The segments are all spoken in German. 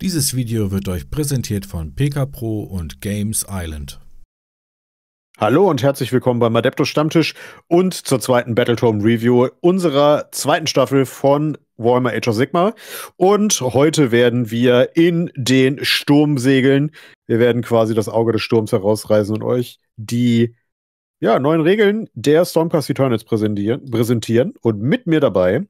Dieses Video wird euch präsentiert von PK Pro und Games Island. Hallo und herzlich willkommen beim Adeptus Stammtisch und zur zweiten Battletome Review unserer zweiten Staffel von Warhammer Age of Sigma. Und heute werden wir in den Sturm segeln. Wir werden quasi das Auge des Sturms herausreißen und euch die ja, neuen Regeln der Stormcast Eternals präsentieren. präsentieren. Und mit mir dabei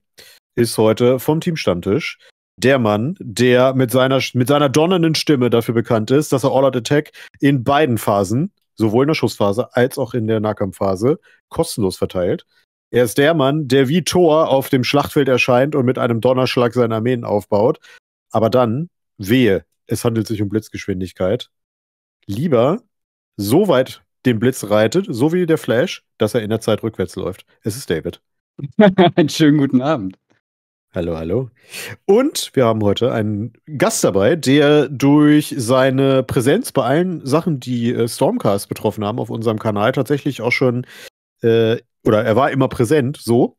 ist heute vom Team Stammtisch der Mann, der mit seiner, mit seiner donnernden Stimme dafür bekannt ist, dass er All-Out Attack in beiden Phasen, sowohl in der Schussphase als auch in der Nahkampfphase, kostenlos verteilt. Er ist der Mann, der wie Thor auf dem Schlachtfeld erscheint und mit einem Donnerschlag seine Armeen aufbaut. Aber dann, wehe, es handelt sich um Blitzgeschwindigkeit. Lieber so weit den Blitz reitet, so wie der Flash, dass er in der Zeit rückwärts läuft. Es ist David. Einen schönen guten Abend. Hallo, hallo. Und wir haben heute einen Gast dabei, der durch seine Präsenz bei allen Sachen, die äh, Stormcast betroffen haben, auf unserem Kanal tatsächlich auch schon, äh, oder er war immer präsent, so.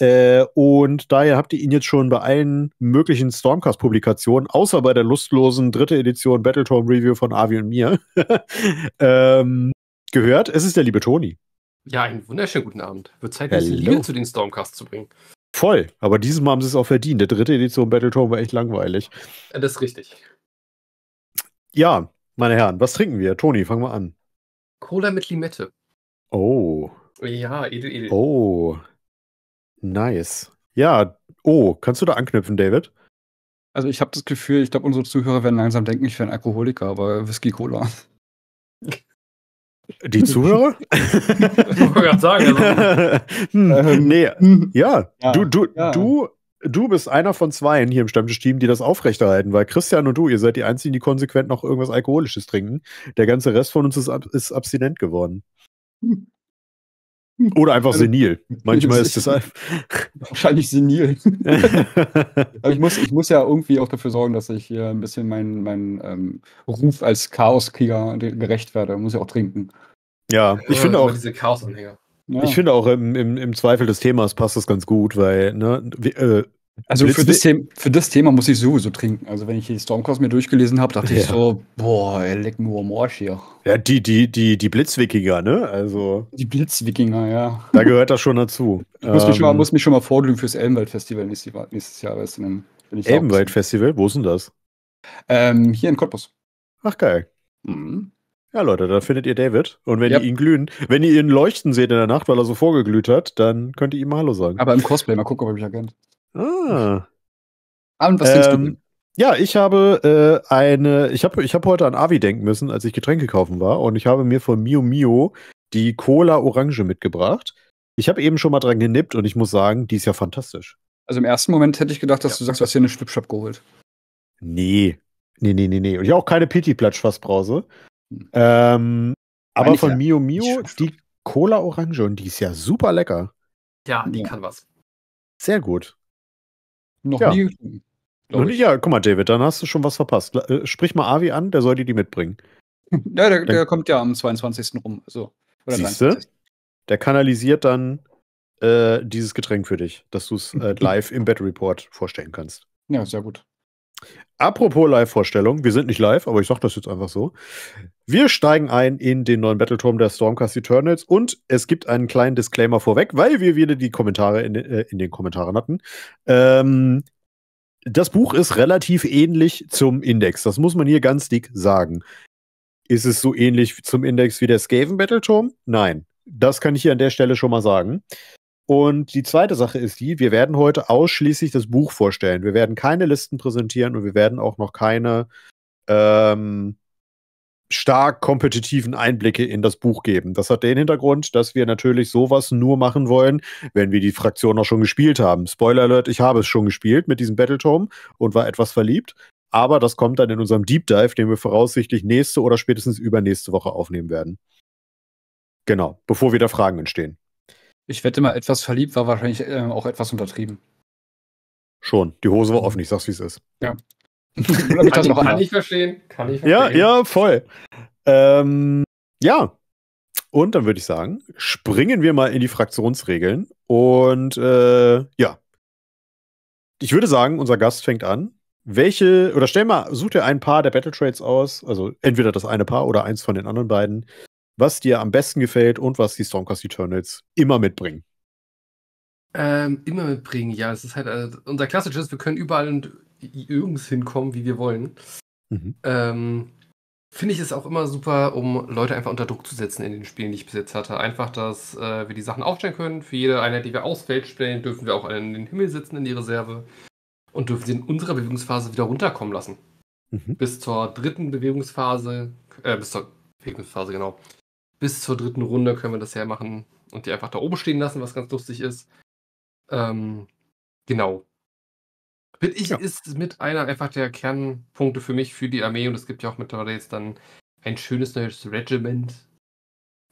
Äh, und daher habt ihr ihn jetzt schon bei allen möglichen Stormcast-Publikationen, außer bei der lustlosen dritte Edition Battletome Review von Avi und mir, ähm, gehört. Es ist der liebe Toni. Ja, einen wunderschönen guten Abend. Wird Zeit, diese Liebe zu den Stormcasts zu bringen. Voll, aber dieses Mal haben sie es auch verdient. Der dritte Edition Battletome war echt langweilig. Das ist richtig. Ja, meine Herren, was trinken wir? Toni, fangen wir an. Cola mit Limette. Oh. Ja, edel, edel. Oh. Nice. Ja, oh, kannst du da anknüpfen, David? Also ich habe das Gefühl, ich glaube, unsere Zuhörer werden langsam denken, ich wäre ein Alkoholiker, aber Whisky Cola. Die Zuhörer? ich wollte gerade sagen. Also. Hm, ähm, nee, ja, ja du, du, ja. du du bist einer von zweien hier im Stammtisch-Team, die das aufrechterhalten, weil Christian und du, ihr seid die Einzigen, die konsequent noch irgendwas Alkoholisches trinken. Der ganze Rest von uns ist, ist abstinent geworden. Hm. Oder einfach also, senil. Manchmal ist es wahrscheinlich senil. Aber ich muss, ich muss ja irgendwie auch dafür sorgen, dass ich hier äh, ein bisschen meinen mein, ähm, Ruf als Chaoskrieger gerecht werde. Ich muss ja auch trinken. Ja, ich finde auch. Diese Chaosanhänger. Ja. Ich finde auch im, im, im, Zweifel des Themas passt das ganz gut, weil ne, äh, also für das, Thema, für das, Thema, muss ich sowieso trinken. Also wenn ich die Stormcast mir durchgelesen habe, dachte ja. ich so, boah, er leckt nur am Arsch hier. Ja, die, die, die, die Blitzwikinger, ne? Also. Die Blitzwikinger, ja. Da gehört das schon dazu. Ich muss, ähm, mich, mal, muss mich schon mal vorglühen fürs Elbenwald-Festival nächstes, Jahr. Weißt du, Elbenwald-Festival? Wo ist denn das? Ähm, hier in Cottbus. Ach, geil. Mhm. Ja, Leute, da findet ihr David. Und wenn yep. ihr ihn glühen, wenn ihr ihn leuchten seht in der Nacht, weil er so vorgeglüht hat, dann könnt ihr ihm mal Hallo sagen. Aber im Cosplay, mal gucken, ob er mich erkennt. Ah. Und was trinkst ähm, du? Ja, ich habe äh, eine, ich habe ich hab heute an Avi denken müssen, als ich Getränke kaufen war und ich habe mir von Mio Mio die Cola Orange mitgebracht. Ich habe eben schon mal dran genippt und ich muss sagen, die ist ja fantastisch. Also im ersten Moment hätte ich gedacht, dass ja. du sagst, du hast hier eine Schwipschwap geholt. Nee. Nee, nee, nee, nee. Und ich auch keine Petit Platsch Fassbrause. Hm. Ähm, aber Eigentlich von Mio Mio die Cola Orange und die ist ja super lecker. Ja, die oh. kann was. Sehr gut. Noch ja. nie getrunken. Ja, guck mal, David, dann hast du schon was verpasst. Äh, sprich mal Avi an, der soll dir die mitbringen. ja, der, der kommt ja am 22. rum. So. Oder Siehste? Der kanalisiert dann äh, dieses Getränk für dich, dass du es äh, live im Battle Report vorstellen kannst. Ja, sehr gut. Apropos Live-Vorstellung, wir sind nicht live, aber ich sage das jetzt einfach so. Wir steigen ein in den neuen Battleturm der Stormcast Eternals und es gibt einen kleinen Disclaimer vorweg, weil wir wieder die Kommentare in, äh, in den Kommentaren hatten. Ähm, das Buch ist relativ ähnlich zum Index, das muss man hier ganz dick sagen. Ist es so ähnlich zum Index wie der Skaven Battleturm? Nein, das kann ich hier an der Stelle schon mal sagen. Und die zweite Sache ist die, wir werden heute ausschließlich das Buch vorstellen. Wir werden keine Listen präsentieren und wir werden auch noch keine ähm, stark kompetitiven Einblicke in das Buch geben. Das hat den Hintergrund, dass wir natürlich sowas nur machen wollen, wenn wir die Fraktion auch schon gespielt haben. Spoiler Alert, ich habe es schon gespielt mit diesem Battletome und war etwas verliebt. Aber das kommt dann in unserem Deep Dive, den wir voraussichtlich nächste oder spätestens übernächste Woche aufnehmen werden. Genau, bevor wieder Fragen entstehen. Ich wette mal, etwas verliebt war wahrscheinlich äh, auch etwas untertrieben. Schon. Die Hose war mhm. offen, ich sag's, wie es ist. Ja. kann, ich, kann ich verstehen. Kann ich verstehen. Ja, ja, voll. Ähm, ja. Und dann würde ich sagen, springen wir mal in die Fraktionsregeln. Und äh, ja. Ich würde sagen, unser Gast fängt an. Welche, oder stell mal, such dir ein Paar der Battle Trades aus, also entweder das eine Paar oder eins von den anderen beiden, was dir am besten gefällt und was die Stormcast Eternals immer mitbringen. Ähm, immer mitbringen, ja. Es ist halt äh, unser klassisches, wir können überall und irgends hinkommen, wie wir wollen. Mhm. Ähm, Finde ich es auch immer super, um Leute einfach unter Druck zu setzen in den Spielen, die ich bis jetzt hatte. Einfach, dass äh, wir die Sachen aufstellen können. Für jede Einheit, die wir ausfällt stellen, dürfen wir auch einen in den Himmel sitzen in die Reserve und dürfen sie in unserer Bewegungsphase wieder runterkommen lassen. Mhm. Bis zur dritten Bewegungsphase, äh, bis zur Bewegungsphase, genau bis zur dritten Runde können wir das hermachen und die einfach da oben stehen lassen, was ganz lustig ist. Ähm, genau. Finde ich, ja. ist mit einer einfach der Kernpunkte für mich, für die Armee und es gibt ja auch mittlerweile jetzt dann ein schönes neues Regiment,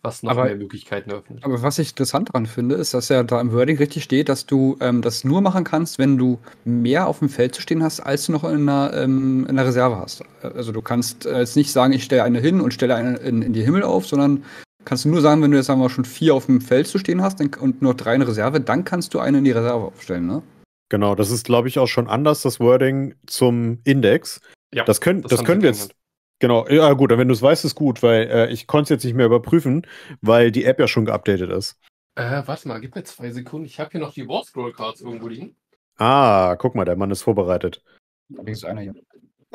was noch aber, mehr Möglichkeiten eröffnet. Aber was ich interessant daran finde, ist, dass ja da im Wording richtig steht, dass du ähm, das nur machen kannst, wenn du mehr auf dem Feld zu stehen hast, als du noch in der, ähm, in einer Reserve hast. Also du kannst äh, jetzt nicht sagen, ich stelle eine hin und stelle eine in, in den Himmel auf, sondern kannst du nur sagen, wenn du jetzt sagen wir schon vier auf dem Feld zu stehen hast und nur drei in Reserve, dann kannst du eine in die Reserve aufstellen, ne? Genau, das ist, glaube ich, auch schon anders, das Wording zum Index. Ja, das können, das, das können wir jetzt Genau, ja gut, wenn du es weißt, ist gut, weil äh, ich konnte es jetzt nicht mehr überprüfen, weil die App ja schon geupdatet ist. Äh, warte mal, gib mir zwei Sekunden. Ich habe hier noch die War Scroll Cards irgendwo liegen. Ah, guck mal, der Mann ist vorbereitet. Wenigstens einer hier.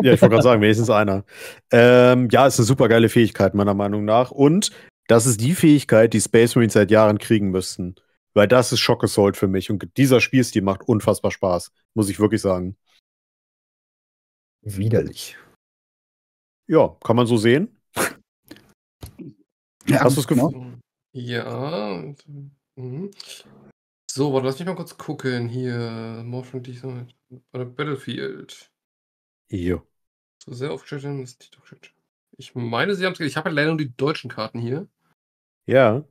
Ja, ich wollte gerade sagen, wenigstens einer. Ähm, ja, ist eine super geile Fähigkeit, meiner Meinung nach. Und das ist die Fähigkeit, die Space Marines seit Jahren kriegen müssten. Weil das ist Shock Assault für mich. Und dieser Spielstil macht unfassbar Spaß, muss ich wirklich sagen. Widerlich. Ja, kann man so sehen. Ja, Hast du es gemacht? Genau. Ja. Mhm. So, warte, lass mich mal kurz gucken. Hier, Morphin Design oder Battlefield. Jo. So sehr aufgestellt ist die doch Ich meine, sie haben es Ich habe halt leider nur die deutschen Karten hier. Ja.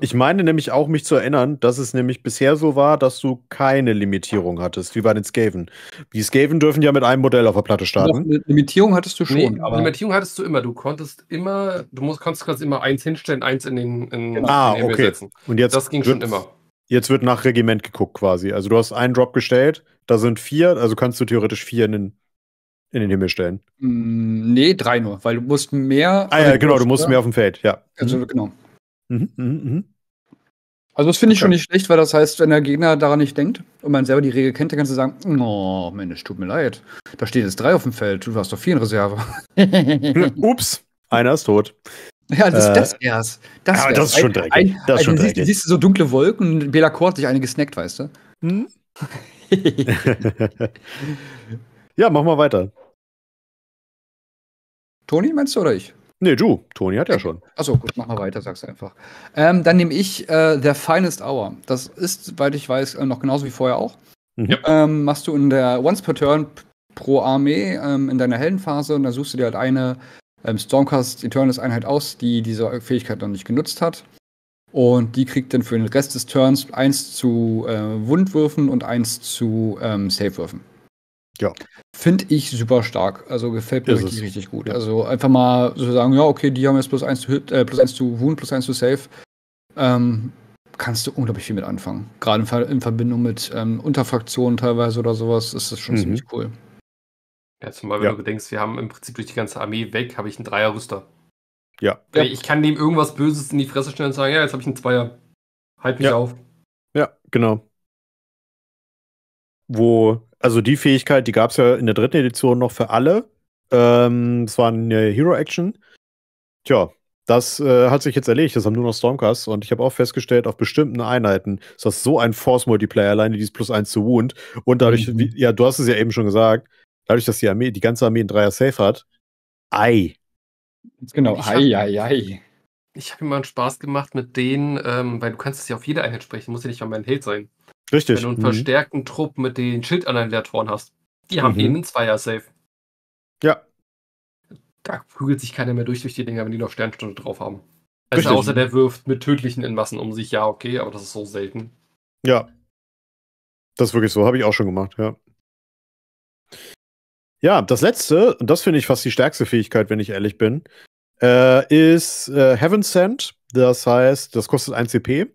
Ich meine nämlich auch, mich zu erinnern, dass es nämlich bisher so war, dass du keine Limitierung hattest, wie bei den Skaven. Die Skaven dürfen ja mit einem Modell auf der Platte starten. Eine Limitierung hattest du schon. Nee, aber Limitierung hattest du immer. Du konntest immer, du musst, konntest quasi immer eins hinstellen, eins in den in, Ah, in den okay. Und jetzt das ging schon immer. Jetzt wird nach Regiment geguckt quasi. Also du hast einen Drop gestellt, da sind vier, also kannst du theoretisch vier in den in den Himmel stellen. Mm, nee, drei nur, weil du musst mehr. Ah ja, genau, du musst mehr auf dem Feld, ja. Also mhm. genau. Mhm, mh, mh. Also das finde ich okay. schon nicht schlecht, weil das heißt, wenn der Gegner daran nicht denkt und man selber die Regel kennt, dann kannst du sagen, oh Mensch, tut mir leid. Da steht jetzt drei auf dem Feld, du hast doch vier in Reserve. Ups, einer ist tot. Ja, das, äh, das wär's. Das aber wär's. das ist schon dreckig. Ein, das ist schon also dreckig. Siehst, siehst, du so dunkle Wolken, und Bela Kort sich eine gesnackt, weißt du? Hm? ja, mach mal weiter. Toni, meinst du oder ich? Nee, du. Toni hat ja schon. Achso, gut, mach mal weiter, sag's einfach. Ähm, dann nehme ich äh, The Finest Hour. Das ist, weil ich weiß, äh, noch genauso wie vorher auch. Mhm. Ja. Ähm, machst du in der Once per Turn pro Armee ähm, in deiner Heldenphase und dann suchst du dir halt eine ähm, Stormcast Eternals Einheit aus, die diese Fähigkeit noch nicht genutzt hat. Und die kriegt dann für den Rest des Turns eins zu äh, Wundwürfen und eins zu ähm, Savewürfen. Ja. Finde ich super stark. Also gefällt mir richtig, richtig, gut. Ja. Also einfach mal so sagen, ja, okay, die haben jetzt plus eins zu Hit, äh, plus eins zu Wound, plus 1 zu Save. Ähm, kannst du unglaublich viel mit anfangen. Gerade in, in Verbindung mit ähm, Unterfraktionen teilweise oder sowas, ist das schon mhm. ziemlich cool. Ja, zumal wenn ja. du denkst, wir haben im Prinzip durch die ganze Armee weg, habe ich einen Dreier-Rüster. Ja. ich kann dem irgendwas Böses in die Fresse stellen und sagen, ja, jetzt habe ich einen Zweier. Halt mich ja. auf. Ja, genau. Wo also die Fähigkeit, die gab es ja in der dritten Edition noch für alle. Ähm, es war eine Hero-Action. Tja, das äh, hat sich jetzt erledigt. Das haben nur noch Stormcast. Und ich habe auch festgestellt, auf bestimmten Einheiten ist das so ein Force-Multiplayer, alleine dieses Plus eins zu Wound. Und dadurch, mhm. wie, ja, du hast es ja eben schon gesagt, dadurch, dass die Armee, die ganze Armee einen Dreier-Safe hat, ei. Genau, ei, ei, ei. Ich habe immer einen Spaß gemacht mit denen, ähm, weil du kannst es ja auf jede Einheit sprechen, muss ja nicht mal mein Held sein. Richtig. Wenn du einen mhm. verstärkten Trupp mit den Schildanalysatoren hast, die haben mhm. eben einen Zweier-Safe. Ja. Da prügelt sich keiner mehr durch durch die Dinger, wenn die noch Sternstunde drauf haben. Also Richtig. außer der wirft mit tödlichen Inmassen um sich, ja, okay, aber das ist so selten. Ja. Das ist wirklich so, habe ich auch schon gemacht, ja. Ja, das letzte, und das finde ich fast die stärkste Fähigkeit, wenn ich ehrlich bin, äh, ist äh, Heaven Sent. Das heißt, das kostet 1 CP.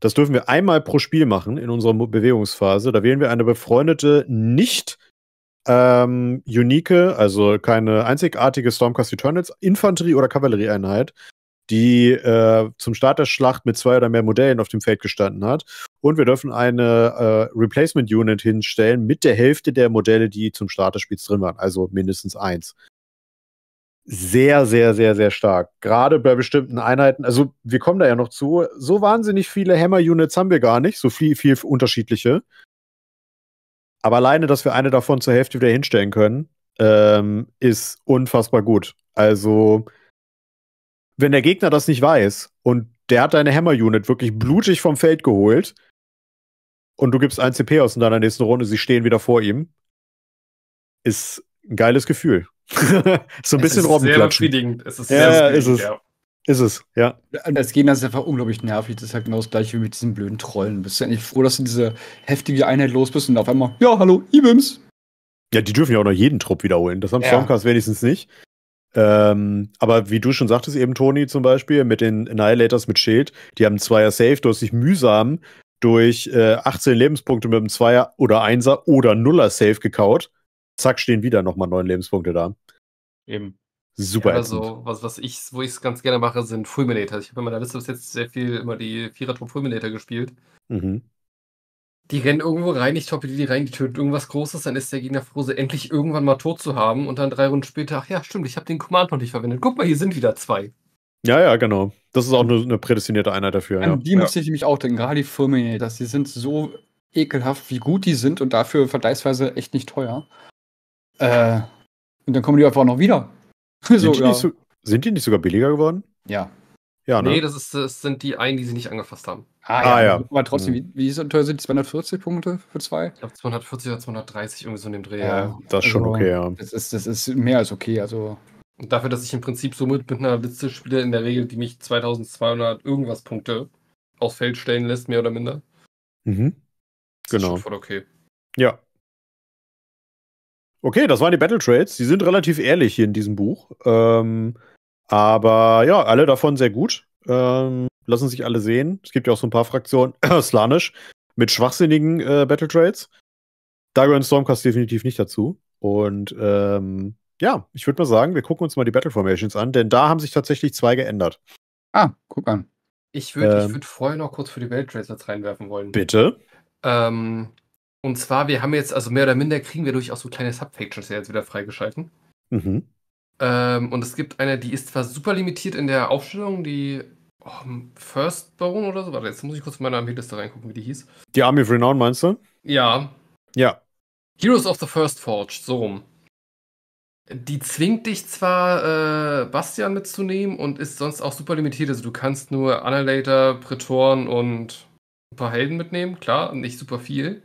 Das dürfen wir einmal pro Spiel machen in unserer Bewegungsphase. Da wählen wir eine befreundete, nicht ähm, unique, also keine einzigartige Stormcast Eternals, Infanterie- oder Kavallerieeinheit, die äh, zum Start der Schlacht mit zwei oder mehr Modellen auf dem Feld gestanden hat. Und wir dürfen eine äh, Replacement Unit hinstellen mit der Hälfte der Modelle, die zum Start des Spiels drin waren, also mindestens eins sehr, sehr, sehr, sehr stark. Gerade bei bestimmten Einheiten, also wir kommen da ja noch zu, so wahnsinnig viele Hammer-Units haben wir gar nicht, so viel, viel unterschiedliche. Aber alleine, dass wir eine davon zur Hälfte wieder hinstellen können, ähm, ist unfassbar gut. Also, wenn der Gegner das nicht weiß und der hat deine Hammer-Unit wirklich blutig vom Feld geholt und du gibst ein CP aus in deiner nächsten Runde, sie stehen wieder vor ihm, ist ein geiles Gefühl. so ein bisschen Robbenklatschen. Sehr befriedigend. Es ist sehr ja, ist es. Ja. Ist es, ja. Das Gegner ist einfach unglaublich nervig. Das ist halt genau das gleiche wie mit diesen blöden Trollen. Bist du eigentlich froh, dass du diese heftige Einheit los bist und auf einmal, ja, hallo, Ibims. Ja, die dürfen ja auch noch jeden Trupp wiederholen. Das haben ja. Stormcast wenigstens nicht. Ähm, aber wie du schon sagtest, eben Toni zum Beispiel, mit den Annihilators mit Schild, die haben Zweier Safe, du hast dich mühsam durch äh, 18 Lebenspunkte mit einem Zweier oder Einser oder Nuller Safe gekaut zack, stehen wieder nochmal neun Lebenspunkte da. Eben. Super. Ja, also, was, was ich, wo ich es ganz gerne mache, sind Fulminator. Ich habe in meiner Liste bis jetzt sehr viel immer die Vierertrupp Fulminator gespielt. Mhm. Die rennen irgendwo rein, ich toppe die rein, die töten irgendwas Großes, dann ist der Gegner froh, sie endlich irgendwann mal tot zu haben und dann drei Runden später, ach ja, stimmt, ich habe den Command noch nicht verwendet. Guck mal, hier sind wieder zwei. Ja, ja, genau. Das ist auch eine, eine prädestinierte Einheit dafür. An ja. die ja. müsste ich nämlich auch denken, gerade die Fulminators, die sind so ekelhaft, wie gut die sind und dafür vergleichsweise echt nicht teuer. Äh, und dann kommen die einfach noch wieder. Sind, so, die ja. nicht, sind, die nicht sogar billiger geworden? Ja. Ja, ne? Nee, das, ist, das sind die einen, die sie nicht angefasst haben. Ah, ah ja. Aber trotzdem, mhm. wie, wie teuer sind die 240 Punkte für zwei? Ich glaube 240 oder 230, irgendwie so in dem Dreh. Ja, das ist schon also, okay, ja. Das ist, das ist mehr als okay, also. Und dafür, dass ich im Prinzip somit mit einer Liste spiele, in der Regel, die mich 2200 irgendwas Punkte aufs Feld stellen lässt, mehr oder minder. Mhm. Genau. Das ist schon genau. voll okay. Ja, Okay, das waren die Battle Trades. Die sind relativ ehrlich hier in diesem Buch. Ähm, aber ja, alle davon sehr gut. Ähm, lassen sich alle sehen. Es gibt ja auch so ein paar Fraktionen, Slanisch, mit schwachsinnigen äh, Battle Trades. Dagon Stormcast definitiv nicht dazu. Und ähm, ja, ich würde mal sagen, wir gucken uns mal die Battle Formations an, denn da haben sich tatsächlich zwei geändert. Ah, guck an. Ich würde ähm, würd vorher noch kurz für die Battle Trades jetzt reinwerfen wollen. Bitte. Ähm, und zwar, wir haben jetzt, also mehr oder minder kriegen wir durchaus so kleine Subfactions ja jetzt wieder freigeschalten. Mhm. Ähm, und es gibt eine, die ist zwar super limitiert in der Aufstellung, die oh, First Baron oder so. Warte, jetzt muss ich kurz in meine Armeeliste reingucken, wie die hieß. Die Army of Renown meinst du? Ja. Ja. Heroes of the First Forged, so rum. Die zwingt dich zwar, äh, Bastian mitzunehmen und ist sonst auch super limitiert. Also du kannst nur Annihilator, Pretoren und ein paar Helden mitnehmen, klar, nicht super viel.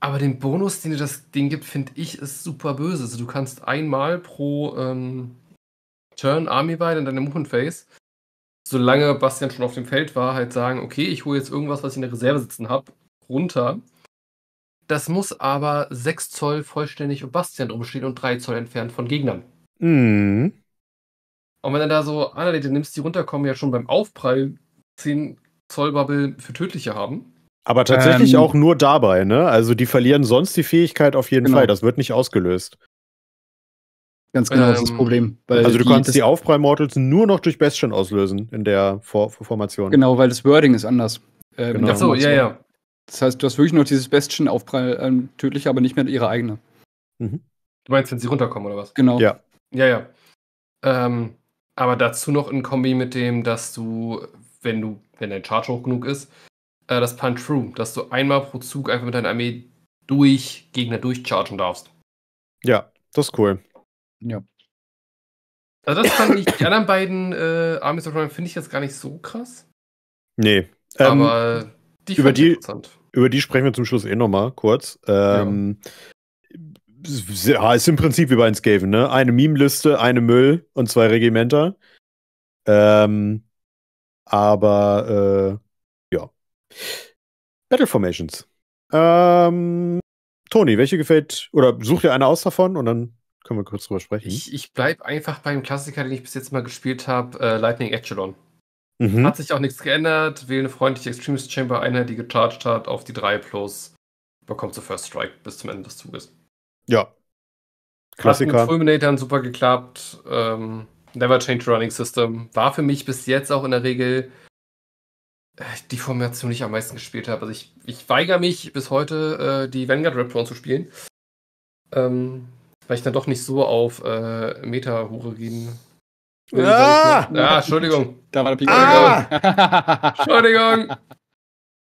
Aber den Bonus, den dir das Ding gibt, finde ich, ist super böse. Also du kannst einmal pro ähm, Turn Army Bite in deinem Movement Phase, solange Bastian schon auf dem Feld war, halt sagen, okay, ich hole jetzt irgendwas, was ich in der Reserve sitzen habe, runter. Das muss aber 6 Zoll vollständig um Bastian rumstehen und 3 Zoll entfernt von Gegnern. Mhm. Und wenn du da so Analyte nimmst, die runterkommen, ja schon beim Aufprall 10 Zoll Bubble für tödliche haben aber tatsächlich ähm, auch nur dabei, ne? Also die verlieren sonst die Fähigkeit auf jeden genau. Fall. Das wird nicht ausgelöst. Ganz genau, ähm, das ist das ähm, Problem. also du die, kannst die Aufprall-Mortals nur noch durch Bastion auslösen in der Vor Formation. Genau, weil das Wording ist anders. Äh, genau. Achso, ja, ja. Das heißt, du hast wirklich noch dieses Bastion-Aufprall ähm, tödlich, aber nicht mehr ihre eigene. Mhm. Du meinst, wenn sie runterkommen, oder was? Genau. Ja. Ja, ja. Ähm, aber dazu noch in Kombi mit dem, dass du, wenn du, wenn dein Charge hoch genug ist, äh, das Punch Room, dass du einmal pro Zug einfach mit deiner Armee durch Gegner durchchargen darfst. Ja, das ist cool. Ja. Also das fand ich, die anderen beiden äh, Armies of Rome finde ich jetzt gar nicht so krass. Nee. Ähm, aber ähm, die über die, interessant. Über die sprechen wir zum Schluss eh nochmal kurz. Ähm, ja. ja. ist im Prinzip wie bei Skaven, ne? Eine Meme-Liste, eine Müll und zwei Regimenter. Ähm, aber äh, Battle Formations. Ähm, Toni, welche gefällt, oder such dir eine aus davon und dann können wir kurz drüber sprechen. Ich, ich bleibe einfach beim Klassiker, den ich bis jetzt mal gespielt habe, äh, Lightning Echelon. Mhm. Hat sich auch nichts geändert. Wähle eine freundliche Extremist Chamber Einheit, die gecharged hat, auf die 3 plus. Bekommt zu First Strike bis zum Ende des Zuges. Ja. Klassiker. Hat mit Fulminatoren super geklappt. Ähm, Never Change Running System. War für mich bis jetzt auch in der Regel äh, die Formation, die ich am meisten gespielt habe. Also ich, ich weigere mich bis heute, äh, die Vanguard Raptoren zu spielen. Ähm, weil ich dann doch nicht so auf äh, Meta-Hure gehen will. Ah! ah, Entschuldigung. Da war der Pika. Ah! Entschuldigung.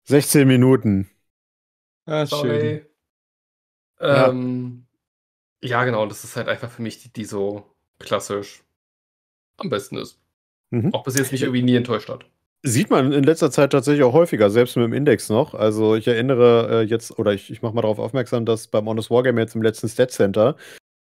16 Minuten. Ah, Sorry. schön. Ähm, ja. ja. genau. Das ist halt einfach für mich die, die so klassisch am besten ist. Mhm. Auch bis jetzt mich irgendwie nie enttäuscht hat. Sieht man in letzter Zeit tatsächlich auch häufiger, selbst mit dem Index noch. Also ich erinnere äh, jetzt, oder ich, ich mache mal darauf aufmerksam, dass beim Honest Wargame jetzt im letzten Stat Center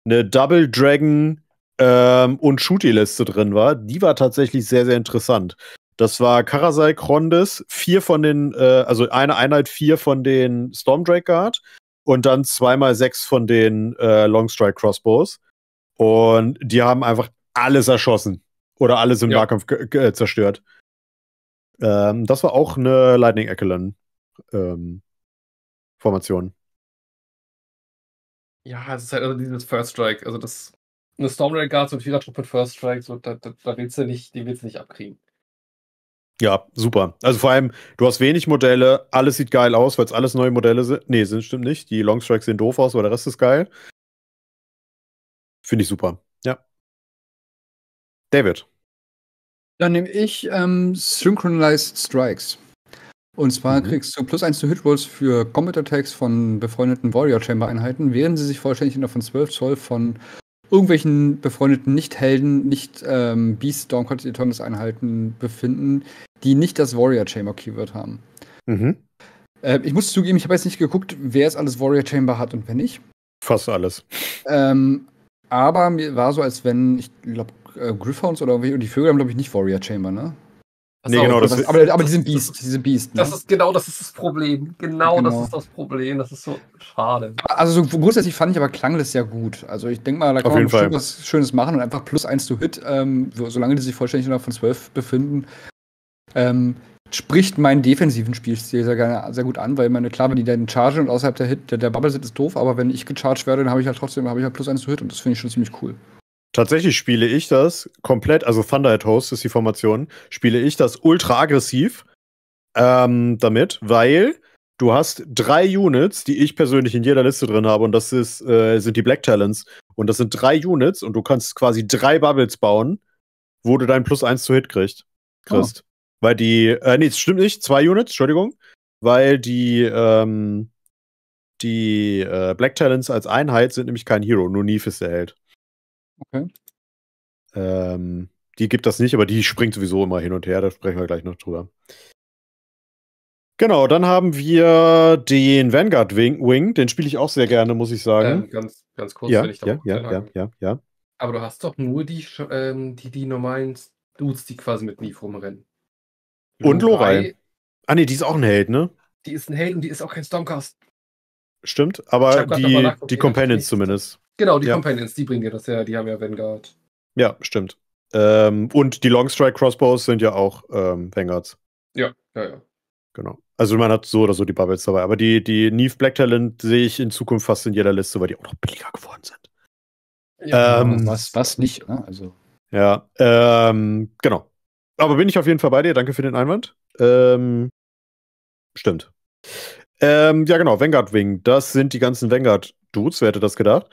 eine Double Dragon ähm, und Shooty-Liste drin war. Die war tatsächlich sehr, sehr interessant. Das war Karasai, Krondes, vier von den, äh, also eine Einheit vier von den Stormdrake Guard und dann zweimal sechs von den äh, Longstrike Crossbows. Und die haben einfach alles erschossen oder alles im ja. Nahkampf äh, zerstört. Ähm, das war auch eine Lightning Eckelin ähm, Formation. Ja, es ist halt also dieses First Strike. Also das eine Stormrail Guard so ein Vierertrupp mit First Strike, so, da, da, da willst du nicht, die willst du nicht abkriegen. Ja, super. Also vor allem, du hast wenig Modelle, alles sieht geil aus, weil es alles neue Modelle sind. Nee, sind stimmt nicht. Die Longstrikes sehen doof aus, aber der Rest ist geil. Finde ich super. Ja. David. Dann nehme ich ähm, Synchronized Strikes. Und zwar mhm. kriegst du plus 1 zu Hitrolls für Combat Attacks von befreundeten Warrior Chamber Einheiten, während sie sich vollständig in der von 12 Zoll von irgendwelchen befreundeten Nicht-Helden, nicht ähm, Beast Dawn Contest Einheiten befinden, die nicht das Warrior Chamber Keyword haben. Mhm. Äh, ich muss zugeben, ich habe jetzt nicht geguckt, wer es alles Warrior Chamber hat und wer nicht. Fast alles. Ähm, aber mir war so, als wenn, ich glaube, äh, Griffhounds oder irgendwie. Und die Vögel haben, glaube ich, nicht Warrior Chamber, ne? Nee, also, genau, das ist, aber, aber die sind Beast, diese Beast. Ne? Das ist genau, das ist das Problem. Genau, genau, das ist das Problem. Das ist so schade. Also so grundsätzlich fand ich aber Klangless ja gut. Also ich denke mal, da kann man bestimmt was Schönes machen und einfach plus eins zu Hit, ähm, solange die sich vollständig innerhalb von zwölf befinden, ähm, spricht meinen defensiven Spielstil sehr, gerne, sehr gut an, weil meine klar, wenn die dann chargen und außerhalb der Hit, der, der Bubble sind, ist doof, aber wenn ich gecharged werde, dann habe ich halt trotzdem, habe ich halt plus eins zu Hit und das finde ich schon ziemlich cool. Tatsächlich spiele ich das komplett, also Thunder at Host ist die Formation, spiele ich das ultra aggressiv ähm, damit, weil du hast drei Units, die ich persönlich in jeder Liste drin habe und das ist, äh, sind die Black Talents. Und das sind drei Units und du kannst quasi drei Bubbles bauen, wo du dein Plus eins zu Hit kriegst. kriegst. Oh. Weil die, äh, nee, das stimmt nicht, zwei Units, Entschuldigung, weil die, ähm, die äh, Black Talents als Einheit sind nämlich kein Hero, nur Neve ist der Held. Okay. Ähm, die gibt das nicht, aber die springt sowieso immer hin und her, da sprechen wir gleich noch drüber. Genau, dann haben wir den Vanguard Wing, Wing den spiele ich auch sehr gerne, muss ich sagen. Ähm, ganz, ganz kurz, ja, wenn ich da ja, ja, ja, ja, ja. Aber du hast doch nur die, ähm, die, die normalen Dudes, die quasi mit Nif rumrennen. Und Lorei. Ah ne, die ist auch ein Held, ne? Die ist ein Held und die ist auch kein Stormcast. Stimmt, aber die, gedacht, die Companions zumindest. Genau, die ja. Companions, die bringen dir das her, die haben ja Vanguard. Ja, stimmt. Ähm, und die Longstrike Crossbows sind ja auch ähm, Vanguards. Ja, ja, ja. Genau. Also man hat so oder so die Bubbles dabei. Aber die, die Neve Black Talent sehe ich in Zukunft fast in jeder Liste, weil die auch noch billiger geworden sind. Ja, ähm, was, was nicht, ne? Also. Ja, ähm, genau. Aber bin ich auf jeden Fall bei dir. Danke für den Einwand. Ähm, stimmt. Ähm, ja, genau. Vanguard Wing. Das sind die ganzen Vanguard Dudes. Wer hätte das gedacht?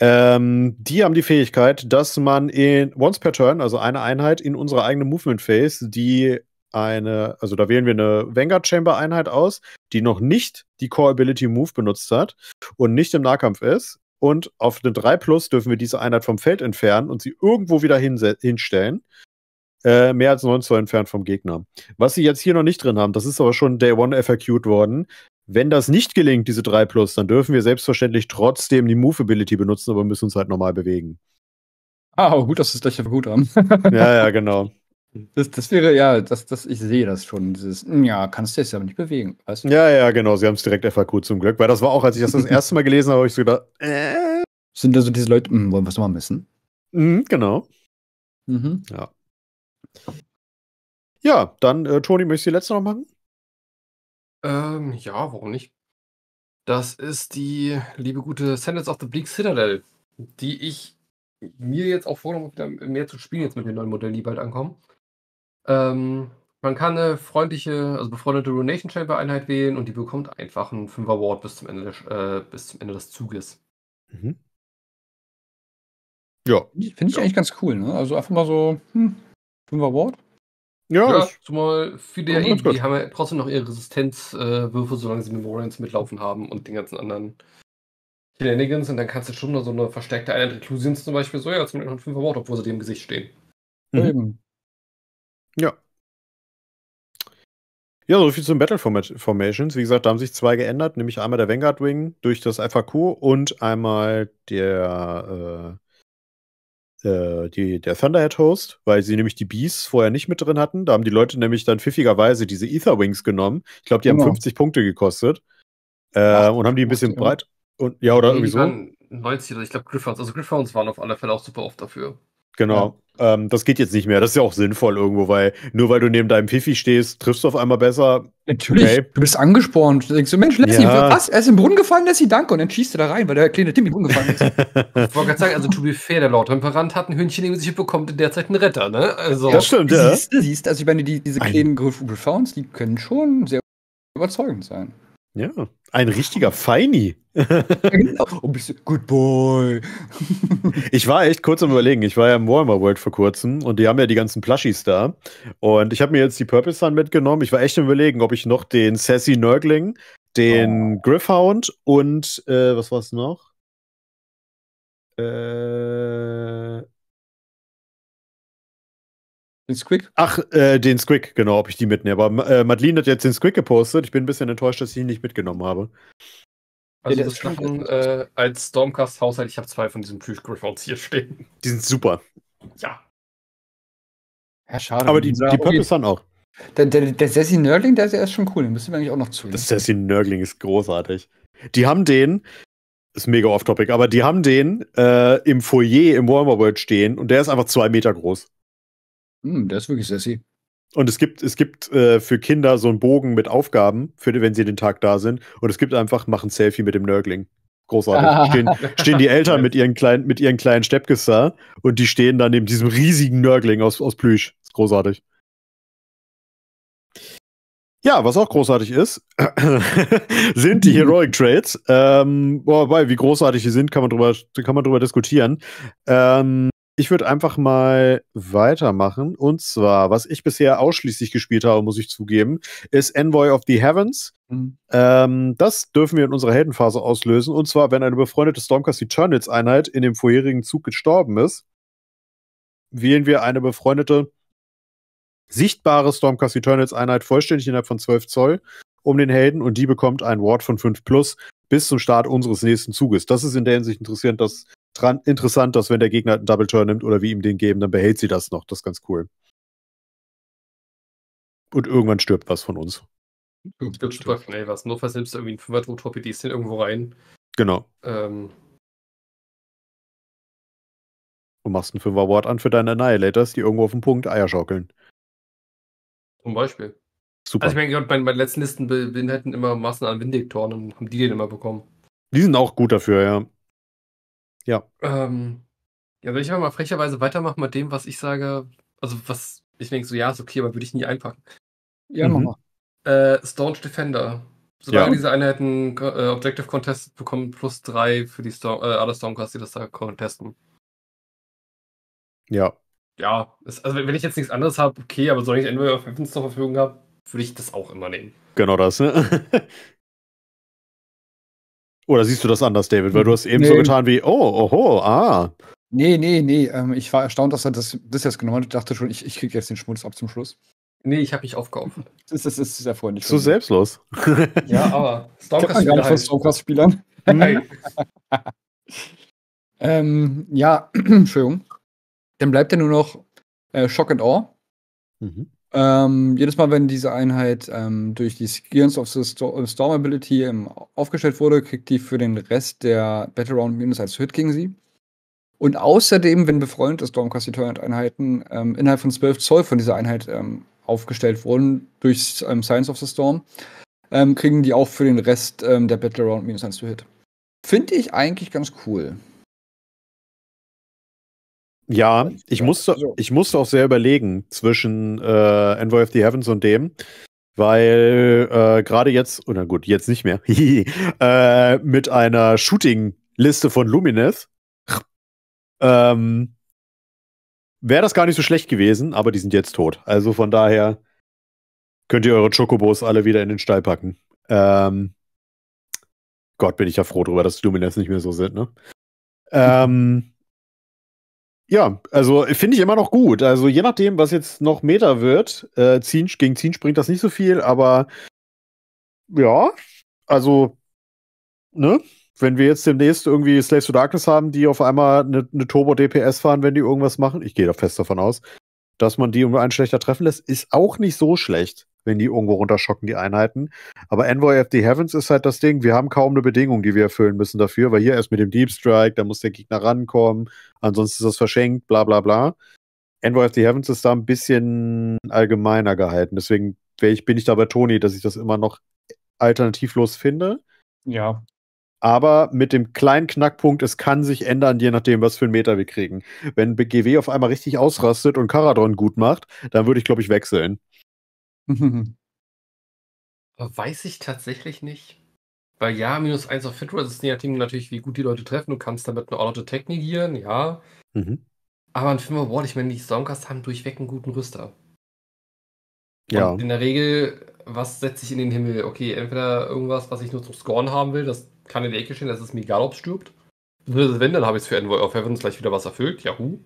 Ähm, die haben die Fähigkeit, dass man in once per turn, also eine Einheit, in unserer eigenen Movement Phase, die eine, also da wählen wir eine Vanguard Chamber Einheit aus, die noch nicht die Core Ability Move benutzt hat und nicht im Nahkampf ist. Und auf eine 3 Plus dürfen wir diese Einheit vom Feld entfernen und sie irgendwo wieder hinstellen. Äh, mehr als 9 Zoll entfernt vom Gegner. Was sie jetzt hier noch nicht drin haben, das ist aber schon Day One FAQt worden, wenn das nicht gelingt, diese 3 Plus, dann dürfen wir selbstverständlich trotzdem die Move-Ability benutzen, aber müssen uns halt normal bewegen. Ah, aber oh, gut, dass wir es gleich gut haben. ja, ja, genau. Das, das, wäre, ja, das, das, ich sehe das schon. Dieses, hm, ja, kannst du jetzt aber nicht bewegen. Weißt du? Ja, ja, genau. Sie haben es direkt FAQ zum Glück. Weil das war auch, als ich das das erste Mal gelesen habe, habe ich so gedacht, äh. Sind da so diese Leute, mh, hm, wollen wir es nochmal messen? Mhm, genau. Mhm. Ja. Ja, dann, äh, Toni, möchtest du die letzte noch machen? Ähm, ja, warum nicht? Das ist die liebe gute Sandals of the Bleak Citadel, die ich mir jetzt auch vorgenommen wieder mehr zu spielen jetzt mit den neuen Modellen, die bald ankommen. Ähm, man kann eine freundliche, also befreundete Runation Chamber Einheit wählen und die bekommt einfach einen 5er Ward bis zum Ende, des, äh, bis zum Ende des Zuges. Mhm. Ja. Finde ich ja. eigentlich ganz cool, ne? Also einfach mal so, hm, 5er Ward, ja, ja zumal viele ja eh, die haben ja trotzdem noch ihre Resistenzwürfe, äh, solange sie Memorians mitlaufen haben und den ganzen anderen Shenanigans. Und dann kannst du schon noch so eine verstärkte Einheit Reclusions zum Beispiel so, ja, zum Beispiel noch fünf Mord, obwohl sie dem Gesicht stehen. Mhm. Ja. Ja, so viel zum Battle Formations. Wie gesagt, da haben sich zwei geändert, nämlich einmal der Vanguard Wing durch das FAQ und einmal der äh, äh, die, der Thunderhead-Host, weil sie nämlich die Bees vorher nicht mit drin hatten. Da haben die Leute nämlich dann pfiffigerweise diese Etherwings genommen. Ich glaube, die genau. haben 50 Punkte gekostet. Äh, und haben die ein bisschen breit. Und, ja, oder nee, irgendwie so. 90 oder ich glaube Griffons. Also Griffons waren auf alle Fälle auch super oft dafür. Genau. Ja. Ähm, das geht jetzt nicht mehr. Das ist ja auch sinnvoll irgendwo, weil nur weil du neben deinem Fifi stehst, triffst du auf einmal besser. Natürlich. Okay. Du bist angespornt. Du denkst, Mensch, Lassie, ja. was? Er ist im Brunnen gefallen, Lassie, danke. Und dann schießt er da rein, weil der kleine Tim im Brunnen gefallen ist. ich wollte gerade sagen, also, to be fair, der Lord Temperant hat ein Hündchen neben sich bekommt in der Zeit einen Retter, ne? Also, das stimmt, ja. Siehst, siehst, also ich meine, die, diese kleinen Griffels, die können schon sehr überzeugend sein. Ja, ein richtiger Feini. oh, bist du good boy. ich war echt kurz am überlegen. Ich war ja im Warhammer World vor kurzem und die haben ja die ganzen Plushies da. Und ich habe mir jetzt die Purple Sun mitgenommen. Ich war echt am überlegen, ob ich noch den Sassy Nörgling, den oh. Griffhound und äh, was war es noch? Äh, den Squick? Ach, äh, den Squick, genau, ob ich die mitnehme. Aber äh, Madeline hat jetzt den Squick gepostet. Ich bin ein bisschen enttäuscht, dass ich ihn nicht mitgenommen habe. Also ja, das schon, äh, als Stormcast-Haushalt, ich habe zwei von diesen Plüsch-Griffons hier stehen. Die sind super. Ja. Ja, schade. Aber die, die ja, okay. Purple auch. Der, der, der Sassy Nerdling, der ist ja erst schon cool. Den müssen wir eigentlich auch noch zulegen. Das Sassy Nörgling ist großartig. Die haben den, ist mega off-topic, aber die haben den äh, im Foyer im Warhammer World stehen und der ist einfach zwei Meter groß. Hm, der ist wirklich sassy. Und es gibt, es gibt äh, für Kinder so einen Bogen mit Aufgaben, für, wenn sie den Tag da sind. Und es gibt einfach, mach ein Selfie mit dem Nörgling. Großartig. Stehen, stehen, die Eltern mit ihren kleinen, mit ihren kleinen Steppkes da und die stehen dann neben diesem riesigen Nörgling aus, aus Plüsch. Ist großartig. Ja, was auch großartig ist, sind die Heroic Trades. Ähm, wobei, wie großartig die sind, kann man drüber, kann man drüber diskutieren. Ähm, ich würde einfach mal weitermachen. Und zwar, was ich bisher ausschließlich gespielt habe, muss ich zugeben, ist Envoy of the Heavens. Mhm. Ähm, das dürfen wir in unserer Heldenphase auslösen. Und zwar, wenn eine befreundete Stormcast Eternals-Einheit in dem vorherigen Zug gestorben ist, wählen wir eine befreundete sichtbare Stormcast Eternals-Einheit vollständig innerhalb von 12 Zoll um den Helden und die bekommt ein Ward von 5 plus bis zum Start unseres nächsten Zuges. Das ist in der Hinsicht interessant, dass dran, interessant, dass wenn der Gegner halt einen Double Turn nimmt oder wir ihm den geben, dann behält sie das noch. Das ist ganz cool. Und irgendwann stirbt was von uns. Irgendwann stirbt schnell was. Notfalls nimmst du irgendwie einen Fünfer Torpedist den irgendwo rein. Genau. Ähm. Du machst einen Fünfer Ward an für deine Annihilators, die irgendwo auf dem Punkt Eier schaukeln. Zum Beispiel. Super. Also ich meine, meine, meine letzten Listen beinhalten immer Massen an Windiktoren und haben die den immer bekommen. Die sind auch gut dafür, ja. Ja. Ähm, ja, würde ich aber mal frecherweise weitermachen mit dem, was ich sage, also was ich denke so, ja, ist okay, aber würde ich nie einpacken. Ja, mhm. mach mal. Äh, Staunch Defender. Solange ja. diese Einheiten äh, Objective Contest bekommen plus drei für die Storm, äh, alle Stormcasts, die das da contesten. Ja. Ja, ist, also wenn ich jetzt nichts anderes habe, okay, aber solange ich Annual auf Weapons zur Verfügung habe, würde ich das auch immer nehmen. Genau das, ne? Oder siehst du das anders, David? Weil du hm. hast eben nee. so getan wie, oh, oho, ah. Nee, nee, nee. Ähm, ich war erstaunt, dass er das, das jetzt genommen hat. Ich dachte schon, ich, ich kriege jetzt den Schmutz ab zum Schluss. Nee, ich habe mich aufgeopfert. Das, das, das ist sehr freundlich. Zu selbstlos. ja, aber Stalker-Spieler. Halt. spielern ähm, ja, Entschuldigung. Dann bleibt ja nur noch äh, Shock and Awe. Mhm. Ähm, jedes Mal, wenn diese Einheit ähm, durch die Skills of the äh, Storm Ability ähm, aufgestellt wurde, kriegt die für den Rest der Battle Round Minus als Hit gegen sie. Und außerdem, wenn befreundete Stormcast-Einheiten ähm, innerhalb von 12 Zoll von dieser Einheit ähm, aufgestellt wurden durch ähm, Science of the Storm, ähm, kriegen die auch für den Rest ähm, der Battle Round Minus 1 zu Hit. Finde ich eigentlich ganz cool. Ja, ich musste, ich musste auch sehr überlegen zwischen äh, Envoy of the Heavens und dem, weil äh, gerade jetzt, oh, na gut, jetzt nicht mehr, äh, mit einer Shooting-Liste von Lumineth ähm, wäre das gar nicht so schlecht gewesen, aber die sind jetzt tot. Also von daher könnt ihr eure Chocobos alle wieder in den Stall packen. Ähm, Gott, bin ich ja froh darüber, dass die Lumineth nicht mehr so sind, ne? Ähm, ja, also finde ich immer noch gut. Also je nachdem, was jetzt noch Meta wird, äh, Zinsch, gegen Zinsch bringt das nicht so viel, aber ja, also, ne? Wenn wir jetzt demnächst irgendwie Slaves to Darkness haben, die auf einmal eine ne, ne Turbo-DPS fahren, wenn die irgendwas machen, ich gehe da fest davon aus, dass man die um einen schlechter treffen lässt, ist auch nicht so schlecht, wenn die irgendwo runterschocken, die Einheiten. Aber Envoy of the Heavens ist halt das Ding, wir haben kaum eine Bedingung, die wir erfüllen müssen dafür, weil hier erst mit dem Deep Strike, da muss der Gegner rankommen, ansonsten ist das verschenkt, bla bla bla. Envoy of the Heavens ist da ein bisschen allgemeiner gehalten. Deswegen bin ich da bei Toni, dass ich das immer noch alternativlos finde. Ja aber mit dem kleinen Knackpunkt, es kann sich ändern, je nachdem, was für einen Meter wir kriegen. Wenn BGW auf einmal richtig ausrastet und Karadron gut macht, dann würde ich, glaube ich, wechseln. Weiß ich tatsächlich nicht. Weil ja, minus 1 auf Fitress ist negativ natürlich, wie gut die Leute treffen. Du kannst damit eine All-Out Attack negieren, ja. Mhm. Aber ein 5er Ward, ich meine, die Stormcast haben durchweg einen guten Rüster. Ja. Und in der Regel, was setze ich in den Himmel? Okay, entweder irgendwas, was ich nur zum Scorn haben will, das kann in der Ecke stehen, das ist mir egal, ob es stirbt. Wenn, dann habe ich es für Envoy of Heavens gleich wieder was erfüllt, jahu.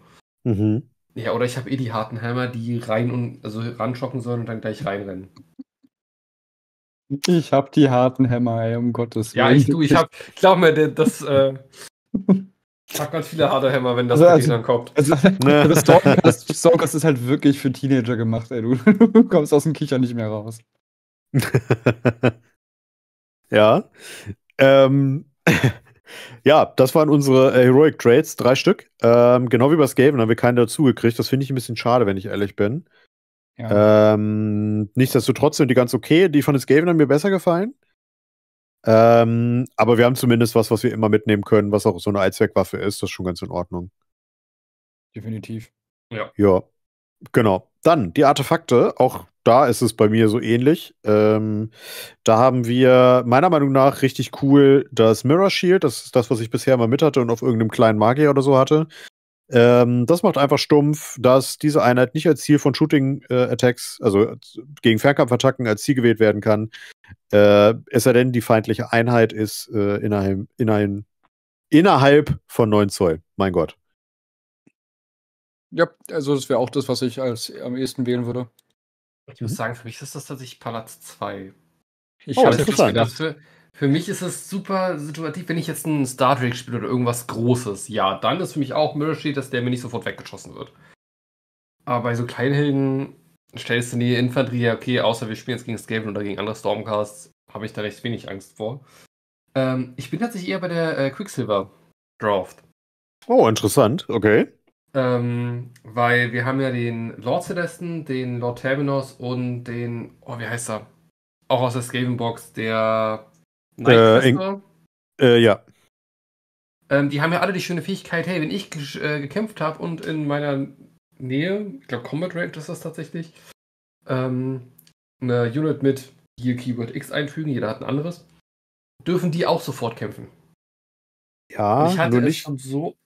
Mhm. Ja, oder ich habe eh die harten Hammer, die rein und also ranschocken sollen und dann gleich reinrennen. Ich habe die harten Hammer, ey, um Gottes Willen. Ja, ich du, ich habe, glaub mir, das, äh, ich habe ganz viele harte Hammer, wenn das also, also, dann kommt. Also, ne. das, Stalker, das Stalker ist halt wirklich für Teenager gemacht, ey, du, du kommst aus dem Kicher nicht mehr raus. ja. Ähm, ja, das waren unsere äh, Heroic Trades, drei Stück. Ähm, genau wie bei Skaven haben wir keinen dazugekriegt. Das finde ich ein bisschen schade, wenn ich ehrlich bin. Ja. Ähm, nichtsdestotrotz sind die ganz okay. Die von den Skaven haben mir besser gefallen. Ähm, aber wir haben zumindest was, was wir immer mitnehmen können, was auch so eine Allzweckwaffe ist. Das ist schon ganz in Ordnung. Definitiv. Ja. Ja. Genau. Dann die Artefakte. Auch da ist es bei mir so ähnlich. Ähm, da haben wir meiner Meinung nach richtig cool das Mirror Shield. Das ist das, was ich bisher immer mit hatte und auf irgendeinem kleinen Magier oder so hatte. Ähm, das macht einfach stumpf, dass diese Einheit nicht als Ziel von Shooting-Attacks, äh, also gegen Fernkampfattacken als Ziel gewählt werden kann. Äh, es sei denn, die feindliche Einheit ist äh, innerhalb, innerhalb, innerhalb von 9 Zoll. Mein Gott. Ja, also das wäre auch das, was ich als am ehesten wählen würde. Ich muss sagen, für mich ist das tatsächlich Palaz 2. Ich oh, hatte gedacht, für, für mich ist es super situativ, wenn ich jetzt ein Star Trek spiele oder irgendwas Großes. Ja, dann ist für mich auch Mirror dass der mir nicht sofort weggeschossen wird. Aber bei so Kleinhelden stellst du in die Infanterie ja okay, außer wir spielen jetzt gegen Skaven oder gegen andere Stormcasts, habe ich da recht wenig Angst vor. Ähm, ich bin tatsächlich eher bei der äh, Quicksilver Draft. Oh, interessant, okay. Ähm, weil wir haben ja den Lord Celestin, den Lord Terminus und den, oh, wie heißt er? Auch aus der Skavenbox, der Night äh, äh, ja. Ähm, die haben ja alle die schöne Fähigkeit, hey, wenn ich ge äh, gekämpft habe und in meiner Nähe, ich glaube Combat Range ist das tatsächlich, ähm, eine Unit mit hier Keyword X einfügen, jeder hat ein anderes, dürfen die auch sofort kämpfen. Ja, ich hatte nur nicht schon so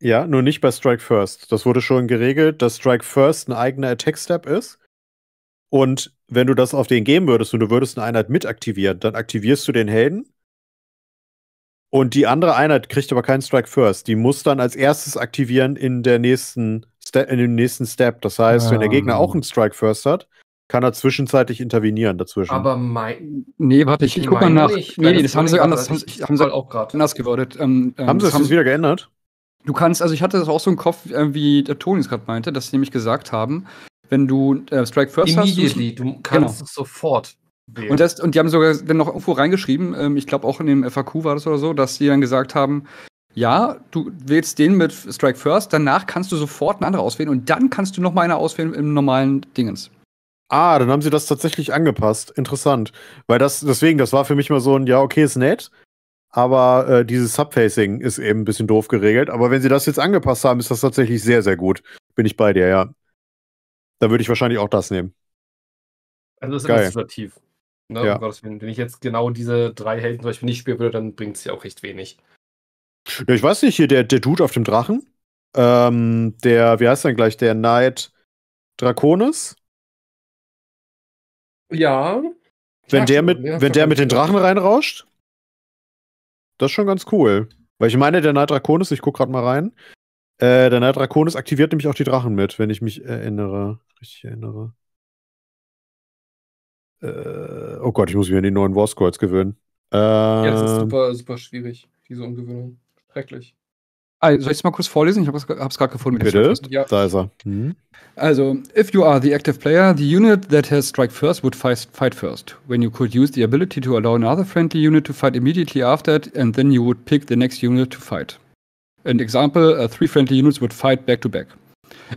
ja, nur nicht bei Strike First. Das wurde schon geregelt, dass Strike First ein eigener Attack-Step ist. Und wenn du das auf den geben würdest und du würdest eine Einheit mit aktivieren, dann aktivierst du den Helden. Und die andere Einheit kriegt aber keinen Strike First. Die muss dann als erstes aktivieren in, der nächsten in dem nächsten Step. Das heißt, ja. wenn der Gegner ah. auch einen Strike First hat, kann er zwischenzeitlich intervenieren dazwischen. Aber mein. Nee, warte, ich, ich guck mal nach. Nicht, nee, nee, das, das haben sie anders, haben, haben sie auch gerade anders gewordet. Ähm, ähm, haben sie es haben, wieder geändert? Du kannst, also ich hatte das auch so im Kopf, äh, wie der Toni es gerade meinte, dass sie nämlich gesagt haben, wenn du äh, Strike First Immediately, hast. Immediately, du kannst genau. sofort. Wählen. Und, das, und die haben sogar dann noch irgendwo reingeschrieben, ähm, ich glaube auch in dem FAQ war das oder so, dass sie dann gesagt haben, ja, du wählst den mit Strike First, danach kannst du sofort eine andere auswählen und dann kannst du nochmal eine auswählen im normalen Dingens. Ah, dann haben sie das tatsächlich angepasst. Interessant. Weil das, deswegen, das war für mich mal so ein, ja, okay, ist nett, aber äh, dieses Subfacing ist eben ein bisschen doof geregelt. Aber wenn sie das jetzt angepasst haben, ist das tatsächlich sehr, sehr gut. Bin ich bei dir, ja. Da würde ich wahrscheinlich auch das nehmen. Also das ist Geil. administrativ. Ne? Ja. wenn, ich jetzt genau diese drei Helden zum Beispiel nicht spielen würde, dann bringt es ja auch recht wenig. Ja, ich weiß nicht, hier der, der Dude auf dem Drachen, ähm, der, wie heißt denn gleich, der Knight Draconis? Ja. Wenn der, mit, wenn der mit den Drachen reinrauscht, das ist schon ganz cool. Weil ich meine, der Night Draconis, ich gucke gerade mal rein, äh, der Night Draconis aktiviert nämlich auch die Drachen mit, wenn ich mich erinnere. Richtig erinnere. Äh, oh Gott, ich muss mich an die neuen Warscrolls gewöhnen. Äh, ja, das ist ähm, super, super schwierig, diese Umgewöhnung. Schrecklich. Also, ah, soll ich es mal kurz vorlesen? Ich habe es gerade gefunden. Bitte? Ja. Da ist er. Mhm. Also, if you are the active player, the unit that has strike first would fight first. When you could use the ability to allow another friendly unit to fight immediately after it, and then you would pick the next unit to fight. An example, uh, three friendly units would fight back to back.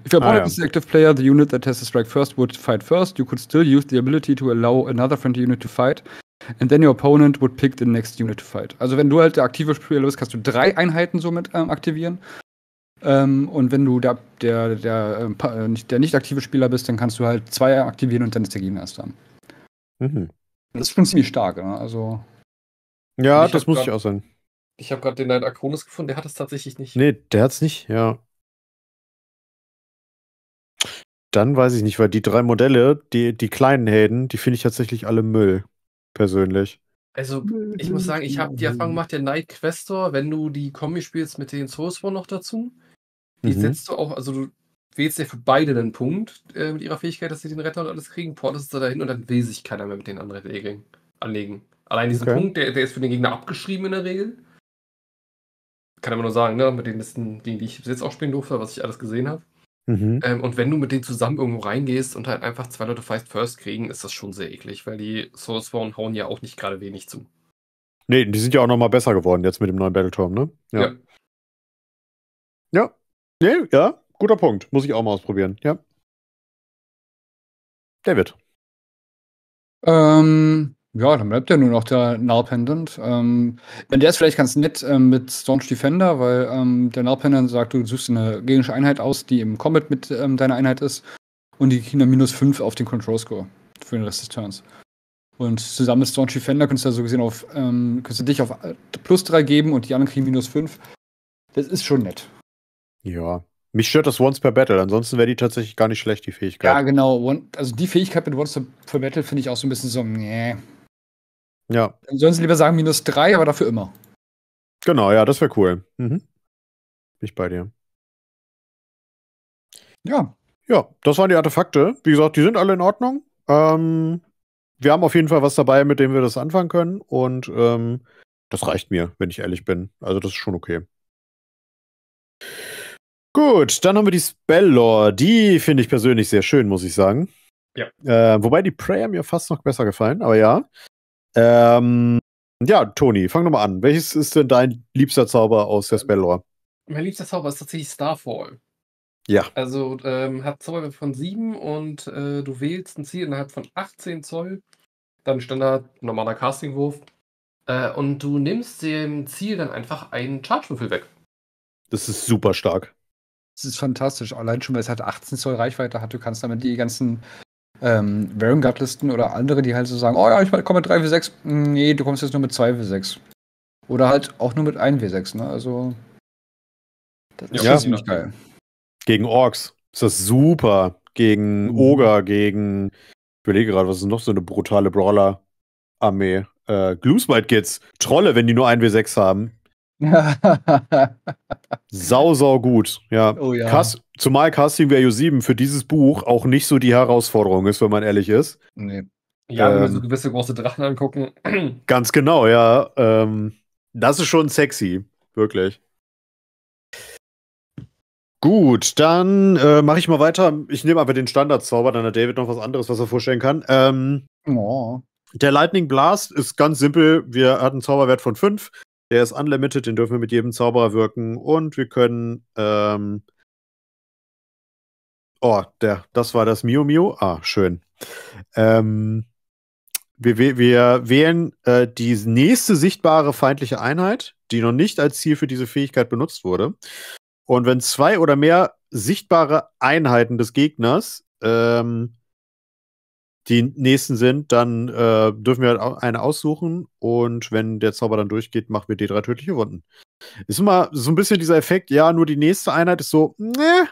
If your ah, opponent ah, ja. is the active player, the unit that has the strike first would fight first. You could still use the ability to allow another friendly unit to fight, And then your opponent would pick the next unit to fight. Also wenn du halt der aktive Spieler bist, kannst du drei Einheiten somit ähm, aktivieren. Ähm, und wenn du der, der, der, ähm, äh, der nicht aktive Spieler bist, dann kannst du halt zwei aktivieren und dann ist der Gegner erst dran. Mhm. Das ist schon ziemlich stark, ne? Also. Ja, das muss grad, ich auch sein. Ich habe gerade den Night Akronis gefunden, der hat es tatsächlich nicht. Nee, der hat's nicht, ja. Dann weiß ich nicht, weil die drei Modelle, die, die kleinen Helden, die finde ich tatsächlich alle Müll persönlich. Also, ich muss sagen, ich habe die Erfahrung gemacht, der Night Questor, wenn du die Kombi spielst mit den Soulsborne noch dazu, die mhm. setzt du auch, also du wählst ja für beide einen Punkt äh, mit ihrer Fähigkeit, dass sie den Retter und alles kriegen, portest du da hin und dann will sich keiner mehr mit den anderen Regeln anlegen. Allein diesen okay. Punkt, der, der, ist für den Gegner abgeschrieben in der Regel. Kann aber nur sagen, ne, mit den letzten Dingen, die ich bis jetzt auch spielen durfte, was ich alles gesehen habe. Mhm. Ähm, und wenn du mit denen zusammen irgendwo reingehst und halt einfach zwei Leute Fight First kriegen, ist das schon sehr eklig, weil die Soulsworn hauen ja auch nicht gerade wenig zu. Nee, die sind ja auch nochmal besser geworden jetzt mit dem neuen Battleturm, ne? Ja. ja. Ja. Nee, ja, guter Punkt. Muss ich auch mal ausprobieren, ja. David. Ähm, ja, dann bleibt ja nur noch der Null Pendant. Ähm, der ist vielleicht ganz nett ähm, mit Staunch Defender, weil ähm, der Null Pendant sagt, du suchst eine gegnerische Einheit aus, die im Combat mit ähm, deiner Einheit ist. Und die kriegen dann minus 5 auf den Control Score für den Rest des Turns. Und zusammen mit Staunch Defender kannst du ja so gesehen auf, ähm, kannst du dich auf äh, plus 3 geben und die anderen kriegen minus 5. Das ist schon nett. Ja, mich stört das Once per Battle, ansonsten wäre die tatsächlich gar nicht schlecht, die Fähigkeit. Ja, genau. Also die Fähigkeit mit Once per Battle finde ich auch so ein bisschen so, nee, ja. Dann sollen sie lieber sagen minus drei, aber dafür immer. Genau, ja, das wäre cool. Mhm. ich bei dir. Ja. Ja, das waren die Artefakte. Wie gesagt, die sind alle in Ordnung. Ähm, wir haben auf jeden Fall was dabei, mit dem wir das anfangen können. Und ähm, das reicht mir, wenn ich ehrlich bin. Also, das ist schon okay. Gut, dann haben wir die Spell-Lore. Die finde ich persönlich sehr schön, muss ich sagen. Ja. Äh, wobei die Prayer mir fast noch besser gefallen, aber ja. Ähm, ja, Toni, fang doch mal an. Welches ist denn dein liebster Zauber aus der Spellore? Mein liebster Zauber ist tatsächlich Starfall. Ja. Also ähm, hat Zauber von 7 und äh, du wählst ein Ziel innerhalb von 18 Zoll. Dann Standard, normaler Castingwurf. Äh, und du nimmst dem Ziel dann einfach einen Chargewürfel weg. Das ist super stark. Das ist fantastisch. Allein schon, weil es halt 18 Zoll Reichweite hat. Du kannst damit die ganzen ähm, Baron Guard-Listen oder andere, die halt so sagen, oh ja, ich komme mit 3 W6. Hm, nee, du kommst jetzt nur mit 2 W6. Oder halt auch nur mit 1 W6, ne? Also. Das ist ja, ziemlich geil. Gegen Orks ist das super. Gegen mhm. Ogre, gegen. Ich überlege gerade, was ist noch so eine brutale Brawler-Armee? Äh, Gloomspite Kids, Trolle, wenn die nur 1W6 haben sau, sau gut. Ja. Oh, ja. Cast zumal Casting Value 7 für dieses Buch auch nicht so die Herausforderung ist, wenn man ehrlich ist. Nee. Ja, ähm, wenn wir so ähm. gewisse große Drachen angucken. Ganz genau, ja. Ähm, das ist schon sexy, wirklich. Gut, dann äh, mache ich mal weiter. Ich nehme einfach den Standardzauber, dann hat David noch was anderes, was er vorstellen kann. Ähm, oh. Der Lightning Blast ist ganz simpel. Wir hatten einen Zauberwert von 5. Der ist unlimited, den dürfen wir mit jedem Zauberer wirken. Und wir können. Ähm oh, der, das war das Mio Mio. Ah, schön. Ähm wir, wir, wir, wählen äh, die nächste sichtbare feindliche Einheit, die noch nicht als Ziel für diese Fähigkeit benutzt wurde. Und wenn zwei oder mehr sichtbare Einheiten des Gegners ähm, die nächsten sind, dann äh, dürfen wir halt eine aussuchen und wenn der Zauber dann durchgeht, machen wir D3 tödliche Wunden. Ist immer so ein bisschen dieser Effekt, ja, nur die nächste Einheit ist so, ne.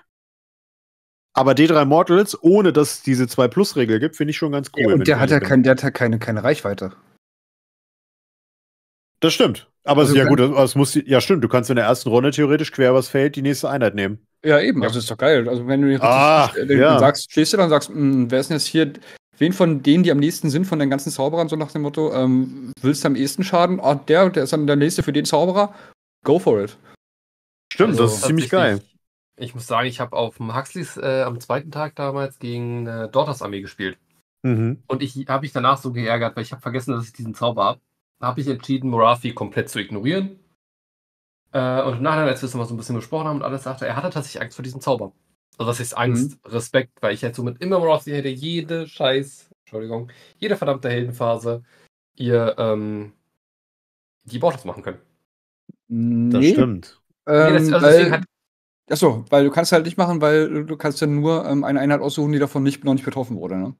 Aber D3 Mortals, ohne dass es diese 2-Plus-Regel gibt, finde ich schon ganz cool. Ja, und der hat ja, kein, der hat ja keine, keine Reichweite. Das stimmt. Aber also, ja gut, das muss ja stimmt. Du kannst in der ersten Runde theoretisch quer übers Feld die nächste Einheit nehmen. Ja eben. Also ist doch geil. Also wenn du jetzt ah, äh, ja. sagst, stehst du dann sagst, hm, wer ist denn jetzt hier Wen von denen, die am nächsten sind, von den ganzen Zauberern, so nach dem Motto, ähm, willst du am ehesten schaden? Ah, der, der ist dann der nächste für den Zauberer. Go for it. Stimmt, also, das ist ziemlich geil. Ich muss sagen, ich habe auf dem Huxleys äh, am zweiten Tag damals gegen äh, Dortas Armee gespielt. Mhm. Und ich habe mich danach so geärgert, weil ich habe vergessen, dass ich diesen Zauber habe. Habe ich entschieden, Morafi komplett zu ignorieren. Äh, und nachher, als wir es mal so ein bisschen besprochen haben und alles, sagte er, hatte tatsächlich Angst vor diesem Zauber. Also was ist Angst? Mhm. Respekt, weil ich jetzt somit immer noch hätte, jede scheiß, Entschuldigung, jede verdammte Heldenphase, ihr, ähm, die Bortles machen können. Das nee. stimmt. Ähm, nee, das, also weil, achso, weil du kannst halt nicht machen, weil du kannst ja nur ähm, eine Einheit aussuchen, die davon nicht, noch nicht betroffen wurde, ne?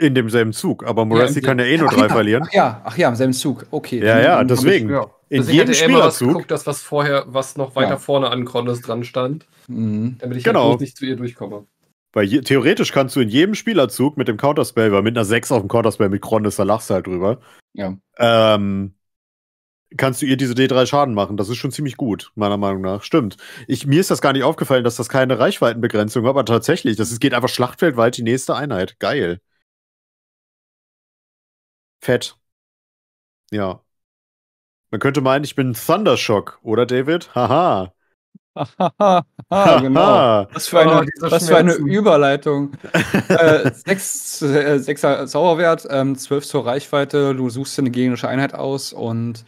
In demselben Zug, aber Morassi ja, kann ja eh nur ach, drei ja, verlieren. Ach ja, ach ja, im selben Zug, okay. Ja, ja, deswegen. Ich, ja. In Deswegen jedem hätte immer geguckt, dass was vorher, was noch weiter ja. vorne an Corners dran stand, mhm. damit ich halt genau. halt nicht zu ihr durchkomme. Weil je, theoretisch kannst du in jedem Spielerzug mit dem Counterspell, weil mit einer 6 auf dem Counterspell mit Kronis, da lachst du halt drüber. Ja. Ähm, kannst du ihr diese D3 Schaden machen. Das ist schon ziemlich gut, meiner Meinung nach. Stimmt. Ich, mir ist das gar nicht aufgefallen, dass das keine Reichweitenbegrenzung war, aber tatsächlich, das ist, geht einfach schlachtfeldweit die nächste Einheit. Geil. Fett. Ja. Man könnte meinen, ich bin Thundershock, oder David? Haha. Haha, genau. Was für eine, oh, was für eine Überleitung. äh, sechs, äh, sechser Sauerwert, ähm, 12 zur Reichweite. Du suchst dir eine gegnerische Einheit aus und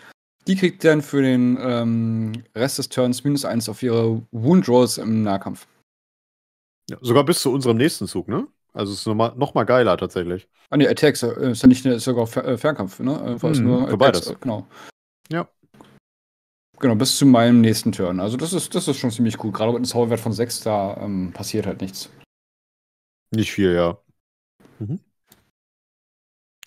die kriegt dann für den ähm, Rest des Turns minus 1 auf ihre Wound Rolls im Nahkampf. Ja, sogar bis zu unserem nächsten Zug, ne? Also es ist nochmal noch mal geiler tatsächlich. Ah ne, Attacks äh, ist ja nicht ist sogar äh, Fernkampf, ne? mhm, nur Attacks, für beides. Äh, genau. Ja. Genau, bis zu meinem nächsten Turn. Also das ist, das ist schon ziemlich gut. Gerade mit einem Zauberwert von 6, da ähm, passiert halt nichts. Nicht viel, ja. Mhm.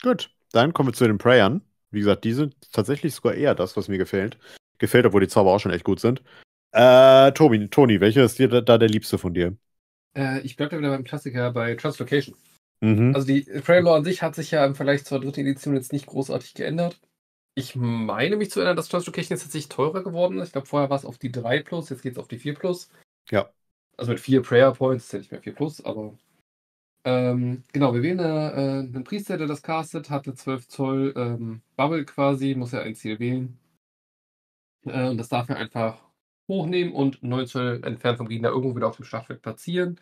Gut, dann kommen wir zu den Prayern. Wie gesagt, die sind tatsächlich sogar eher das, was mir gefällt. Gefällt, obwohl die Zauber auch schon echt gut sind. Äh, Tobi, Toni, welcher ist dir da, der liebste von dir? Äh, ich bleib da wieder beim Klassiker bei Translocation. Mhm. Also die Prayer Law an sich hat sich ja im Vergleich zur dritten Edition jetzt nicht großartig geändert ich meine mich zu erinnern, dass Toy Location jetzt tatsächlich teurer geworden ist. Ich glaube, vorher war es auf die 3 Plus, jetzt geht es auf die 4 Plus. Ja. Also mit 4 Prayer Points ist ja nicht mehr 4 Plus, aber. Ähm, genau, wir wählen äh, einen Priester, der das castet, hatte 12 Zoll ähm, Bubble quasi, muss ja ein Ziel wählen. Äh, und das darf er einfach hochnehmen und 9 Zoll entfernt vom Gegner irgendwo wieder auf dem Schlachtfeld platzieren.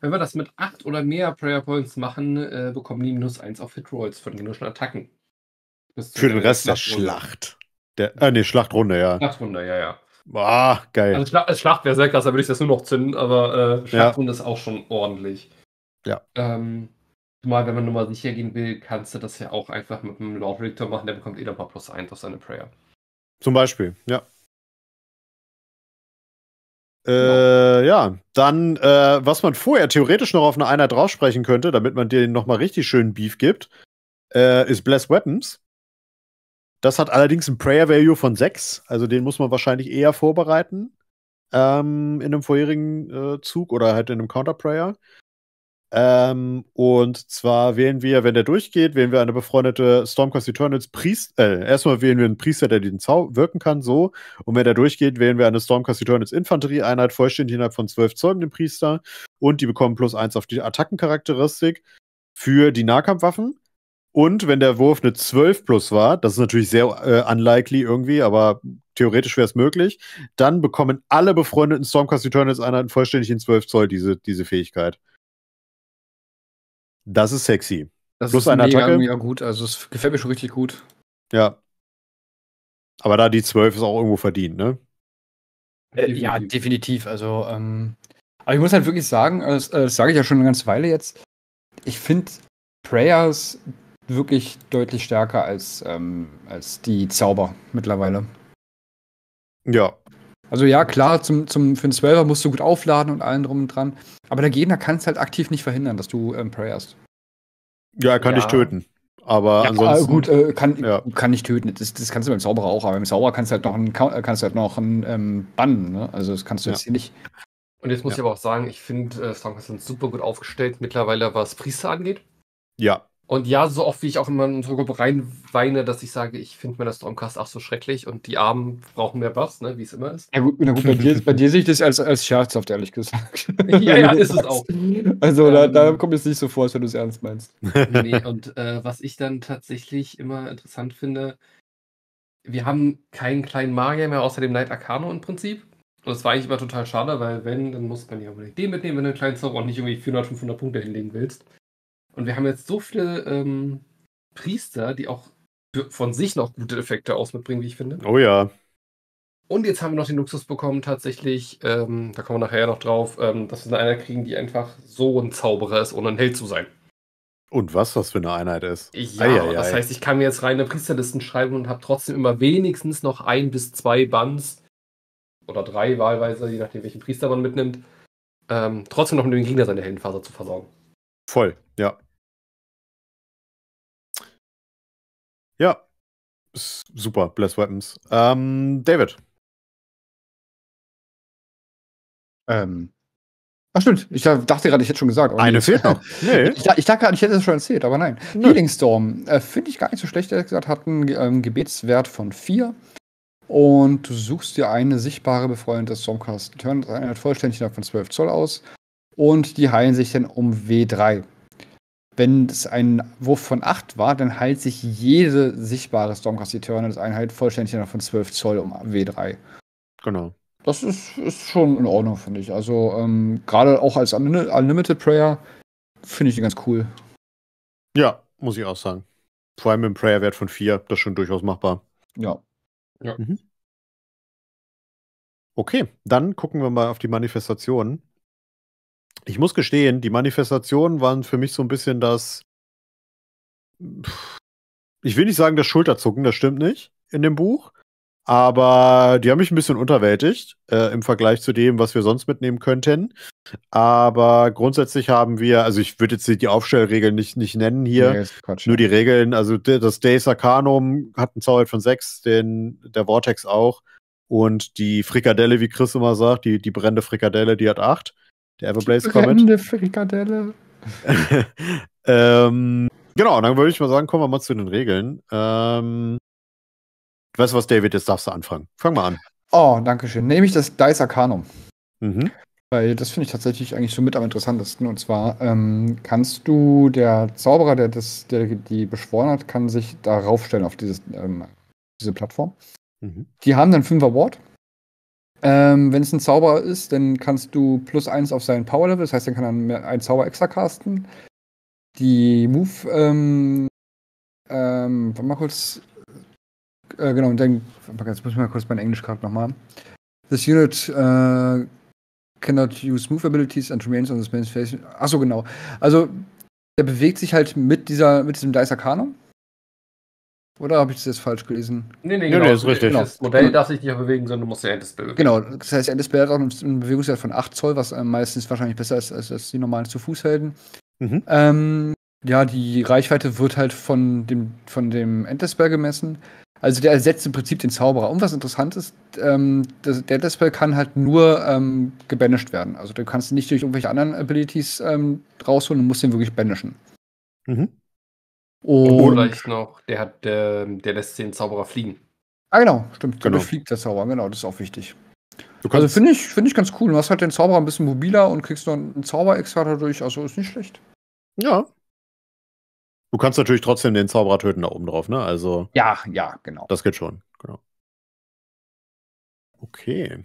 Wenn wir das mit 8 oder mehr Prayer Points machen, äh, bekommen die minus 1 auf Hit Rolls von genuschen Attacken. Für den Rest der Schlacht. Der, äh, nee, Schlachtrunde, ja. Schlachtrunde, ja, ja. Boah, geil. Also Schla Schlacht wäre sehr krass, da würde ich das nur noch zünden, aber äh, Schlachtrunde ja. ist auch schon ordentlich. Ja. Ähm, mal, wenn man nur mal sicher gehen will, kannst du das ja auch einfach mit einem Lord Richter machen, der bekommt eh nochmal plus 1 auf seine Prayer. Zum Beispiel, ja. Äh, genau. ja, dann, äh, was man vorher theoretisch noch auf eine Einheit draufsprechen könnte, damit man dir nochmal richtig schönen Beef gibt, äh, ist Bless Weapons. Das hat allerdings ein Prayer Value von 6, also den muss man wahrscheinlich eher vorbereiten ähm, in einem vorherigen äh, Zug oder halt in einem Counter Prayer. Ähm, und zwar wählen wir, wenn der durchgeht, wählen wir eine befreundete Stormcast Eternals Priester. Äh, erstmal wählen wir einen Priester, der den Zau wirken kann, so. Und wenn der durchgeht, wählen wir eine Stormcast Eternals Infanterieeinheit vollständig innerhalb von 12 Zoll den Priester. Und die bekommen plus 1 auf die Attackencharakteristik für die Nahkampfwaffen. Und wenn der Wurf eine 12 plus war, das ist natürlich sehr äh, unlikely irgendwie, aber theoretisch wäre es möglich, dann bekommen alle befreundeten Stormcast Eternals-Einheiten vollständig in 12 Zoll diese, diese Fähigkeit. Das ist sexy. Das Plus ist eine mega, Attacke. mega gut. Also es gefällt mir schon richtig gut. Ja. Aber da die 12 ist auch irgendwo verdient, ne? Äh, ja, definitiv. Also, ähm, aber ich muss halt wirklich sagen, das, also, äh, das sage ich ja schon eine ganze Weile jetzt, ich finde Prayers wirklich deutlich stärker als, ähm, als die Zauber mittlerweile. Ja. Also ja, klar, zum, zum, für den Zwölfer musst du gut aufladen und allen drum und dran. Aber der Gegner kann es halt aktiv nicht verhindern, dass du ähm, prayerst. Ja, er kann ja. dich töten. Aber ja, ansonsten. Gut, äh, kann, ja. kann nicht töten. Das, das kannst du beim Zauberer auch, aber beim Zauberer kannst du halt noch einen, äh, kannst halt noch einen ähm, bannen. Ne? Also das kannst du ja. jetzt hier nicht. Und jetzt muss ich aber auch sagen, ich finde, äh, Stronghearts sind super gut aufgestellt mittlerweile, was Priester angeht. Ja, und ja, so oft wie ich auch immer in unsere Gruppe reinweine, dass ich sage, ich finde mir das Stormcast auch so schrecklich und die Armen brauchen mehr Buffs, ne, wie es immer ist. Ja gut, na gut bei, dir, bei dir sehe ich das als, als scherzhaft, ehrlich gesagt. ja, ja, ist es auch. Also ähm, da, da ähm, kommt es nicht so vor, als wenn du es ernst meinst. Nee, und äh, was ich dann tatsächlich immer interessant finde, wir haben keinen kleinen Magier mehr außer dem Knight Arcano im Prinzip. Und das war eigentlich immer total schade, weil wenn, dann muss man ja unbedingt den mitnehmen, wenn du einen kleinen Zauber und nicht irgendwie 400, 500 Punkte hinlegen willst. Und wir haben jetzt so viele ähm, Priester, die auch von sich noch gute Effekte aus mitbringen, wie ich finde. Oh ja. Und jetzt haben wir noch den Luxus bekommen, tatsächlich, ähm, da kommen wir nachher ja noch drauf, ähm, dass wir eine Einheit kriegen, die einfach so ein Zauberer ist, ohne ein Held zu sein. Und was das für eine Einheit ist. Ja, Eieiei. das heißt, ich kann mir jetzt reine Priesterlisten schreiben und habe trotzdem immer wenigstens noch ein bis zwei Bands oder drei wahlweise, je nachdem, welchen Priester man mitnimmt, ähm, trotzdem noch mit dem Gegner seine Heldenfaser zu versorgen. Voll, ja. Ja, super, Bless Weapons. Ähm, David. Ähm. Ach stimmt, ich dachte gerade, ich hätte schon gesagt. Oh eine nicht. fehlt noch. Nee. Ich, ich dachte gerade, ich hätte es schon erzählt, aber nein. Nee. Healing Storm, äh, finde ich gar nicht so schlecht, Er hat gesagt, hat einen ähm, Gebetswert von 4. Und du suchst dir eine sichtbare befreundete Stormcast. Turn eine vollständig innerhalb von 12 Zoll aus und die heilen sich dann um W3. Wenn es ein Wurf von 8 war, dann heilt sich jede sichtbare Stormcast Eternals Einheit vollständig von 12 Zoll um W3. Genau. Das ist, ist schon in Ordnung, finde ich. Also ähm, gerade auch als Unlimited Prayer finde ich die ganz cool. Ja, muss ich auch sagen. Vor allem im Prayer-Wert von 4, das ist schon durchaus machbar. Ja. ja. Mhm. Okay, dann gucken wir mal auf die Manifestationen ich muss gestehen, die Manifestationen waren für mich so ein bisschen das. Ich will nicht sagen, das Schulterzucken, das stimmt nicht in dem Buch. Aber die haben mich ein bisschen unterwältigt äh, im Vergleich zu dem, was wir sonst mitnehmen könnten. Aber grundsätzlich haben wir, also ich würde jetzt die Aufstellregeln nicht, nicht nennen hier, nee, nur die Regeln, also das Days Arcanum hat einen Zauber von 6, der Vortex auch. Und die Frikadelle, wie Chris immer sagt, die, die brennende Frikadelle, die hat 8 der Everblaze Comet. Rende Frikadelle. ähm, genau, dann würde ich mal sagen, kommen wir mal zu den Regeln. Ähm, du was, David, jetzt darfst du anfangen. Fang mal an. Oh, danke schön. Nehme ich das Dice Arcanum. Mhm. Weil das finde ich tatsächlich eigentlich so mit am interessantesten. Und zwar ähm, kannst du, der Zauberer, der, das, der die beschworen hat, kann sich darauf stellen auf dieses, ähm, diese Plattform. Mhm. Die haben dann 5 Award ähm, Wenn es ein Zauber ist, dann kannst du plus eins auf seinen Power Level, das heißt, dann kann er einen Zauber extra casten. Die Move, ähm, ähm, warte mal kurz. Äh, genau, und dann, jetzt muss ich mal kurz mein Englisch gerade nochmal. This unit äh, cannot use move abilities and remains on this man's face. Achso, genau. Also, der bewegt sich halt mit dieser, mit diesem Dice Arcanum. Oder habe ich das jetzt falsch gelesen? Nee, nee, genau. Nee, ist richtig. Das Modell darf sich nicht bewegen, sondern du musst dein Endisplay bewegen. Genau, das heißt, Endisplay hat auch einen Bewegungswert von 8 Zoll, was äh, meistens wahrscheinlich besser ist als, als die normalen zu Fuß halten. Mhm. Ähm, ja, die Reichweite wird halt von dem, von dem Endisplay gemessen. Also der ersetzt im Prinzip den Zauberer. Und was interessant ist, ähm, das, der Endisplay kann halt nur ähm, gebanished werden. Also du kannst ihn nicht durch irgendwelche anderen Abilities ähm, rausholen und musst ihn wirklich banishen. Mhm. Und vielleicht noch, der hat, äh, der lässt den Zauberer fliegen. Ah, genau, stimmt. Genau. Der fliegt der Zauberer, genau, das ist auch wichtig. Also finde ich, find ich ganz cool. Du hast halt den Zauberer ein bisschen mobiler und kriegst noch einen zauber extra dadurch, also ist nicht schlecht. Ja. Du kannst natürlich trotzdem den Zauberer töten da oben drauf, ne? Also. Ja, ja, genau. Das geht schon, genau. Okay.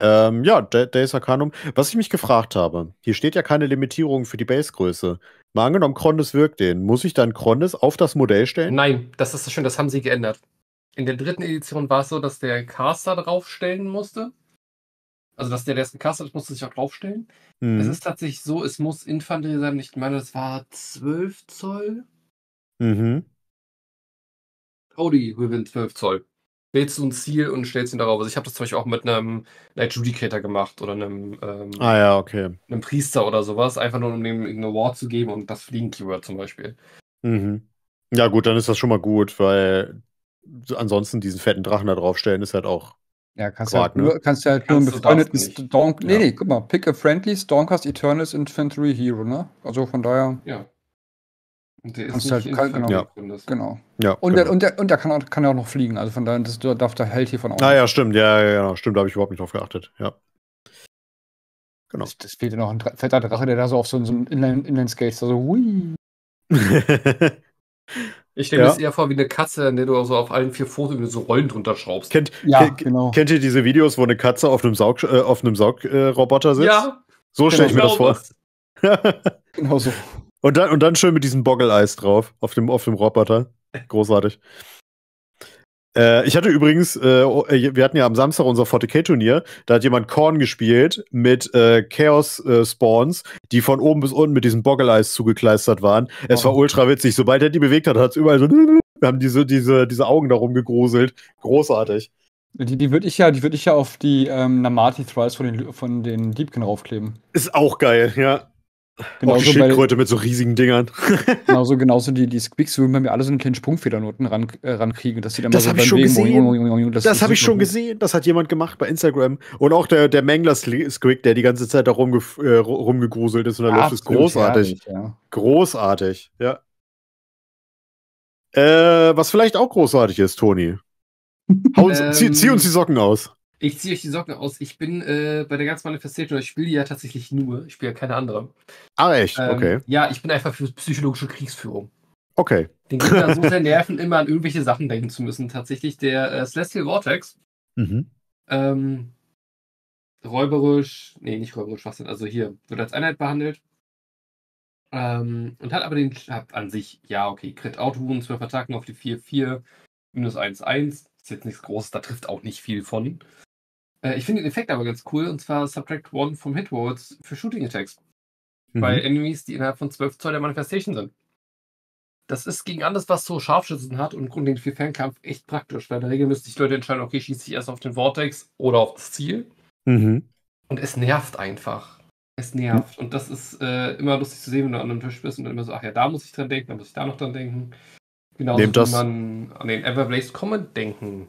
Ähm, ja, Days Arcanum. Was ich mich gefragt habe, hier steht ja keine Limitierung für die Basegröße. Mal angenommen, Crondes wirkt den. Muss ich dann Crondes auf das Modell stellen? Nein, das ist schön, das haben sie geändert. In der dritten Edition war es so, dass der Caster draufstellen musste. Also, dass der, der es gecastet hat, musste sich auch draufstellen. Hm. Es ist tatsächlich so, es muss Infanterie sein. Ich meine, das war 12 Zoll. Mhm. Cody gewinnt 12 Zoll wählst du ein Ziel und stellst ihn darauf. Also ich habe das zum Beispiel auch mit einem, Adjudicator gemacht oder einem, ähm, ah, ja, okay. einem Priester oder sowas, einfach nur um dem einen Award zu geben und das Fliegen-Keyword zum Beispiel. Mhm. Ja gut, dann ist das schon mal gut, weil ansonsten diesen fetten Drachen da draufstellen ist halt auch ja, kannst Quark, du halt ne? nur, kannst du halt nur einen befreundeten Storm. Nee, ja. nee, guck mal, pick a friendly Stormcast Eternus Infantry Hero, ne? Also von daher. Ja. Und der ist halt, kann, genau, ja. genau. Ja, und, genau. Der, und, der, und der kann auch, kann ja auch noch fliegen. Also von daher, das darf der Held hier von außen. Naja, ah stimmt, ja, ja, genau, stimmt, da habe ich überhaupt nicht drauf geachtet. Ja. Genau. Das, das fehlt ja noch ein fetter Drache, der da so auf so, so einem Inline, Inline-Skates da so, hui. Ich stelle mir das eher vor wie eine Katze, an der du auch so auf allen vier Pfoten so Rollen drunter schraubst. Kennt, ja, genau. kennt ihr diese Videos, wo eine Katze auf einem, Saug, äh, auf Saugroboter äh, sitzt? Ja. So genau, stelle ich genau. mir genau das vor. genau so. Genau und dann, und dann schön mit diesem Boggle-Eis drauf, auf dem, auf dem Roboter. Großartig. Äh, ich hatte übrigens, äh, oh, äh wir hatten ja am Samstag unser 40k-Turnier, da hat jemand Korn gespielt mit äh, Chaos-Spawns, äh, die von oben bis unten mit diesem Boggle-Eis zugekleistert waren. Es war oh. ultra witzig. Sobald er die bewegt hat, hat es überall so, wir haben diese, diese, diese Augen darum gegruselt. Großartig. Die, die würde ich ja, die ich ja auf die ähm, Namati Thrice von den, von den Diebken raufkleben. Ist auch geil, ja. Genauso auch die Schildkröte bei, mit so riesigen Dingern. genauso, genauso die, die squeaks bei mir alle so einen kleinen Sprungfedernoten ran, äh, rankriegen, dass die dann das mal so ich schon Wegen, gesehen. Oing, oing, oing, das, das habe ich schon gesehen. Das hat jemand gemacht bei Instagram. Und auch der, der Mangler-Squeak, der die ganze Zeit da rumge äh, rumgegruselt ist und da läuft, ist großartig. Herrlich, ja. Großartig, ja. Äh, was vielleicht auch großartig ist, Toni. Uns, zieh, zieh uns die ähm. Socken aus. Ich ziehe euch die Socken aus. Ich bin äh, bei der ganzen Manifestation, ich spiele ja tatsächlich nur, ich spiele ja keine andere. Ah, echt? Ähm, okay. Ja, ich bin einfach für psychologische Kriegsführung. Okay. Den Gegner so sehr nerven, immer an irgendwelche Sachen denken zu müssen. Tatsächlich der äh, Celestial Vortex. Mhm. Ähm, räuberisch, nee, nicht räuberisch, was denn? Also hier, wird als Einheit behandelt. Ähm, und hat aber den hat an sich, ja, okay, Crit Autohuren, 12 Attacken auf die 4-4, minus 1-1. Ist jetzt nichts Großes, da trifft auch nicht viel von. Äh, ich finde den Effekt aber ganz cool, und zwar Subtract One vom Hitwards für Shooting Attacks. Mhm. Bei Enemies, die innerhalb von 12 Zoll der Manifestation sind. Das ist gegen alles, was so Scharfschützen hat und grundlegend für Fernkampf echt praktisch, weil in der Regel müsste ich Leute entscheiden, okay, schieße ich erst auf den Vortex oder auf das Ziel. Mhm. Und es nervt einfach. Es nervt. Mhm. Und das ist äh, immer lustig zu sehen, wenn du an einem Tisch bist und dann immer so, ach ja, da muss ich dran denken, da muss ich da noch dran denken. Genauso Nehmt wie man an den Everblaze Comment denken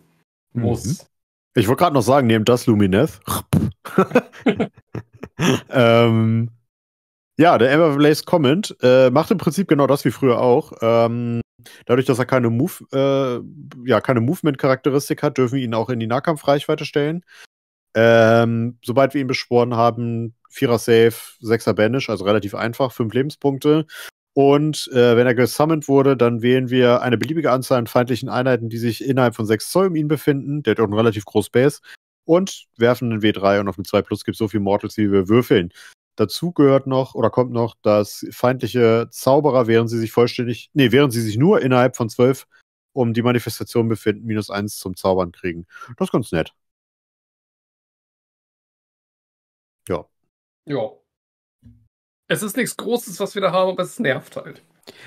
mhm. muss. Mhm. Ich wollte gerade noch sagen, nehmt das Lumineth. ähm, ja, der Ember Blaze Comment äh, macht im Prinzip genau das wie früher auch. Ähm, dadurch, dass er keine Move, äh, ja, keine Movement-Charakteristik hat, dürfen wir ihn auch in die Nahkampfreichweite stellen. Ähm, sobald wir ihn beschworen haben, 4er Safe, 6er Banish, also relativ einfach, 5 Lebenspunkte. Und äh, wenn er gesummelt wurde, dann wählen wir eine beliebige Anzahl an feindlichen Einheiten, die sich innerhalb von 6 Zoll um ihn befinden. Der hat auch einen relativ großen Base. Und werfen einen W3 und auf dem 2 Plus gibt es so viel Mortals, wie wir würfeln. Dazu gehört noch oder kommt noch, dass feindliche Zauberer, während sie sich vollständig, nee, während sie sich nur innerhalb von 12 um die Manifestation befinden, minus 1 zum Zaubern kriegen. Das ist ganz nett. Ja. Ja. Es ist nichts Großes, was wir da haben, aber es nervt halt.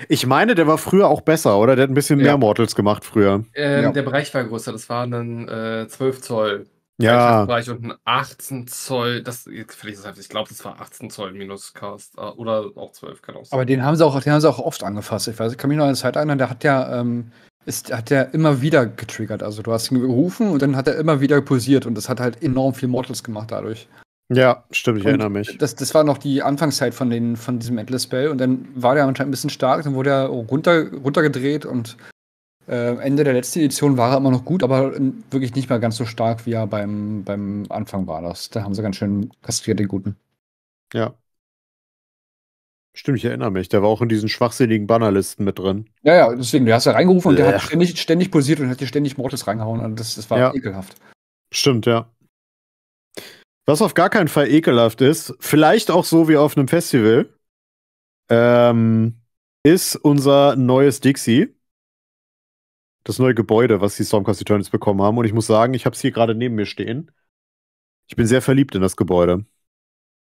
Ich meine, der war früher auch besser, oder? Der hat ein bisschen ja. mehr Mortals gemacht früher. Ähm, ja. Der Bereich war größer. Das war ein äh, 12 Zoll. Ja. Bereich und ein 18 Zoll. Das, ich halt. glaube, das war 18 Zoll minus Cast. Äh, oder auch 12, kann auch sein. Aber den haben sie auch, den haben sie auch oft angefasst. Ich weiß, ich kann mich noch an eine Zeit erinnern, der hat ja. Ähm ist, hat er immer wieder getriggert. Also du hast ihn gerufen und dann hat er immer wieder pulsiert und das hat halt enorm viel Mortals gemacht dadurch. Ja, stimmt, ich und erinnere mich. Das, das war noch die Anfangszeit von, den, von diesem Endless Spell und dann war der anscheinend ein bisschen stark, dann wurde er runter, runtergedreht und äh, Ende der letzten Edition war er immer noch gut, aber wirklich nicht mehr ganz so stark, wie er beim, beim Anfang war. Das, da haben sie ganz schön kastriert, den Guten. Ja. Stimmt, ich erinnere mich. Der war auch in diesen schwachsinnigen Bannerlisten mit drin. Ja, ja, deswegen, der hast ja reingerufen und der hat ständig, ständig posiert und hat dir ständig Mortis reingehauen. Also das, das war ja. ekelhaft. Stimmt, ja. Was auf gar keinen Fall ekelhaft ist, vielleicht auch so wie auf einem Festival, ähm, ist unser neues Dixie. Das neue Gebäude, was die Stormcast Eternals bekommen haben. Und ich muss sagen, ich habe es hier gerade neben mir stehen. Ich bin sehr verliebt in das Gebäude.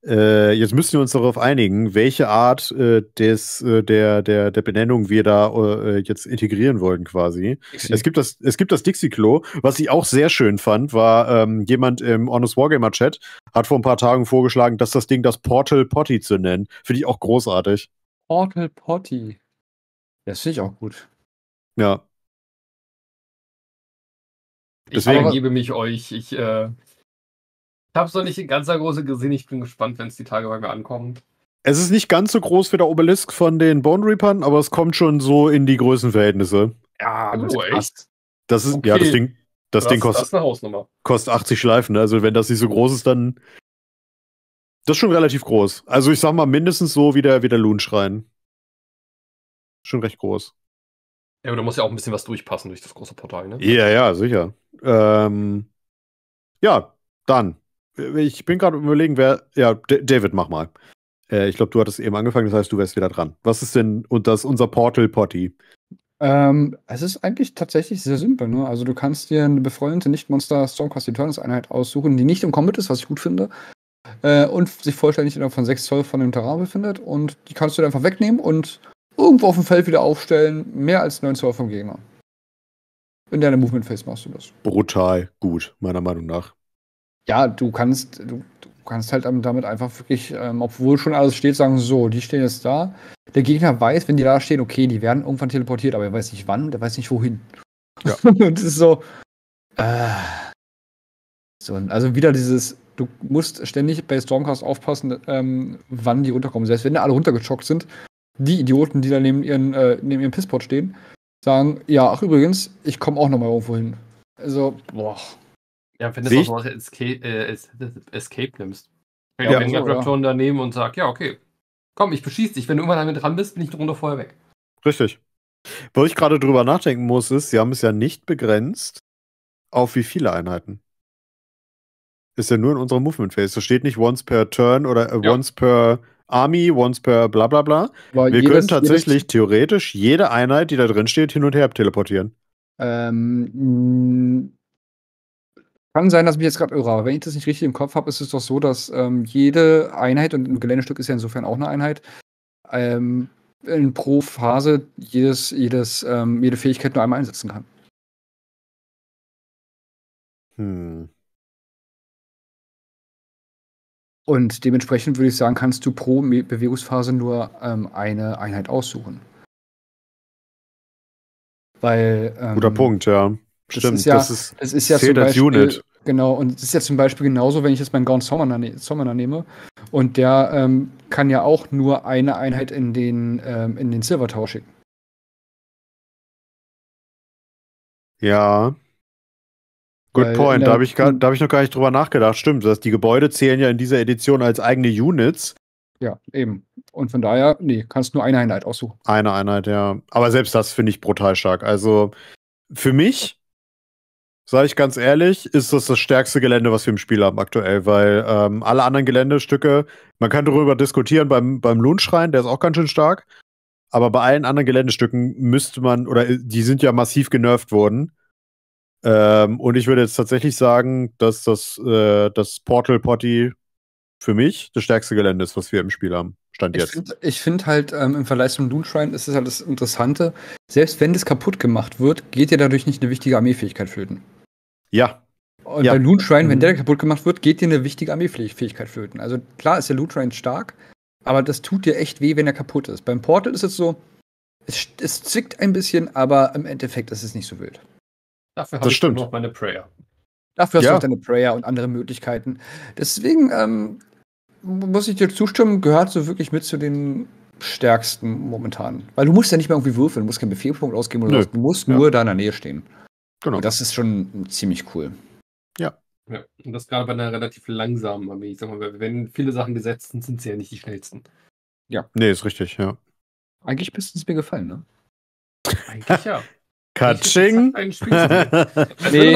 Äh, jetzt müssen wir uns darauf einigen, welche Art äh, des, äh, der, der, der Benennung wir da äh, jetzt integrieren wollen, quasi. Dixie. Es gibt das, es gibt das Dixie-Klo. Was ich auch sehr schön fand, war ähm, jemand im Honest Wargamer-Chat hat vor ein paar Tagen vorgeschlagen, dass das Ding das Portal Potty zu nennen. Finde ich auch großartig. Portal Potty. Das finde ich auch gut. Ja. Deswegen. Ich übergebe mich euch. Ich, äh, habe es noch nicht in ganzer Große gesehen. Ich bin gespannt, wenn es die Tage bei mir ankommt. Es ist nicht ganz so groß wie der Obelisk von den Bone Reapern, aber es kommt schon so in die Größenverhältnisse. Ja, das oh, echt? Das ist, okay. ja, das Ding, das, das Ding kostet, das kostet 80 Schleifen. Ne? Also, wenn das nicht so groß ist, dann. Das ist schon relativ groß. Also, ich sag mal, mindestens so wie der, wie der Loon-Schrein. Schon recht groß. Ja, aber da muss ja auch ein bisschen was durchpassen durch das große Portal, ne? Ja, ja, sicher. Ähm, ja, dann ich bin gerade überlegen, wer. Ja, D David, mach mal. Äh, ich glaube, du hattest eben angefangen, das heißt, du wärst wieder dran. Was ist denn und das unser Portal Potty? Ähm, es ist eigentlich tatsächlich sehr simpel. Ne? Also du kannst dir eine befreundete Nicht-Monster Stormcast Eternals Einheit aussuchen, die nicht im Combat ist, was ich gut finde. Äh, und sich vollständig innerhalb von 6 Zoll von dem Terrain befindet. Und die kannst du dann einfach wegnehmen und irgendwo auf dem Feld wieder aufstellen. Mehr als 9 Zoll vom Gegner. In deiner Movement Phase machst du das. Brutal gut, meiner Meinung nach. Ja, du kannst, du, du kannst halt damit einfach wirklich, ähm, obwohl schon alles steht, sagen, so, die stehen jetzt da. Der Gegner weiß, wenn die da stehen, okay, die werden irgendwann teleportiert, aber er weiß nicht wann der weiß nicht wohin. Ja. und es ist so, äh, so, also wieder dieses, du musst ständig bei Stormcast aufpassen, ähm, wann die runterkommen. Selbst wenn da alle runtergechockt sind, die Idioten, die da neben, ihren, äh, neben ihrem Pisspot stehen, sagen, ja, ach übrigens, ich komme auch nochmal irgendwo hin. Also, boah. Äh, ja, wenn du es auch als Escape, äh, als Escape nimmst. Wenn ja, du den so, ja. daneben und sagst, ja, okay, komm, ich beschieße dich. Wenn du immer damit dran bist, bin ich eine Runde vorher weg. Richtig. Wo ich gerade drüber nachdenken muss, ist, sie haben es ja nicht begrenzt, auf wie viele Einheiten. Ist ja nur in unserer Movement Phase. Da steht nicht once per turn oder äh, ja. once per Army, once per bla bla bla. Weil Wir jedes, können tatsächlich jedes... theoretisch jede Einheit, die da drin steht, hin und her teleportieren. Ähm, kann sein, dass ich mich jetzt gerade irre, aber wenn ich das nicht richtig im Kopf habe, ist es doch so, dass ähm, jede Einheit, und ein Geländestück ist ja insofern auch eine Einheit, ähm, in pro Phase jedes, jedes, ähm, jede Fähigkeit nur einmal einsetzen kann. Hm. Und dementsprechend würde ich sagen, kannst du pro Bewegungsphase nur ähm, eine Einheit aussuchen. Weil. Ähm, Guter Punkt, ja. Stimmt, ist ja, das ist, das ist ja zum Beispiel, Unit. Genau, und es ist ja zum Beispiel genauso, wenn ich jetzt meinen Gaun Summoner, ne Summoner nehme und der ähm, kann ja auch nur eine Einheit in den, ähm, in den Silver Tower schicken. Ja. Good Weil point, da habe ich, hm. hab ich noch gar nicht drüber nachgedacht. Stimmt, dass die Gebäude zählen ja in dieser Edition als eigene Units. Ja, eben. Und von daher, nee, kannst nur eine Einheit aussuchen. Eine Einheit, ja. Aber selbst das finde ich brutal stark. Also für mich Sage ich ganz ehrlich, ist das das stärkste Gelände, was wir im Spiel haben aktuell, weil ähm, alle anderen Geländestücke, man kann darüber diskutieren beim, beim Lohnschrein, der ist auch ganz schön stark, aber bei allen anderen Geländestücken müsste man, oder äh, die sind ja massiv genervt worden. Ähm, und ich würde jetzt tatsächlich sagen, dass das, äh, das Portal Potty für mich das stärkste Gelände ist, was wir im Spiel haben. Stand jetzt. Ich finde find halt ähm, im Vergleich zum Loon Shrine ist es halt das Interessante. Selbst wenn das kaputt gemacht wird, geht ja dadurch nicht eine wichtige Armeefähigkeit flöten. Ja. Und ja. bei Loot Shrine, wenn mhm. der kaputt gemacht wird, geht dir eine wichtige Armeefähigkeit flöten. Also klar ist der Loot Shrine stark, aber das tut dir echt weh, wenn er kaputt ist. Beim Portal ist es so, es, es zwickt ein bisschen, aber im Endeffekt ist es nicht so wild. Dafür habe ich stimmt. noch meine Prayer. Dafür hast ja. du auch deine Prayer und andere Möglichkeiten. Deswegen ähm, muss ich dir zustimmen, gehört so wirklich mit zu den stärksten momentan. Weil du musst ja nicht mehr irgendwie würfeln, du musst keinen Befehlpunkt ausgeben oder Nö. Du musst ja. nur da in der Nähe stehen. Genau. Und das ist schon ziemlich cool. Ja. ja. Und das gerade bei einer relativ langsamen Armee. Ich sag mal, wenn viele Sachen gesetzt sind, sind sie ja nicht die schnellsten. Ja. Nee, ist richtig, ja. Eigentlich müsste es mir gefallen, ne? Eigentlich ja. Katsching. Ich, nee, du noch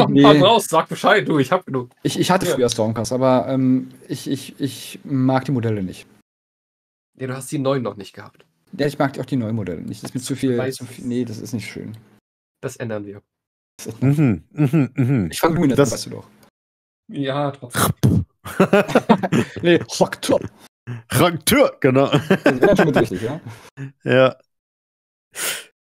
ein nee. paar brauchst, sag Bescheid, du, ich hab genug. Ich, ich hatte ja. früher Stormcast, aber ähm, ich, ich, ich mag die Modelle nicht. Nee, du hast die neuen noch nicht gehabt. Ja, ich mag auch die neuen Modelle nicht. Das ist mir zu viel. zu viel nee, das ist nicht schön. Das ändern wir. Mhm, mhm, mhm. Ich fange Luminat, das weißt du doch. Ja, trotzdem. nee, Raktur. Raktur, genau. Das wäre schon mit richtig, ja? Ja.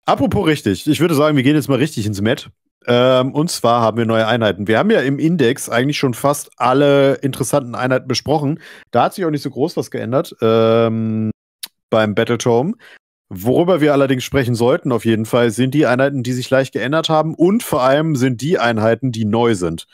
Apropos richtig, ich würde sagen, wir gehen jetzt mal richtig ins Met. Ähm, und zwar haben wir neue Einheiten. Wir haben ja im Index eigentlich schon fast alle interessanten Einheiten besprochen. Da hat sich auch nicht so groß was geändert ähm, beim Battle Tome. Worüber wir allerdings sprechen sollten, auf jeden Fall, sind die Einheiten, die sich leicht geändert haben und vor allem sind die Einheiten, die neu sind.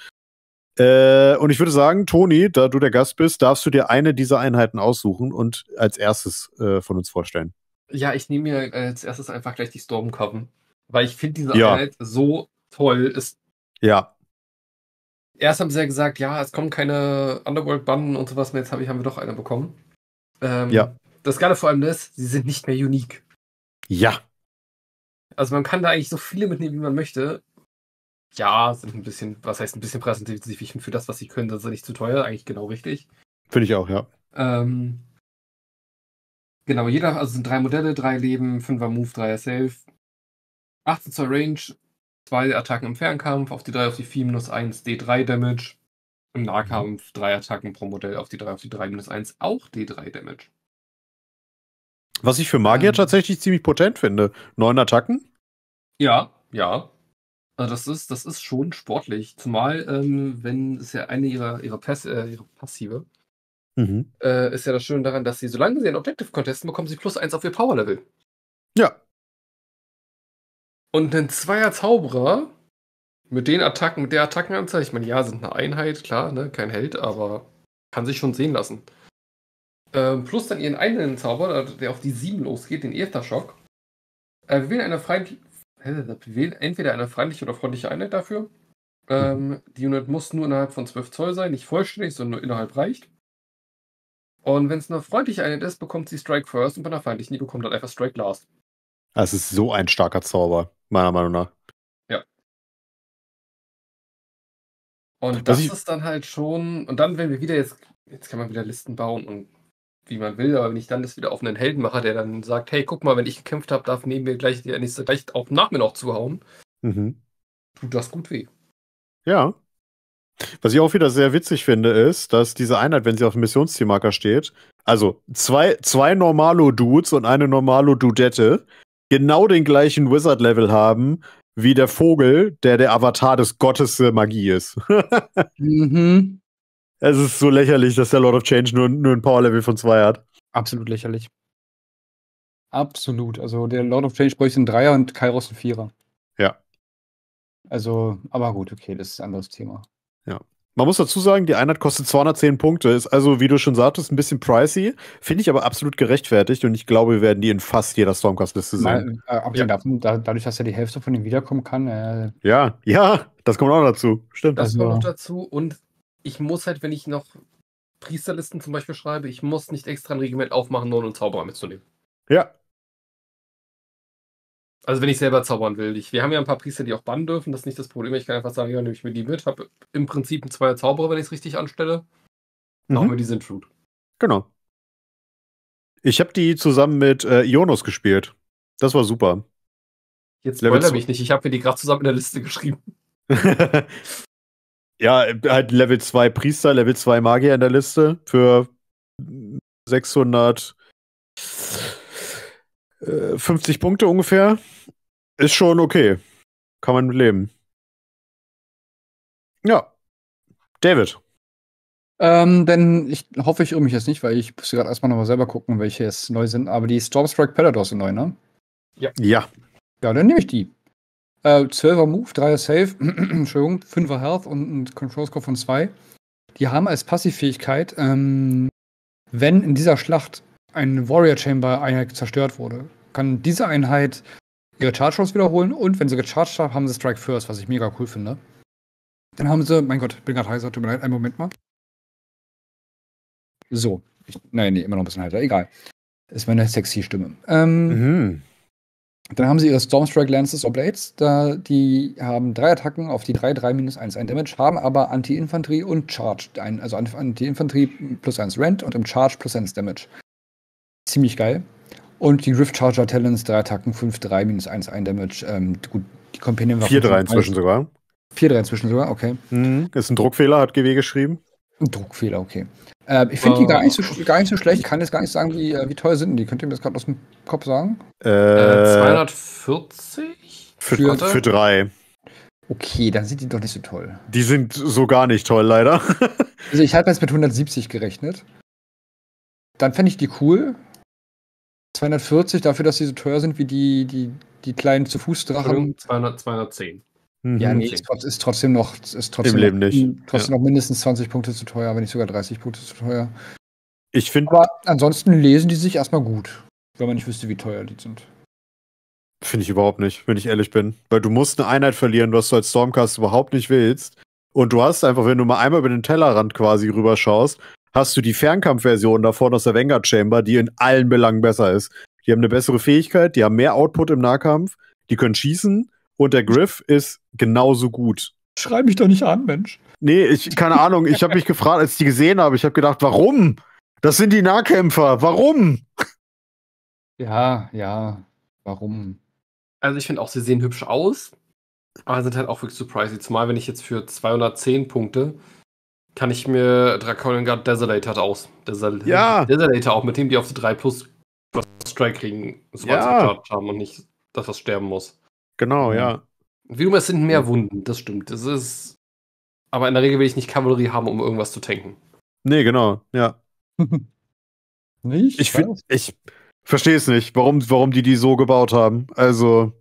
Äh, und ich würde sagen, Toni, da du der Gast bist, darfst du dir eine dieser Einheiten aussuchen und als erstes äh, von uns vorstellen. Ja, ich nehme mir als erstes einfach gleich die Stormcoven, weil ich finde diese ja. Einheit so toll. Ist ja. Erst haben sie ja gesagt, ja, es kommen keine Underworld-Bannen und sowas mehr. Jetzt hab ich, haben wir doch eine bekommen. Ähm, ja. Das Geile vor allem ist, sie sind nicht mehr unique. Ja. Also man kann da eigentlich so viele mitnehmen, wie man möchte. Ja, sind ein bisschen, was heißt ein bisschen präsentativ für das, was sie können, sind sie nicht zu teuer. Eigentlich genau richtig. Finde ich auch, ja. Ähm, genau, jeder, also sind drei Modelle, drei Leben, fünfer Move, dreier Safe, 18 Zoll Range, zwei Attacken im Fernkampf, auf die 3, auf die 4, minus 1 D3 Damage. Im Nahkampf mhm. drei Attacken pro Modell auf die 3, auf die 3, minus 1 auch D3 Damage. Was ich für Magier ähm, tatsächlich ziemlich potent finde. Neun Attacken? Ja, ja. Also das ist, das ist schon sportlich. Zumal, ähm, wenn es ja eine ihrer, ihrer, Pass, äh, ihrer Passive mhm. äh, ist ja das Schöne daran, dass sie, solange sie einen Objective contesten, bekommen sie plus eins auf ihr Power-Level. Ja. Und ein Zweier Zauberer mit den Attacken, mit der Attackenanzahl, ich meine, ja, sind eine Einheit, klar, ne, kein Held, aber kann sich schon sehen lassen. Äh, plus dann ihren eigenen Zauber, der auf die 7 losgeht, den Aftershock. Äh, wir wählen eine feindliche. Wir wählen entweder eine feindliche oder freundliche Einheit dafür. Ähm, mhm. die Unit muss nur innerhalb von 12 Zoll sein, nicht vollständig, sondern nur innerhalb reicht. Und wenn es eine freundliche Einheit ist, bekommt sie Strike First und bei einer feindlichen, die bekommt dann halt einfach Strike Last. Das ist so ein starker Zauber, meiner Meinung nach. Ja. Und das ist dann halt schon, und dann, wenn wir wieder jetzt, jetzt kann man wieder Listen bauen und wie man will, aber wenn ich dann das wieder auf einen Helden mache, der dann sagt, hey, guck mal, wenn ich gekämpft habe, darf neben mir gleich der nächste gleich auch nach mir noch zuhauen, mhm. tut das gut weh. Ja. Was ich auch wieder sehr witzig finde, ist, dass diese Einheit, wenn sie auf dem Missionszielmarker steht, also zwei, zwei Normalo-Dudes und eine Normalo-Dudette, genau den gleichen Wizard-Level haben wie der Vogel, der der Avatar des Gottes der Magie ist. mhm. Es ist so lächerlich, dass der Lord of Change nur, nur ein Power-Level von 2 hat. Absolut lächerlich. Absolut. Also der Lord of Change bräuchte einen Dreier und Kairos einen Vierer. Ja. Also, aber gut, okay, das ist ein anderes Thema. Ja. Man muss dazu sagen, die Einheit kostet 210 Punkte, ist also, wie du schon sagtest, ein bisschen pricey, finde ich aber absolut gerechtfertigt und ich glaube, wir werden die in fast jeder Stormcast-Liste sehen. äh, ja. da, dadurch, dass er die Hälfte von ihm wiederkommen kann. Äh, ja, ja, das kommt auch dazu. Stimmt. Das, das kommt auch also dazu und ich muss halt, wenn ich noch Priesterlisten zum Beispiel schreibe, ich muss nicht extra ein Regiment aufmachen, nur um Zauberer mitzunehmen. Ja. Also wenn ich selber zaubern will. Ich, wir haben ja ein paar Priester, die auch bannen dürfen, das ist nicht das Problem. Ich kann einfach sagen, ja, nehme ich mir die mit, habe im Prinzip ein zweier Zauberer, wenn ich es richtig anstelle. Mhm. Machen wir die Sintflut. Genau. Ich habe die zusammen mit äh, Ionos gespielt. Das war super. Jetzt spoiler mich nicht, ich habe mir die gerade zusammen in der Liste geschrieben. Ja, halt Level 2 Priester, Level 2 Magier in der Liste für 650 äh, Punkte ungefähr. Ist schon okay. Kann man mit leben. Ja. David. Ähm, denn ich hoffe, ich irre mich jetzt nicht, weil ich muss gerade erstmal nochmal selber gucken, welche jetzt neu sind. Aber die Stormstrike Predators sind neu, ne? Ja. Ja. Ja, dann nehme ich die. Äh, 12er Move, 3er Safe, Entschuldigung, 5er Health und ein Control Score von 2. Die haben als Passivfähigkeit, ähm, wenn in dieser Schlacht eine Warrior Chamber Einheit zerstört wurde, kann diese Einheit ihre Charge Rolls wiederholen und wenn sie gecharged haben, haben sie Strike First, was ich mega cool finde. Dann haben sie, mein Gott, bin gerade heiser, tut mir leid, einen Moment mal. So. Ich, nein, nee, immer noch ein bisschen heiter, egal. Ist meine sexy Stimme. Ähm, mhm. Dann haben sie ihre Stormstrike Lances Oblades. Da, die haben drei Attacken auf die 3, 3 minus 1, 1 Damage, haben aber Anti-Infanterie und Charge. Ein, also Anti-Infanterie plus 1 Rent und im Charge plus 1 Damage. Ziemlich geil. Und die Rift Charger Talents, drei Attacken, 5, 3 minus 1, 1 Damage. Ähm, gut, die Companion war. 4, 3 inzwischen sogar. 4, 3 inzwischen sogar, okay. Mhm. Ist ein Druckfehler, hat GW geschrieben. Ein Druckfehler, okay. Ähm, äh, ich finde oh. die gar nicht, so, gar nicht so schlecht. Ich kann jetzt gar nicht sagen, wie, äh, wie teuer sind die. Könnt ihr mir das gerade aus dem Kopf sagen? Äh, 240? Für, für, für drei. Okay, dann sind die doch nicht so toll. Die sind so gar nicht toll, leider. also ich habe jetzt mit 170 gerechnet. Dann fände ich die cool. 240 dafür, dass sie so teuer sind wie die, die, die kleinen zu Fuß Drachen. 200, 210. Mhm. Ja, nee, ist, ist, trotzdem noch, ist trotzdem, Im Leben noch, nicht. Hm, trotzdem ja. noch mindestens 20 Punkte zu teuer, wenn nicht sogar 30 Punkte zu teuer. Ich finde. Aber ansonsten lesen die sich erstmal gut, wenn man nicht wüsste, wie teuer die sind. Finde ich überhaupt nicht, wenn ich ehrlich bin. Weil du musst eine Einheit verlieren, was du als Stormcast überhaupt nicht willst. Und du hast einfach, wenn du mal einmal über den Tellerrand quasi rüberschaust, hast du die Fernkampfversion davon aus der Vanguard Chamber, die in allen Belangen besser ist. Die haben eine bessere Fähigkeit, die haben mehr Output im Nahkampf, die können schießen, und der Griff ist genauso gut. Schreib mich doch nicht an, Mensch. Nee, ich, keine Ahnung. Ich habe mich gefragt, als ich die gesehen habe. Ich habe gedacht, warum? Das sind die Nahkämpfer. Warum? Ja, ja. Warum? Also, ich finde auch, sie sehen hübsch aus. Aber sind halt auch wirklich surprising. Zumal, wenn ich jetzt für 210 Punkte kann ich mir Draconian Guard Desolator halt aus. Desol ja. Desolator auch mit dem, die auf die 3 plus Strike kriegen, sobald ja. sie haben und nicht, dass das sterben muss. Genau, ja. Wie es sind mehr Wunden, das stimmt. Das ist. Aber in der Regel will ich nicht Kavallerie haben, um irgendwas zu tanken. Nee, genau, ja. nicht? Ich, ich verstehe es nicht, warum, warum die die so gebaut haben. Also.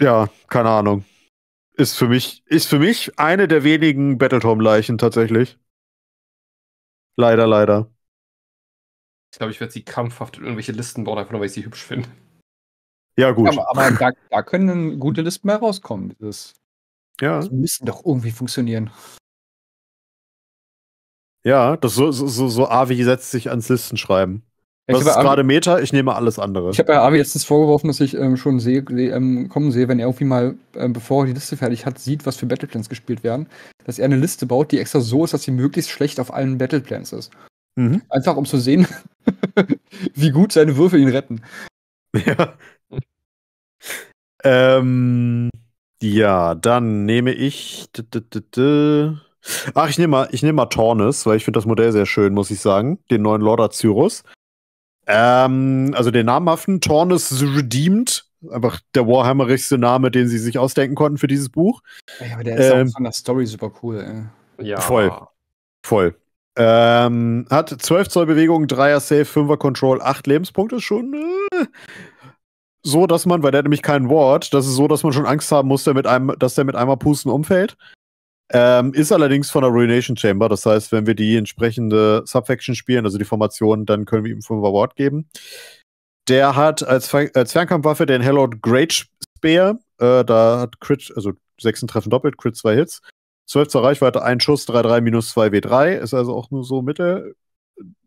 Ja, keine Ahnung. Ist für mich, ist für mich eine der wenigen Battletom-Leichen tatsächlich. Leider, leider. Ich glaube, ich werde sie kampfhaft in irgendwelche Listen bauen, einfach nur weil ich sie hübsch finde. Ja, gut. Ja, aber da, da, können gute Listen mehr rauskommen. Dieses, ja. Die müssen doch irgendwie funktionieren. Ja, das so, so, so, so AWI setzt sich ans Listenschreiben. Das ist gerade Meta, ich nehme alles andere. Ich habe ja Avi letztens vorgeworfen, dass ich ähm, schon sehe, ähm, kommen sehe, wenn er irgendwie mal, ähm, bevor er die Liste fertig hat, sieht, was für Battleplans gespielt werden, dass er eine Liste baut, die extra so ist, dass sie möglichst schlecht auf allen Battleplans ist. Mhm. Einfach um zu sehen, wie gut seine Würfel ihn retten. Ja. Ähm, ja, dann nehme ich. Ach, ich nehme mal, ich mal Tornes, weil ich finde das Modell sehr schön, muss ich sagen. Den neuen Lord Azyrus. Ähm, also den namhaften Tornis Redeemed. Einfach der warhammerischste Name, den sie sich ausdenken konnten für dieses Buch. Ja, aber der ist ähm, auch von der Story super cool. Ey. Ja. Voll. Voll. Ähm, hat 12 Zoll Bewegung, 3er Safe, 5er Control, 8 Lebenspunkte schon. Äh, so, dass man, weil der hat nämlich kein Ward, das ist so, dass man schon Angst haben muss, der mit einem, dass der mit einmal Pusten umfällt. Ähm, ist allerdings von der Ruination Chamber, das heißt, wenn wir die entsprechende Subfaction spielen, also die Formation, dann können wir ihm 5 Award geben. Der hat als, als Fernkampfwaffe den Hallowed Great Spear, äh, da hat Crit, also 6 Treffen doppelt, Crit 2 Hits. 12 zur Reichweite, 1 Schuss, 3-3 minus 2 W3, ist also auch nur so mittel,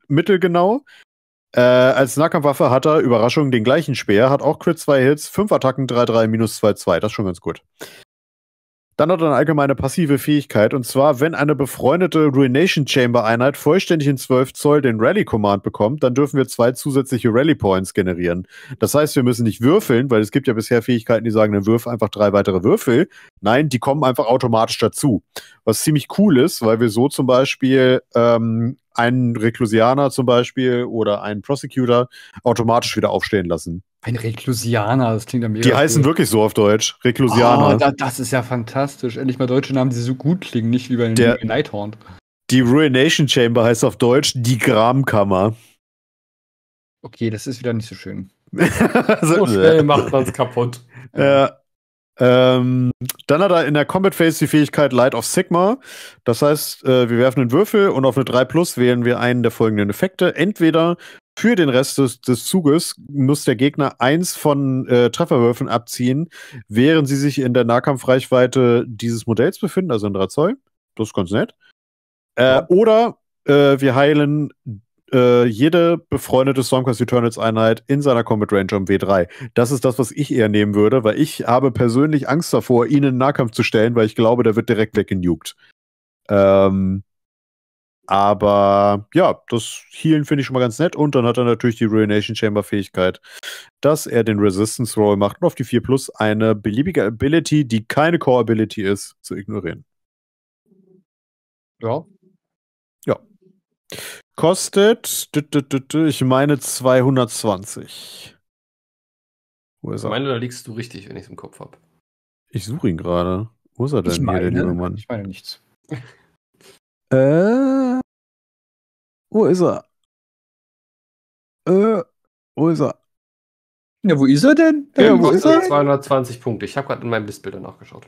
mittelgenau. Äh, als Nahkampfwaffe hat er, Überraschung, den gleichen Speer, hat auch Crit 2 Hits, 5 Attacken, 3-3, minus 2-2. Das ist schon ganz gut. Dann hat er eine allgemeine passive Fähigkeit, und zwar, wenn eine befreundete Ruination Chamber Einheit vollständig in 12 Zoll den Rally Command bekommt, dann dürfen wir zwei zusätzliche Rally Points generieren. Das heißt, wir müssen nicht würfeln, weil es gibt ja bisher Fähigkeiten, die sagen, dann wirf einfach drei weitere Würfel. Nein, die kommen einfach automatisch dazu. Was ziemlich cool ist, weil wir so zum Beispiel ähm, einen Reklusianer zum Beispiel oder einen Prosecutor automatisch wieder aufstehen lassen. Ein Reklusianer, das klingt ja mega. Die heißen cool. wirklich so auf Deutsch. Reklusianer. Oh, da, das ist ja fantastisch. Endlich mal deutsche Namen, die so gut klingen, nicht wie bei der, Nighthorn. Die Ruination Chamber heißt auf Deutsch die Gramkammer. Okay, das ist wieder nicht so schön. so schnell macht man es kaputt. Ja. Ähm, dann hat er in der Combat Phase die Fähigkeit Light of Sigma. Das heißt, äh, wir werfen einen Würfel und auf eine 3 Plus wählen wir einen der folgenden Effekte. Entweder für den Rest des, des Zuges muss der Gegner eins von äh, Trefferwürfen abziehen, während sie sich in der Nahkampfreichweite dieses Modells befinden, also in Drazoll. Das ist ganz nett. Äh, ja. Oder äh, wir heilen äh, jede befreundete Stormcast Eternals Einheit in seiner Combat Range um W3. Das ist das, was ich eher nehmen würde, weil ich habe persönlich Angst davor, ihn in den Nahkampf zu stellen, weil ich glaube, der wird direkt weggenugt. Ähm, aber ja, das Healen finde ich schon mal ganz nett. Und dann hat er natürlich die Ruination Chamber Fähigkeit, dass er den Resistance Roll macht und auf die 4 Plus eine beliebige Ability, die keine Core Ability ist, zu ignorieren. Ja. Ja. Kostet, ich meine 220. Wo ist er? Ich meine, da liegst du richtig, wenn ich es im Kopf habe. Ich suche ihn gerade. Wo ist er denn ich meine, hier, der liebe Mann? Ich meine nichts. äh. Wo ist er? Äh, wo ist er? Ja, wo ist er denn? Ja, ja wo ist er? 220 Punkte. Ich habe gerade in meinem Display nachgeschaut.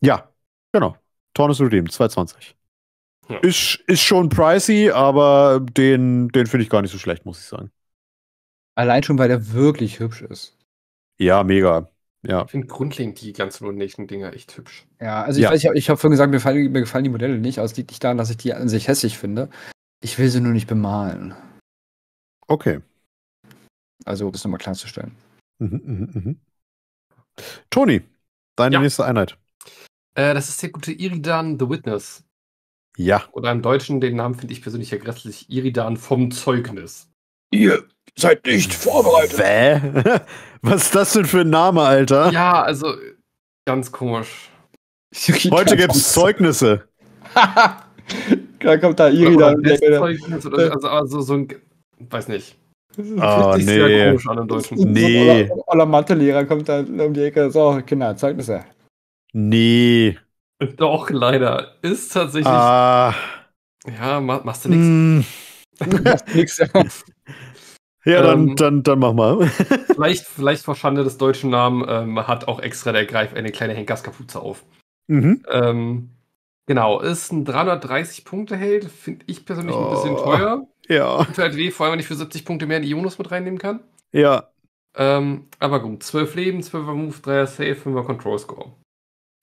Ja, genau. Tornus Redeemed, 220. Ja. Ist, ist schon pricey, aber den, den finde ich gar nicht so schlecht, muss ich sagen. Allein schon, weil er wirklich hübsch ist. Ja, mega. Ja. Ich finde grundlegend die ganzen unähnlichen Dinger echt hübsch. Ja, also ich ja. weiß, ich, ich habe vorhin gesagt, mir, fallen, mir gefallen die Modelle nicht, aber es liegt nicht daran, dass ich die an sich hässlich finde, ich will sie nur nicht bemalen. Okay. Also, um das nochmal klarzustellen. Mhm, mh, mh. Toni, deine ja. nächste Einheit. Äh, das ist der gute Iridan The Witness. Ja. Oder im Deutschen, den Namen finde ich persönlich ja grässlich. Iridan vom Zeugnis. Ihr seid nicht vorbereitet. Bäh? Was ist das denn für ein Name, Alter? Ja, also ganz komisch. Heute gibt es Zeugnisse. Da kommt da Iri da. Also, also so ein, weiß nicht. Ah, oh, nee. Komisch an im Deutschen. Nee. So Mathe-Lehrer kommt da um die Ecke. So, Kinder, Zeugnisse. Nee. Doch, leider. Ist tatsächlich. Ah. Ja, mach, machst du nichts. Hm. Mm. Machst nix, ja. ja, dann, ähm, dann, dann mach mal. vielleicht, vielleicht vor Schande des deutschen Namen ähm, hat auch extra der Greif eine kleine Henkerskapuze auf. Mhm. Ähm, Genau, ist ein 330-Punkte-Held, finde ich persönlich oh, ein bisschen oh, teuer. Ja. Tut halt weh, vor allem, wenn ich für 70 Punkte mehr einen Ionus mit reinnehmen kann. Ja. Ähm, aber gut, 12 Leben, 12er Move, 3er Save, 5er Control Score.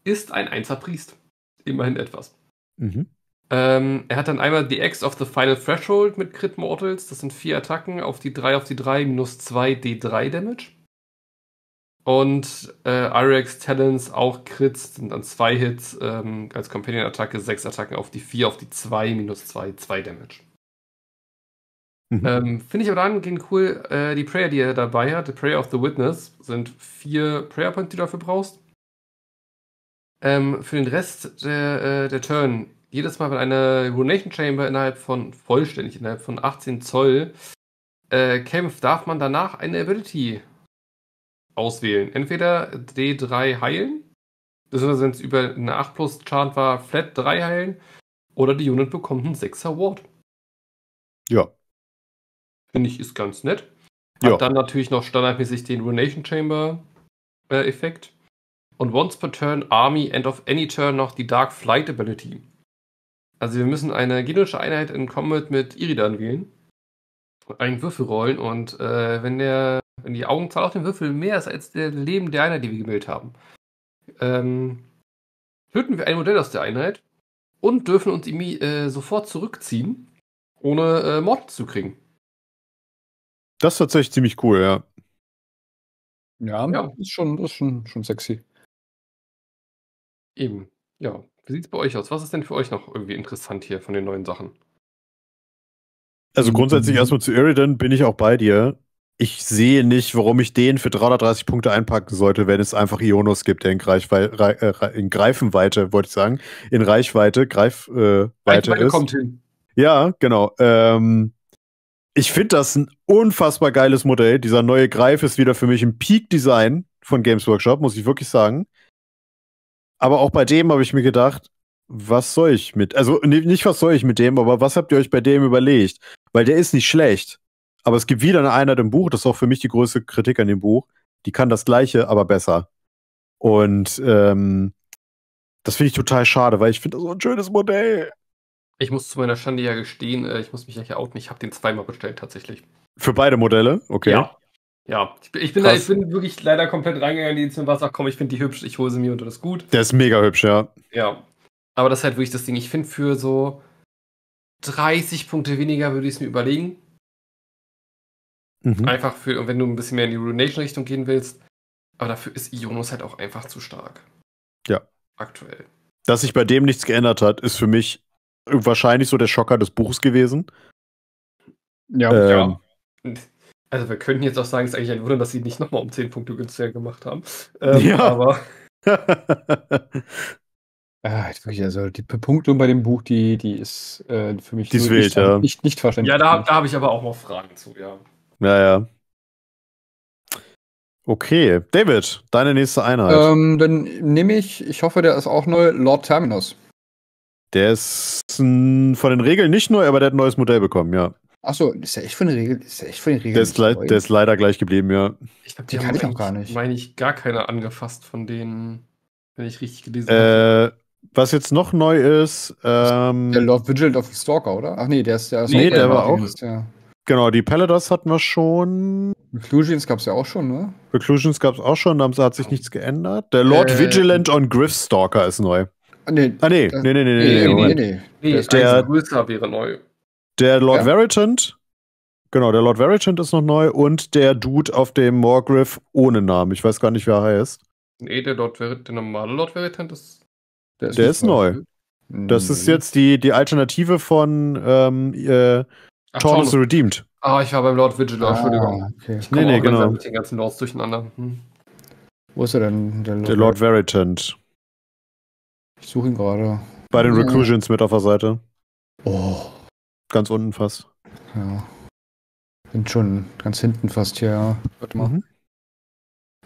Ist ein 1er Priest. Immerhin etwas. Mhm. Ähm, er hat dann einmal die Axe of the Final Threshold mit Crit Mortals. Das sind vier Attacken auf die 3 auf die 3 minus 2 D3 Damage. Und äh, Irex Talents auch Crits sind dann zwei Hits ähm, als Companion-Attacke, sechs Attacken auf die 4, auf die 2, minus 2, 2 Damage. Mhm. Ähm, Finde ich aber dahingehend cool, äh, die Prayer, die er dabei hat, The Prayer of the Witness, sind vier Prayer Points, die du dafür brauchst. Ähm, für den Rest der, äh, der Turn, jedes Mal, wenn eine Runation Chamber innerhalb von, vollständig innerhalb von 18 Zoll äh, kämpft, darf man danach eine Ability auswählen. Entweder D3 heilen, das ist, wenn es über eine 8 plus Chant war, Flat 3 heilen, oder die Unit bekommt einen 6er Ward. Ja. Finde ich, ist ganz nett. Hat ja. dann natürlich noch standardmäßig den Ruination Chamber äh, Effekt. Und once per turn, Army, end of any turn noch die Dark Flight Ability. Also wir müssen eine generische Einheit in Combat mit Iridan wählen einen Würfel rollen und äh, wenn der, wenn die Augenzahl auf dem Würfel mehr ist als der Leben der Einheit, die wir gemeldet haben, ähm, töten wir ein Modell aus der Einheit und dürfen uns äh, sofort zurückziehen, ohne äh, Mord zu kriegen. Das ist tatsächlich ziemlich cool, ja. Ja, ja. ist schon, ist schon, schon sexy. Eben, ja. Wie es bei euch aus? Was ist denn für euch noch irgendwie interessant hier von den neuen Sachen? Also grundsätzlich mhm. erstmal zu Iridan bin ich auch bei dir. Ich sehe nicht, warum ich den für 330 Punkte einpacken sollte, wenn es einfach Ionos gibt, der in, Greifwe äh, in Greifenweite, wollte ich sagen, in Reichweite, Greifweite äh, ist. kommt hin. Ja, genau. Ähm, ich finde das ein unfassbar geiles Modell. Dieser neue Greif ist wieder für mich ein Peak-Design von Games Workshop, muss ich wirklich sagen. Aber auch bei dem habe ich mir gedacht, was soll ich mit, also nicht was soll ich mit dem, aber was habt ihr euch bei dem überlegt? weil der ist nicht schlecht. Aber es gibt wieder eine Einheit im Buch, das ist auch für mich die größte Kritik an dem Buch. Die kann das Gleiche, aber besser. Und ähm, das finde ich total schade, weil ich finde das so ein schönes Modell. Ich muss zu meiner Schande ja gestehen, äh, ich muss mich ja hier outen, ich habe den zweimal bestellt tatsächlich. Für beide Modelle? Okay. Ja. Ja, ich bin, da, ich bin wirklich leider komplett reingegangen in die Zimmer und sag, komm, ich finde die hübsch, ich hole sie mir und das ist gut. Der ist mega hübsch, ja. Ja. Aber das ist halt wirklich das Ding. Ich finde für so, 30 Punkte weniger würde ich es mir überlegen. Mhm. Einfach für, wenn du ein bisschen mehr in die Ruination-Richtung gehen willst. Aber dafür ist Ionos halt auch einfach zu stark. Ja. Aktuell. Dass sich bei dem nichts geändert hat, ist für mich wahrscheinlich so der Schocker des Buches gewesen. Ja, ähm, ja. Also wir könnten jetzt auch sagen, es ist eigentlich ein Wunder, dass sie nicht nochmal um 10 Punkte günstiger gemacht haben. Ähm, ja. Aber. Ah, also die Bepunktung bei dem Buch, die, die ist äh, für mich die ist wild, nicht, ja. nicht, nicht verständlich. Ja, da, da habe ich aber auch noch Fragen zu, ja. Ja, ja. Okay, David, deine nächste Einheit. Ähm, dann nehme ich, ich hoffe, der ist auch neu, Lord Terminus. Der ist n, von den Regeln nicht neu, aber der hat ein neues Modell bekommen, ja. Achso, ist ja echt von den Regeln, ist ja echt von den Regeln. Der ist, neu. der ist leider gleich geblieben, ja. Ich glaube, die, die kann ich auch gar nicht. Meine ich gar keine angefasst von denen, wenn ich richtig gelesen äh, habe was jetzt noch neu ist. Ähm, der Lord Vigilant of the Stalker, oder? Ach nee, der ist ja. Nee, der, war auch. Ist, ja. Genau, die Paladins hatten wir schon. Reclusions gab es ja auch schon, ne? Reclusions gab es auch schon, da hat sich nichts geändert. Der Lord äh, Vigilant on Griff Stalker ist neu. Ah, nee. Ah, nee, nee, nee, nee, nee, nee, nee, nee, nee. Der, der Größer wäre neu. Der Lord ja. Veritant, genau, der Lord Veritant ist noch neu und der Dude auf dem Morgriff ohne Namen. Ich weiß gar nicht, wer er heißt. Nee, der, Lord Ver der normale Lord Veritant ist der ist, der ist neu. Das mhm. ist jetzt die, die Alternative von ähm, äh, Ach, Torn is Redeemed. Ah, ich war beim Lord Vigil, ah, Entschuldigung. Okay. Ich nee, nee, genau. mit den ganzen Lords durcheinander. Hm. Wo ist er denn? Der Lord, der Lord Veritant. Ich suche ihn gerade. Bei den Reclusions mit auf der Seite. Oh. Ganz unten fast. Ja. Bin schon ganz hinten fast hier. Ja. Warte mal. Mhm.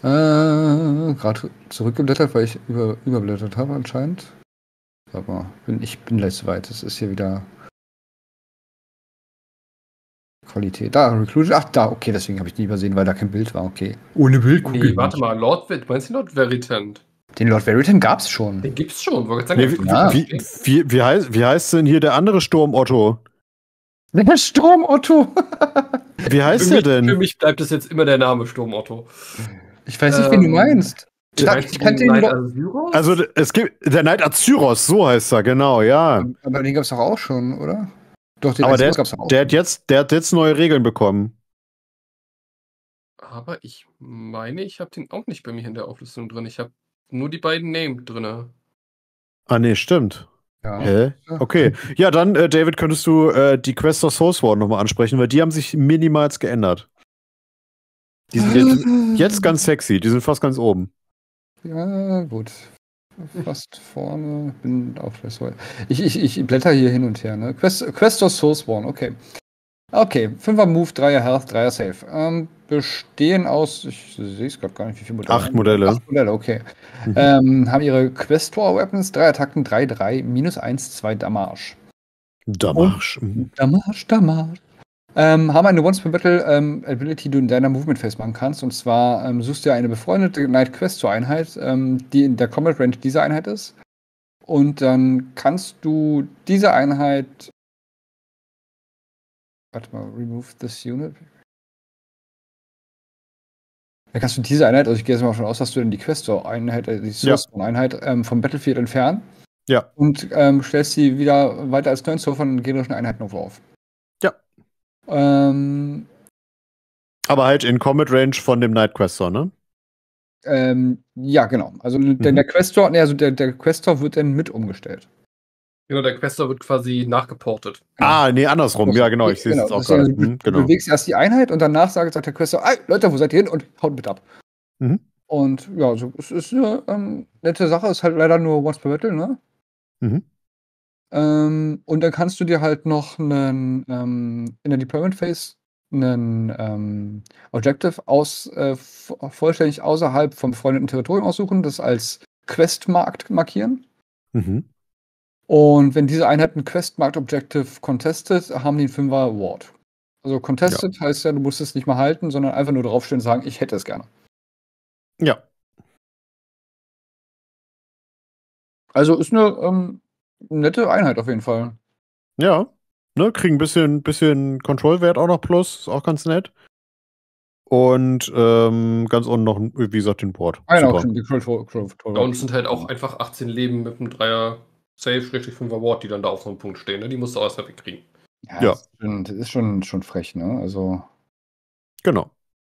Äh, Gerade zurückgeblättert, weil ich über, überblättert habe anscheinend. Aber bin, ich bin gleich weit. Es ist hier wieder Qualität. Da, Reclusion. Ach, da, okay, deswegen habe ich nie übersehen, weil da kein Bild war, okay. Ohne Bild gucke nee, Warte mal, Lord, meinst du Lord Veritant? Den Lord Veritant gab's schon. Den gibt's schon. Sagen, nee, wie, ja. wie, wie, wie, heißt, wie heißt denn hier der andere Sturm, Otto? Der Sturm Otto. wie heißt der denn? Für mich bleibt es jetzt immer der Name Sturm Otto. Ich weiß nicht, ähm, wen du ähm, meinst. Ich, ich kannte ihn Also es gibt der Knight Azyros, so heißt er, genau, ja. Aber den gab es doch auch schon, oder? Doch, den Aber Azyros der, auch der hat jetzt, der hat jetzt neue Regeln bekommen. Aber ich meine, ich habe den auch nicht bei mir in der Auflistung drin. Ich habe nur die beiden Namen drin. Ah, nee, stimmt. Ja. Hä? Okay. Ja, dann, äh, David, könntest du äh, die Quest of Soulsword nochmal ansprechen, weil die haben sich minimals geändert. Die sind jetzt, jetzt ganz sexy, die sind fast ganz oben. Ja, gut. Fast vorne, bin auch gleich so. Ich, ich, ich blätter hier hin und her, ne? Quest, Questor Soulsworn, okay. Okay, 5er Move, 3er Health, 3er Safe. Ähm, bestehen aus, ich sehe es gerade gar nicht, wie viele Modelle. Acht Modelle. Acht Modelle, okay. Mhm. Ähm, haben ihre Questor Weapons, 3 Attacken, 3, 3, minus 1, 2 Damage. Damage. Und mhm. Damage, Damage. Ähm, haben eine Once-Per-Battle ähm, Ability, die du in deiner Movement-Phase machen kannst. Und zwar ähm, suchst dir eine befreundete knight Quest zur Einheit, ähm, die in der Combat-Range dieser Einheit ist. Und dann kannst du diese Einheit. Warte mal, remove this unit. Dann kannst du diese Einheit, also ich gehe jetzt mal davon aus, dass du dann die Quest zur Einheit, äh, die Source ja. Einheit ähm, vom Battlefield entfernen. Ja. Und ähm, stellst sie wieder weiter als neuen Source von generischen Einheiten auf. Ähm, aber halt in Comet Range von dem Night Questor, ne? Ähm, ja, genau. Also mhm. denn der Questor, nee, also der, der Questor wird dann mit umgestellt. Genau, der Questor wird quasi nachgeportet. Genau. Ah, nee, andersrum. Ja, genau, ich sehe es genau. auch gerade. Also, mhm, genau. Du bewegst erst die Einheit und danach sagt, der Questor, Ey, Leute, wo seid ihr hin? Und haut mit ab. Mhm. Und ja, so, es ist eine äh, ähm, nette Sache, ist halt leider nur once per battle, ne? Mhm. Ähm, und dann kannst du dir halt noch einen, ähm, in der Deployment Phase einen ähm, Objective aus, äh, vollständig außerhalb vom freundeten Territorium aussuchen, das als Questmarkt markieren. Mhm. Und wenn diese Einheit ein Questmarkt Objective contestet, haben die einen 5er Award. Also contested ja. heißt ja, du musst es nicht mal halten, sondern einfach nur draufstehen und sagen, ich hätte es gerne. Ja. Also ist eine ähm, nette Einheit auf jeden Fall. Ja. Ne, kriegen ein bisschen, bisschen Kontrollwert auch noch plus, ist auch ganz nett. Und ähm, ganz unten noch, wie gesagt, den Board. Ah, genau, die Da unten sind halt auch einfach 18 Leben mit einem Dreier Save, richtig 5er Ward, die dann da auf so einem Punkt stehen. Ne? Die musst du auch erstmal wegkriegen. Ja, ja. Das, ist, das ist schon, schon frech, ne? Also. Genau.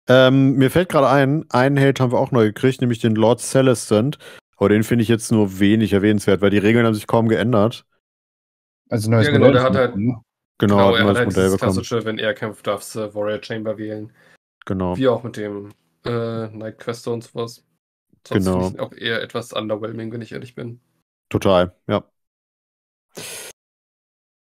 Ähm, mir fällt gerade ein, einen Held haben wir auch neu gekriegt, nämlich den Lord Celestant. Aber oh, den finde ich jetzt nur wenig erwähnenswert, weil die Regeln haben sich kaum geändert. Also neues ja, genau, Modell der hat halt, ne? genau, genau er hat halt Modell dieses bekommen. klassische, wenn er kämpft, darfst du Warrior Chamber wählen. Genau. Wie auch mit dem äh, Night Quester und sowas. Sonst genau. Auch eher etwas underwhelming, wenn ich ehrlich bin. Total, ja.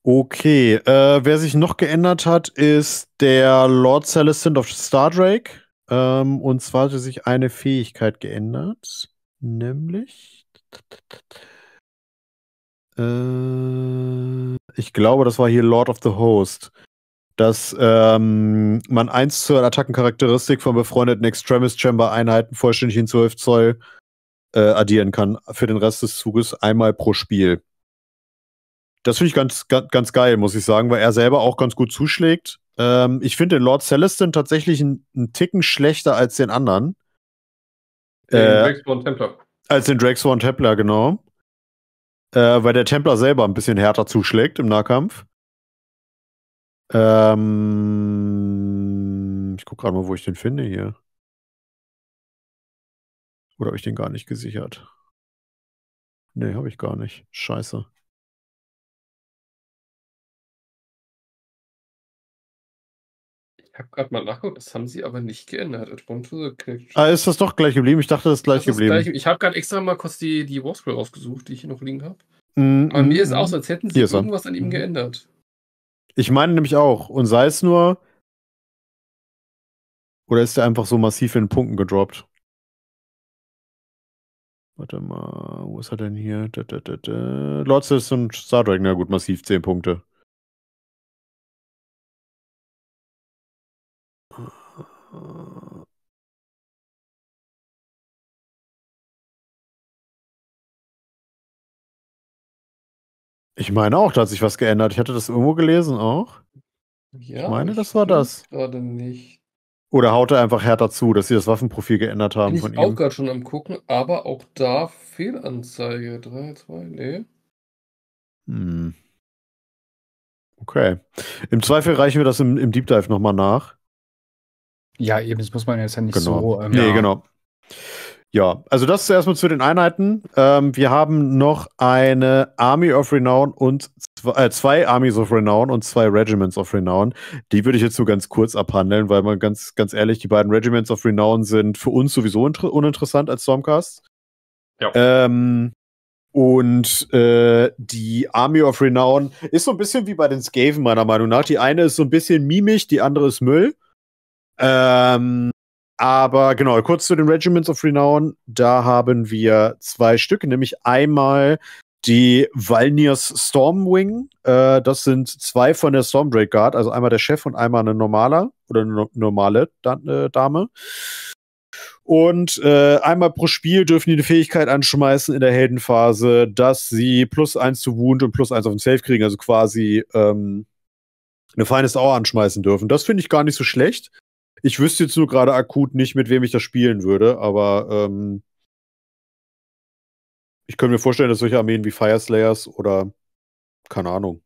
Okay, äh, wer sich noch geändert hat, ist der Lord Celestin of Stardrake. Ähm, und zwar hat er sich eine Fähigkeit geändert. Nämlich. Äh, ich glaube, das war hier Lord of the Host. Dass ähm, man 1 zur Attackencharakteristik von befreundeten Extremis Chamber Einheiten vollständig in 12 Zoll äh, addieren kann. Für den Rest des Zuges einmal pro Spiel. Das finde ich ganz, ganz, ganz geil, muss ich sagen, weil er selber auch ganz gut zuschlägt. Ähm, ich finde den Lord Celestin tatsächlich einen, einen Ticken schlechter als den anderen. Äh, den äh, Dragsworn Templar. Als den Dragsworn Templar, genau. Äh, weil der Templar selber ein bisschen härter zuschlägt im Nahkampf. Ähm, ich gucke gerade mal, wo ich den finde hier. Oder habe ich den gar nicht gesichert? Nee, habe ich gar nicht. Scheiße. habe gerade mal nachgeguckt, das haben sie aber nicht geändert. Ubuntu ah, ist das doch gleich geblieben? Ich dachte, das ist gleich das geblieben. gleich, ich habe gerade extra mal kurz die, die Warscroll rausgesucht, die ich hier noch liegen habe. Mm, aber mir ist mm, aus, als hätten sie irgendwas an ihm mhm. geändert. Ich meine nämlich auch. Und sei es nur. Oder ist er einfach so massiv in Punkten gedroppt? Warte mal, wo ist er denn hier? Da, ist da, da. Star Trek, na gut, massiv 10 Punkte. Äh, ich meine auch, da hat sich was geändert. Ich hatte das irgendwo gelesen auch. Ja, ich meine, das war das. Gerade nicht. Oder haut er einfach härter zu, dass sie das Waffenprofil geändert haben Bin von ich ihm? auch gerade schon am gucken, aber auch da Fehlanzeige. 3, 2, nee. Hm. Okay. Im Zweifel reichen wir das im, im Deep Dive nochmal nach. Ja, eben, das muss man jetzt ja nicht genau. so. Ähm, nee, ja. genau. Ja, also das erstmal zu den Einheiten. Ähm, wir haben noch eine Army of Renown und zwei, äh, zwei Armies of Renown und zwei Regiments of Renown. Die würde ich jetzt so ganz kurz abhandeln, weil man ganz, ganz ehrlich, die beiden Regiments of Renown sind für uns sowieso uninteressant als Stormcast. Ja. Ähm, und äh, die Army of Renown ist so ein bisschen wie bei den Skaven, meiner Meinung nach. Die eine ist so ein bisschen mimig, die andere ist Müll. Ähm, aber genau, kurz zu den Regiments of Renown. Da haben wir zwei Stücke, nämlich einmal die Valnirs Stormwing. Äh, das sind zwei von der Stormbreak Guard, also einmal der Chef und einmal eine normaler oder eine normale da äh, Dame. Und äh, einmal pro Spiel dürfen die eine Fähigkeit anschmeißen in der Heldenphase, dass sie plus eins zu Wound und plus eins auf den Safe kriegen, also quasi ähm, eine feine Hour anschmeißen dürfen. Das finde ich gar nicht so schlecht. Ich wüsste jetzt nur gerade akut nicht, mit wem ich das spielen würde, aber ähm, ich könnte mir vorstellen, dass solche Armeen wie Fireslayers oder keine Ahnung.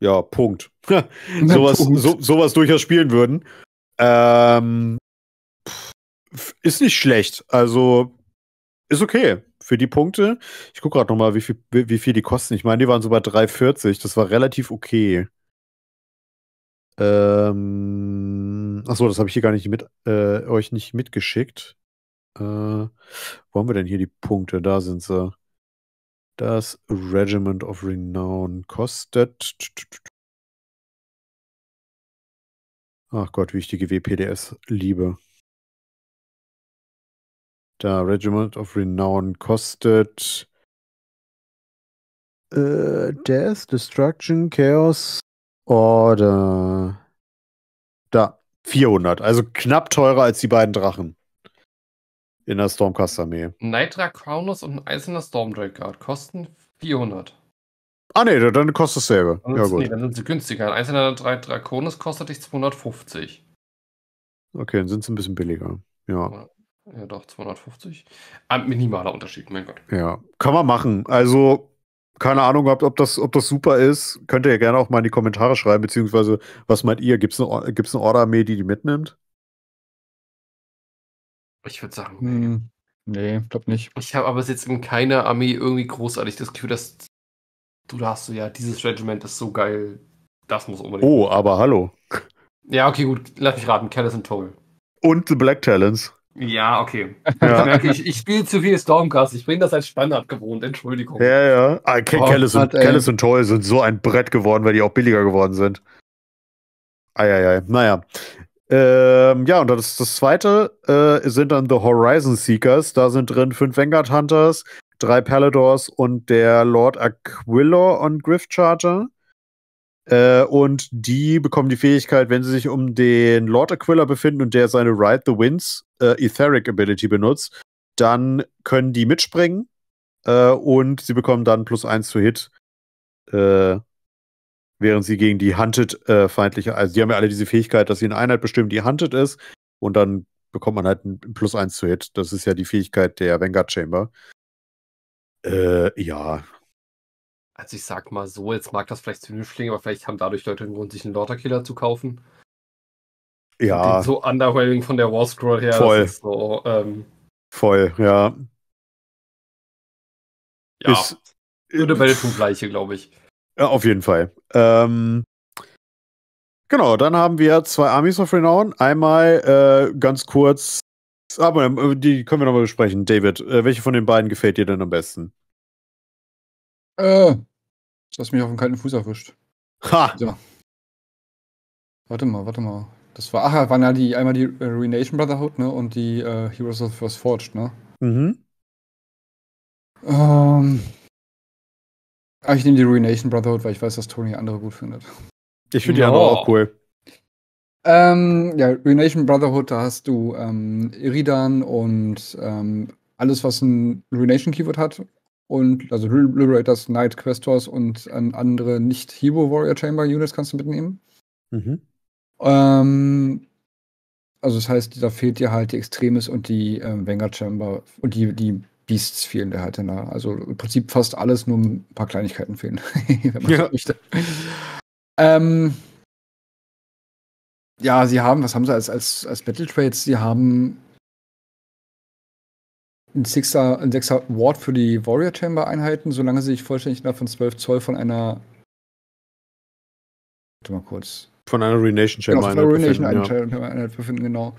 Ja, Punkt. sowas, so, sowas durchaus spielen würden. Ähm, ist nicht schlecht. Also ist okay für die Punkte. Ich gucke gerade noch mal, wie viel, wie viel die kosten. Ich meine, die waren so bei 3,40. Das war relativ okay. Ähm, achso, das habe ich hier gar nicht mit, äh, euch nicht mitgeschickt. Äh, wo haben wir denn hier die Punkte? Da sind sie. Das Regiment of Renown kostet. Ach Gott, wie ich die GW-PDS liebe. Da Regiment of Renown kostet. Äh, Death, Destruction, Chaos, oder. Da, 400. Also knapp teurer als die beiden Drachen. In der Stormcast-Armee. Nitra Kronos und ein eiserner Stormdrake kosten 400. Ah, nee, dann kostet dasselbe. Dann ja, gut. Nee, dann sind sie günstiger. Ein einzelner drei Draconis kostet dich 250. Okay, dann sind sie ein bisschen billiger. Ja. Ja, doch, 250. Ein ah, minimaler Unterschied, mein Gott. Ja, kann man machen. Also, keine Ahnung habt, ob das, ob das super ist, könnt ihr ja gerne auch mal in die Kommentare schreiben, beziehungsweise was meint ihr? Gibt es eine, gibt's eine Order-Armee, die die mitnimmt? Ich würde sagen, hm, nee, glaube nicht. Ich habe aber jetzt in keiner Armee irgendwie großartig das Gefühl, dass du da hast du ja, dieses Regiment ist so geil, das muss unbedingt. Oh, aber hallo. Ja, okay, gut, lass mich raten, Kellis und toll. Und The Black Talents. Ja, okay. Ja. Ich, ich, spiele zu viel Stormcast. Ich bringe das als Standard gewohnt. Entschuldigung. Ja, ja. Ah, Ke oh, Kellis, und, Kellis und Toy sind so ein Brett geworden, weil die auch billiger geworden sind. Eieiei. Naja. Ähm, ja, und das, das zweite äh, sind dann The Horizon Seekers. Da sind drin fünf Vanguard Hunters, drei Paladors und der Lord Aquilor on Griff Charger. Äh, und die bekommen die Fähigkeit, wenn sie sich um den Lord Aquila befinden und der seine Ride the Winds äh, Etheric Ability benutzt, dann können die mitspringen äh, und sie bekommen dann plus eins zu Hit, äh, während sie gegen die Hunted äh, feindliche, also die haben ja alle diese Fähigkeit, dass sie eine Einheit bestimmen, die Hunted ist und dann bekommt man halt ein plus eins zu Hit. Das ist ja die Fähigkeit der Vanguard Chamber. Äh, ja, also ich sag mal so, jetzt mag das vielleicht zynisch klingen, aber vielleicht haben dadurch Leute einen Grund, sich einen Lauterkiller zu kaufen. Ja. Den so underwhelming von der Scroll her. Voll. So, ähm, Voll, ja. Ja. Ist, äh, würde bei der gleiche, glaube ich. Ja, auf jeden Fall. Ähm, genau, dann haben wir zwei Armies of Renown. Einmal äh, ganz kurz, aber ah, äh, die können wir nochmal besprechen. David, äh, welche von den beiden gefällt dir denn am besten? Äh, du hast mich auf den kalten Fuß erwischt. Ha! So. Warte mal, warte mal. Das war, ach, waren ja die, einmal die äh, Ruination Brotherhood, ne? Und die äh, Heroes of the First Forged, ne? Mhm. Ähm. Aber ah, ich nehme die Ruination Brotherhood, weil ich weiß, dass Tony andere gut findet. Ich finde die andere auch cool. Ähm, ja, Ruination Brotherhood, da hast du ähm, Iridan und ähm, alles, was ein Ruination Keyword hat, und also Liberators, Knight, Questors und andere nicht-Hebo-Warrior Chamber Units kannst du mitnehmen. Mhm. Ähm, also das heißt, da fehlt dir halt die Extremis und die ähm, Vanguard Chamber und die, die Beasts fehlen dir halt danach. Also im Prinzip fast alles, nur ein paar Kleinigkeiten fehlen, wenn man ja. möchte. Ähm, ja, sie haben, was haben sie als, als, als Battle Trades? Sie haben ein Sixer, ein Sechser Ward für die Warrior Chamber Einheiten, solange sie sich vollständig innerhalb von 12 Zoll von einer. Warte mal kurz. Von einer Renation genau, Chamber Einheit. Genau, von einer Renation Einheit, ja. Einheit befinden, genau.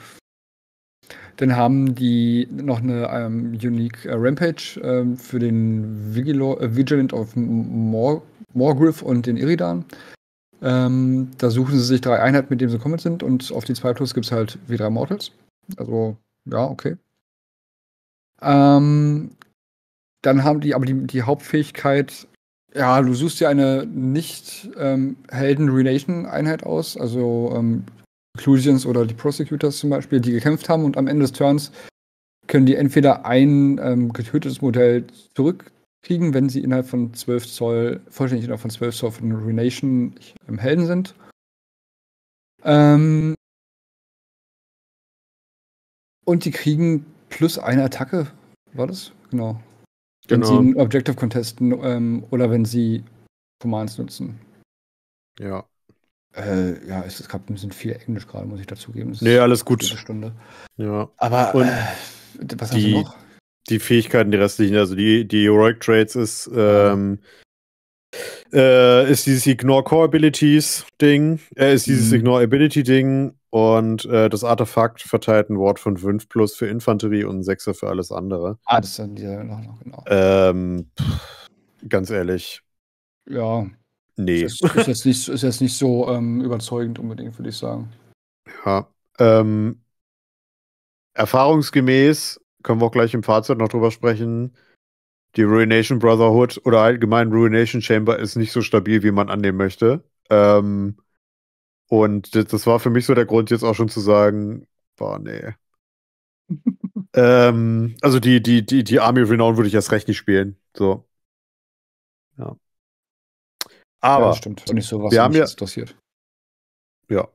Dann haben die noch eine ähm, Unique äh, Rampage ähm, für den Vigilo äh, Vigilant of Morgriff und den Iridan. Ähm, da suchen sie sich drei Einheiten, mit denen sie kommen sind, und auf die 2 Plus gibt es halt wie drei Mortals. Also, ja, okay. Ähm, dann haben die aber die, die Hauptfähigkeit, ja, du suchst dir eine Nicht-Helden-Relation-Einheit ähm, aus, also ähm, Clusions oder die Prosecutors zum Beispiel, die gekämpft haben und am Ende des Turns können die entweder ein ähm, getötetes Modell zurückkriegen, wenn sie innerhalb von 12 Zoll, vollständig innerhalb von 12 Zoll von Renation im ähm, Helden sind. Ähm und die kriegen plus eine Attacke, war das? Genau. Wenn genau. sie einen Objective contesten ähm, oder wenn sie Commands nutzen. Ja. Äh, ja, es gab ein bisschen viel Englisch gerade, muss ich dazugeben. Nee, alles gut. Eine Stunde. Ja. Aber Und äh, was die, hast du noch? Die Fähigkeiten, die restlichen, also die, die Heroic Trades ist, ähm, äh, ist dieses Ignore Core Abilities Ding, äh, ist dieses mhm. Ignore Ability Ding, und äh, das Artefakt verteilt ein Wort von 5 plus für Infanterie und 6 für alles andere. Ah, das sind ja noch, noch genau. Ähm, ganz ehrlich. Ja. Nee. Ist jetzt, ist jetzt nicht, ist jetzt nicht so ähm, überzeugend unbedingt, würde ich sagen. Ja. Ähm, erfahrungsgemäß können wir auch gleich im Fazit noch drüber sprechen. Die Ruination Brotherhood oder allgemein Ruination Chamber ist nicht so stabil, wie man annehmen möchte. Ähm, und das war für mich so der Grund, jetzt auch schon zu sagen, boah, nee. ähm, also die, die, die, die Army of Renown würde ich erst recht nicht spielen. So. Ja. Aber ja, stimmt. Nicht so, was wir haben ja, passiert. Ja.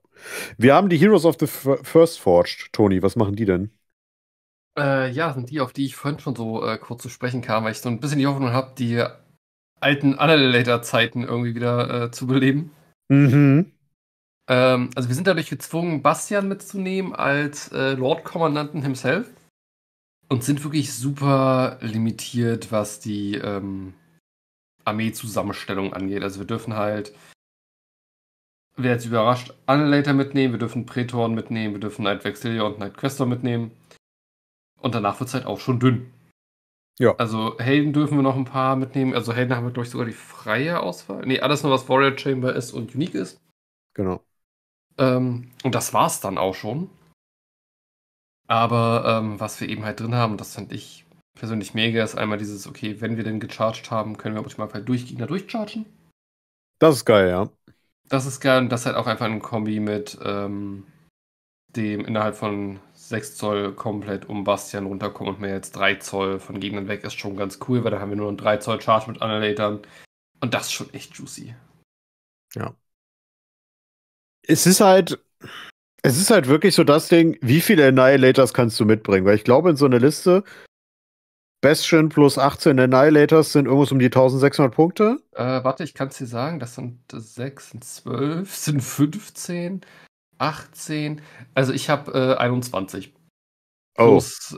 Wir haben die Heroes of the First Forged, Tony. Was machen die denn? Äh, ja, sind die, auf die ich vorhin schon so äh, kurz zu sprechen kam, weil ich so ein bisschen die Hoffnung habe, die alten Annihilator-Zeiten irgendwie wieder äh, zu beleben. Mhm. Ähm, also wir sind dadurch gezwungen, Bastian mitzunehmen als äh, Lord-Kommandanten himself und sind wirklich super limitiert, was die ähm, Armeezusammenstellung angeht. Also wir dürfen halt, wer jetzt überrascht, Annihilator mitnehmen, wir dürfen Prätoren mitnehmen, wir dürfen Night Vexilia und Night Questor mitnehmen. Und danach wird es halt auch schon dünn. Ja. Also Helden dürfen wir noch ein paar mitnehmen. Also Helden haben wir, glaube ich, sogar die freie Auswahl. Nee, alles nur, was Warrior Chamber ist und unique ist. Genau. Ähm, und das war's dann auch schon. Aber ähm, was wir eben halt drin haben, das fand ich persönlich mega, ist einmal dieses, okay, wenn wir denn gecharged haben, können wir optimalerweise halt durch Gegner durchchargen. Das ist geil, ja. Das ist geil und das halt auch einfach ein Kombi mit ähm, dem innerhalb von 6 Zoll komplett um Bastian runterkommen und mir jetzt 3 Zoll von Gegnern weg ist schon ganz cool, weil da haben wir nur einen 3 Zoll Charge mit Annihilatoren. Und das ist schon echt juicy. Ja es ist halt, es ist halt wirklich so das Ding, wie viele Annihilators kannst du mitbringen? Weil ich glaube, in so einer Liste, Bastion plus 18 Annihilators sind irgendwas um die 1600 Punkte. Äh, warte, ich kann es dir sagen, das sind 6, äh, sind 12, sind 15, 18. Also ich habe äh, 21. Oh. Plus,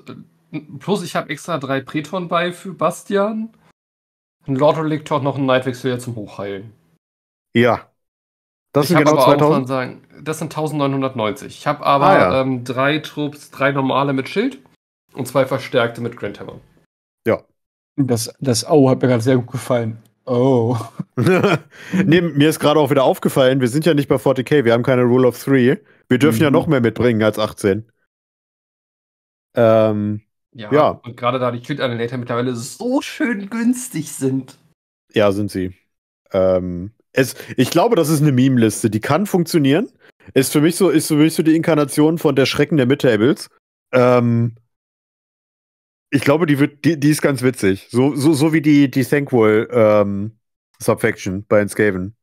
äh, plus ich habe extra drei Preton bei für Bastian. Ein Lord Relictor noch ein Nightwix für zum Hochheilen. Ja, das ich sind genau 2000. Sagen, das sind 1990. Ich habe aber ah, ja. ähm, drei Trupps, drei normale mit Schild und zwei verstärkte mit Grand Grandhammer. Ja. Das, das Au hat mir gerade sehr gut gefallen. Oh. nee, mir ist gerade auch wieder aufgefallen, wir sind ja nicht bei 40k, wir haben keine Rule of Three. Wir dürfen mhm. ja noch mehr mitbringen als 18. Ähm, ja, ja. Und gerade da die Quick Annihilator mittlerweile so schön günstig sind. Ja, sind sie. Ähm, es, ich glaube, das ist eine Meme-Liste. Die kann funktionieren. Ist für mich so, ist für mich so die Inkarnation von der Schrecken der Mid-Tables. Ähm, ich glaube, die wird, die, die ist ganz witzig. So, so, so wie die, die Thankwall ähm, Subfaction bei Enscaven.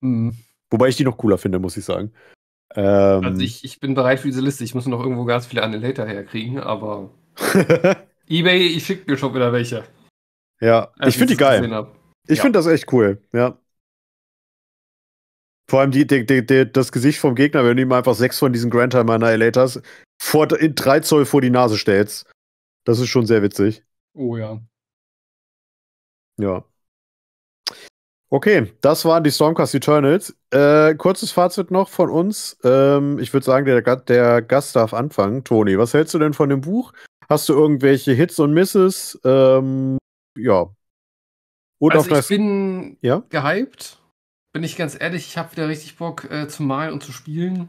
Mhm. Wobei ich die noch cooler finde, muss ich sagen. Ähm, also ich, ich bin bereit für diese Liste. Ich muss noch irgendwo ganz viele Annihilator herkriegen, aber eBay, ich schicke mir schon wieder welche. Ja, ich finde die geil. Ich ja. finde das echt cool, ja. Vor allem die, die, die, das Gesicht vom Gegner, wenn du ihm einfach sechs von diesen Grand Time Annihilators vor, in drei Zoll vor die Nase stellst. Das ist schon sehr witzig. Oh ja. Ja. Okay, das waren die Stormcast Eternals. Äh, kurzes Fazit noch von uns. Ähm, ich würde sagen, der, der, Gast darf anfangen. Toni, was hältst du denn von dem Buch? Hast du irgendwelche Hits und Misses? Ähm, ja. Und also ich bin ja? gehypt bin ich ganz ehrlich, ich habe wieder richtig Bock äh, zu malen und zu spielen.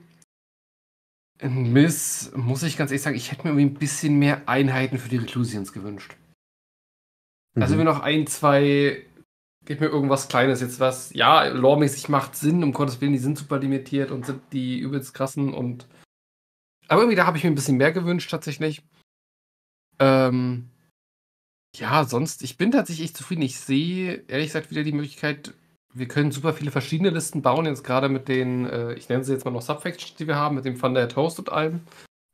In Miss, muss ich ganz ehrlich sagen, ich hätte mir irgendwie ein bisschen mehr Einheiten für die Reclusions gewünscht. Mhm. Also, wenn noch ein, zwei, gib mir irgendwas Kleines jetzt, was, ja, loremäßig macht Sinn, um Gottes Willen, die sind super limitiert und sind die übelst krassen und. Aber irgendwie, da habe ich mir ein bisschen mehr gewünscht, tatsächlich. Ähm. Ja, sonst, ich bin tatsächlich echt zufrieden. Ich sehe, ehrlich gesagt, wieder die Möglichkeit, wir können super viele verschiedene Listen bauen, jetzt gerade mit den, äh, ich nenne sie jetzt mal noch Subfactions, die wir haben, mit dem Thunder Toast und allem.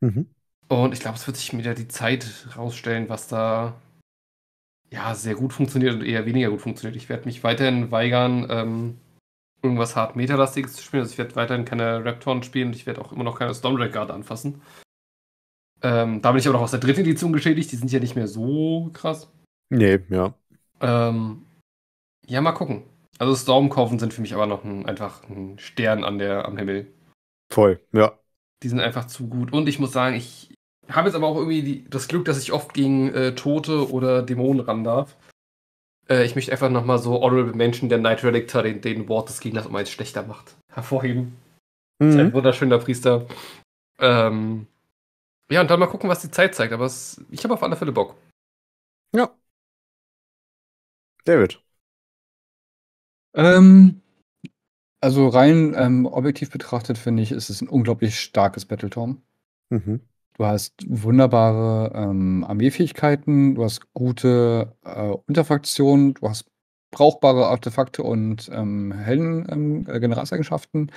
Mhm. Und ich glaube, es wird sich wieder die Zeit rausstellen, was da ja sehr gut funktioniert und eher weniger gut funktioniert. Ich werde mich weiterhin weigern, ähm, irgendwas hart Metalastiges zu spielen. Also ich werde weiterhin keine Raptoren spielen und ich werde auch immer noch keine Stormdrake Guard anfassen. Ähm, da bin ich aber noch aus der dritten Edition geschädigt. Die sind ja nicht mehr so krass. Nee, ja. Ähm, ja, mal gucken. Also Stormkaufen sind für mich aber noch ein, einfach ein Stern an der, am Himmel. Voll, ja. Die sind einfach zu gut. Und ich muss sagen, ich habe jetzt aber auch irgendwie die, das Glück, dass ich oft gegen äh, Tote oder Dämonen ran darf. Äh, ich möchte einfach nochmal so Honorable Menschen der Night Relictor, den, den Wort des Gegners um eins schlechter macht, hervorheben. Mhm. Ist ein wunderschöner Priester. Ähm, ja, und dann mal gucken, was die Zeit zeigt. Aber es, ich habe auf alle Fälle Bock. Ja. David. Ähm, also rein ähm, objektiv betrachtet, finde ich, ist es ein unglaublich starkes Battletorm. Mhm. Du hast wunderbare ähm, Armeefähigkeiten, du hast gute äh, Unterfraktionen, du hast brauchbare Artefakte und ähm, Helden ähm, äh, Generalseigenschaften,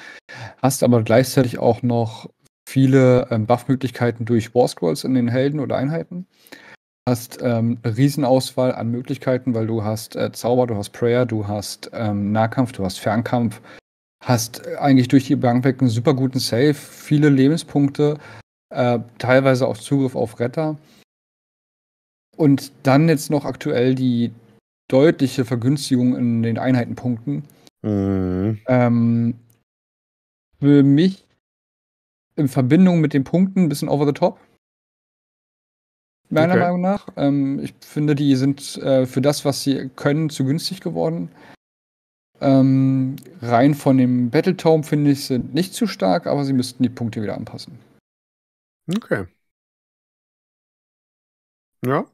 hast aber gleichzeitig auch noch viele ähm, Buff-Möglichkeiten durch War Scrolls in den Helden oder Einheiten hast ähm, eine Riesenauswahl an Möglichkeiten, weil du hast äh, Zauber, du hast Prayer, du hast ähm, Nahkampf, du hast Fernkampf, hast äh, eigentlich durch die Bank weg einen super guten Save, viele Lebenspunkte, äh, teilweise auch Zugriff auf Retter. Und dann jetzt noch aktuell die deutliche Vergünstigung in den Einheitenpunkten. Mhm. Ähm, für mich in Verbindung mit den Punkten ein bisschen over the top meiner okay. Meinung nach. Ähm, ich finde, die sind äh, für das, was sie können, zu günstig geworden. Ähm, rein von dem Battletome finde ich, sind nicht zu stark, aber sie müssten die Punkte wieder anpassen. Okay. Ja.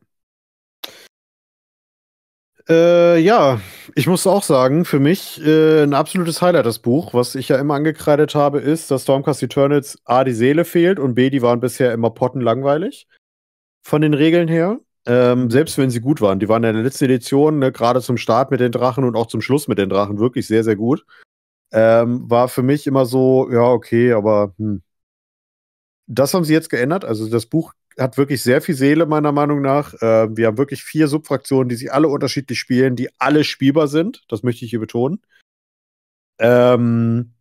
Äh, ja, ich muss auch sagen, für mich äh, ein absolutes Highlight das Buch, was ich ja immer angekreidet habe, ist, dass Stormcast Eternals A die Seele fehlt und B, die waren bisher immer pottenlangweilig von den Regeln her. Ähm, selbst wenn sie gut waren. Die waren in der letzten Edition, ne, gerade zum Start mit den Drachen und auch zum Schluss mit den Drachen, wirklich sehr, sehr gut. Ähm, war für mich immer so, ja, okay, aber hm. das haben sie jetzt geändert. Also das Buch hat wirklich sehr viel Seele, meiner Meinung nach. Äh, wir haben wirklich vier Subfraktionen, die sich alle unterschiedlich spielen, die alle spielbar sind. Das möchte ich hier betonen. Ähm,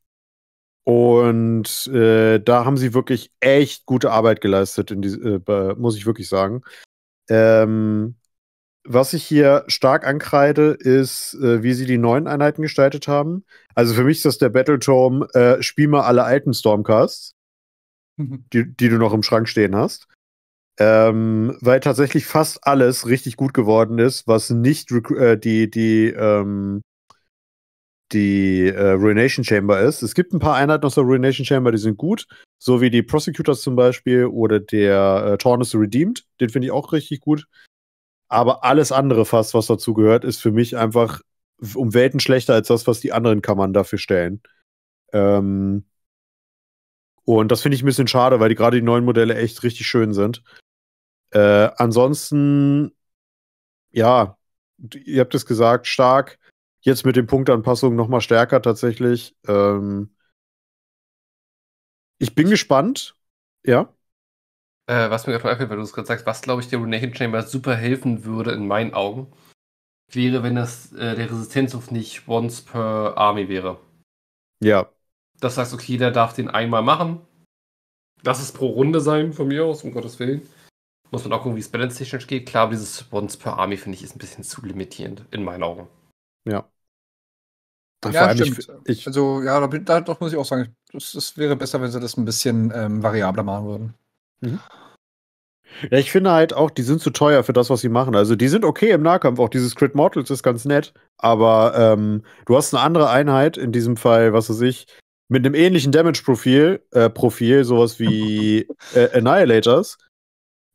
und äh, da haben sie wirklich echt gute Arbeit geleistet, die, äh, muss ich wirklich sagen. Ähm, was ich hier stark ankreide, ist, äh, wie sie die neuen Einheiten gestaltet haben. Also für mich ist das der Battletome, äh, spiel mal alle alten Stormcasts, mhm. die, die, du noch im Schrank stehen hast. Ähm, weil tatsächlich fast alles richtig gut geworden ist, was nicht äh, die, die ähm, die äh, Ruination Chamber ist. Es gibt ein paar Einheiten aus der Ruination Chamber, die sind gut, so wie die Prosecutors zum Beispiel oder der äh, Tornus Redeemed, den finde ich auch richtig gut. Aber alles andere fast, was dazu gehört, ist für mich einfach um Welten schlechter als das, was die anderen Kammern dafür stellen. Ähm und das finde ich ein bisschen schade, weil die gerade die neuen Modelle echt richtig schön sind. Äh, ansonsten, ja, ihr habt es gesagt, stark. Jetzt mit den Punktanpassungen nochmal stärker tatsächlich. Ähm ich bin gespannt. Ja. Äh, was mir gerade einfällt, weil du es gerade sagst, was glaube ich der Runation Chamber super helfen würde in meinen Augen, wäre, wenn das äh, der Resistenzhof nicht once per Army wäre. Ja. Das heißt, okay, jeder darf den einmal machen. Lass es pro Runde sein, von mir aus, um Gottes Willen. Muss man auch gucken, wie es balance technisch geht. Klar, aber dieses Once per Army, finde ich, ist ein bisschen zu limitierend, in meinen Augen. Ja. Ach, ja, stimmt. Ich, ich, also, ja, da, doch muss ich auch sagen, es wäre besser, wenn sie das ein bisschen ähm, variabler machen würden. Mhm. Ja, ich finde halt auch, die sind zu teuer für das, was sie machen. Also die sind okay im Nahkampf, auch dieses Crit Mortals ist ganz nett, aber ähm, du hast eine andere Einheit, in diesem Fall, was weiß ich, mit einem ähnlichen Damage-Profil, äh, Profil, sowas wie äh, Annihilators,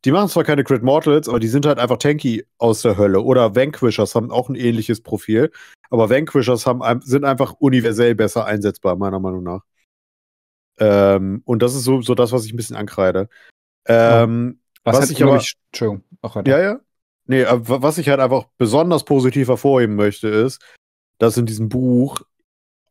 die machen zwar keine Crit Mortals, aber die sind halt einfach tanky aus der Hölle. Oder Vanquishers haben auch ein ähnliches Profil. Aber Vanquishers haben, sind einfach universell besser einsetzbar, meiner Meinung nach. Ähm, und das ist so, so das, was ich ein bisschen ankreide. Ähm, was, was ich aber. Entschuldigung, auch Ja, ja. Nee, äh, was ich halt einfach besonders positiv hervorheben möchte, ist, dass in diesem Buch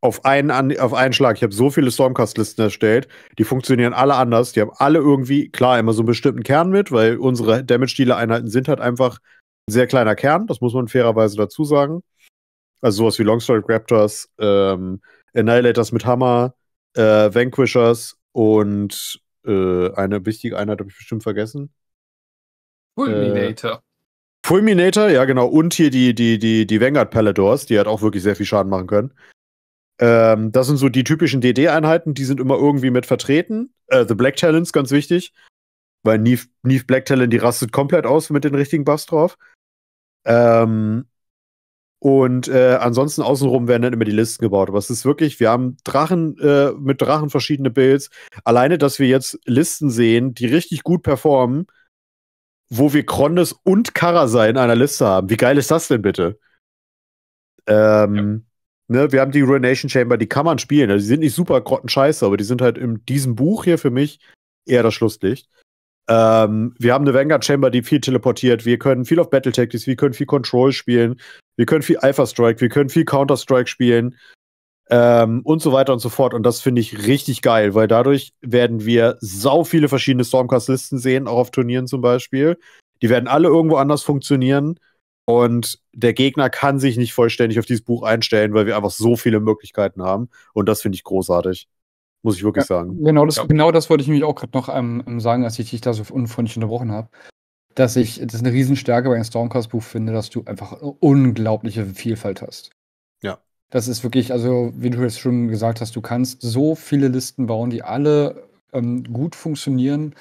auf einen, auf einen Schlag. Ich habe so viele Stormcast-Listen erstellt. Die funktionieren alle anders. Die haben alle irgendwie, klar, immer so einen bestimmten Kern mit, weil unsere Damage-Dealer-Einheiten sind halt einfach ein sehr kleiner Kern. Das muss man fairerweise dazu sagen. Also sowas wie Longstrike Raptors, ähm, Annihilators mit Hammer, äh, Vanquishers und äh, eine wichtige Einheit habe ich bestimmt vergessen. Äh, Fulminator. Äh, Fulminator, ja genau. Und hier die, die, die, die Vanguard Paladors, die halt auch wirklich sehr viel Schaden machen können. Ähm, das sind so die typischen DD-Einheiten, die sind immer irgendwie mit vertreten. Äh, The Black Talents, ganz wichtig. Weil Neve, Neve Black Talent, die rastet komplett aus mit den richtigen Buffs drauf. Ähm, und äh, ansonsten außenrum werden dann immer die Listen gebaut. Aber es ist wirklich, wir haben Drachen, äh, mit Drachen verschiedene Builds. Alleine, dass wir jetzt Listen sehen, die richtig gut performen, wo wir Krondes und Karasai in einer Liste haben. Wie geil ist das denn bitte? Ähm, ja ne, wir haben die Ruination Chamber, die kann man spielen. Also die sind nicht super grottenscheiße, aber die sind halt in diesem Buch hier für mich eher das Schlusslicht. Ähm, wir haben eine Vanguard Chamber, die viel teleportiert. Wir können viel auf Battle Tactics, wir können viel Control spielen. Wir können viel Alpha Strike, wir können viel Counter Strike spielen. Ähm, und so weiter und so fort. Und das finde ich richtig geil, weil dadurch werden wir sau viele verschiedene Stormcast-Listen sehen, auch auf Turnieren zum Beispiel. Die werden alle irgendwo anders funktionieren. Und der Gegner kann sich nicht vollständig auf dieses Buch einstellen, weil wir einfach so viele Möglichkeiten haben. Und das finde ich großartig. Muss ich wirklich ja, sagen. Genau das, ja. genau das wollte ich nämlich auch gerade noch ähm, ähm, sagen, als ich dich da so unfreundlich unterbrochen habe. Dass ich, das eine Riesenstärke bei einem Stormcast-Buch finde, dass du einfach unglaubliche Vielfalt hast. Ja. Das ist wirklich, also wie du jetzt schon gesagt hast, du kannst so viele Listen bauen, die alle ähm, gut funktionieren.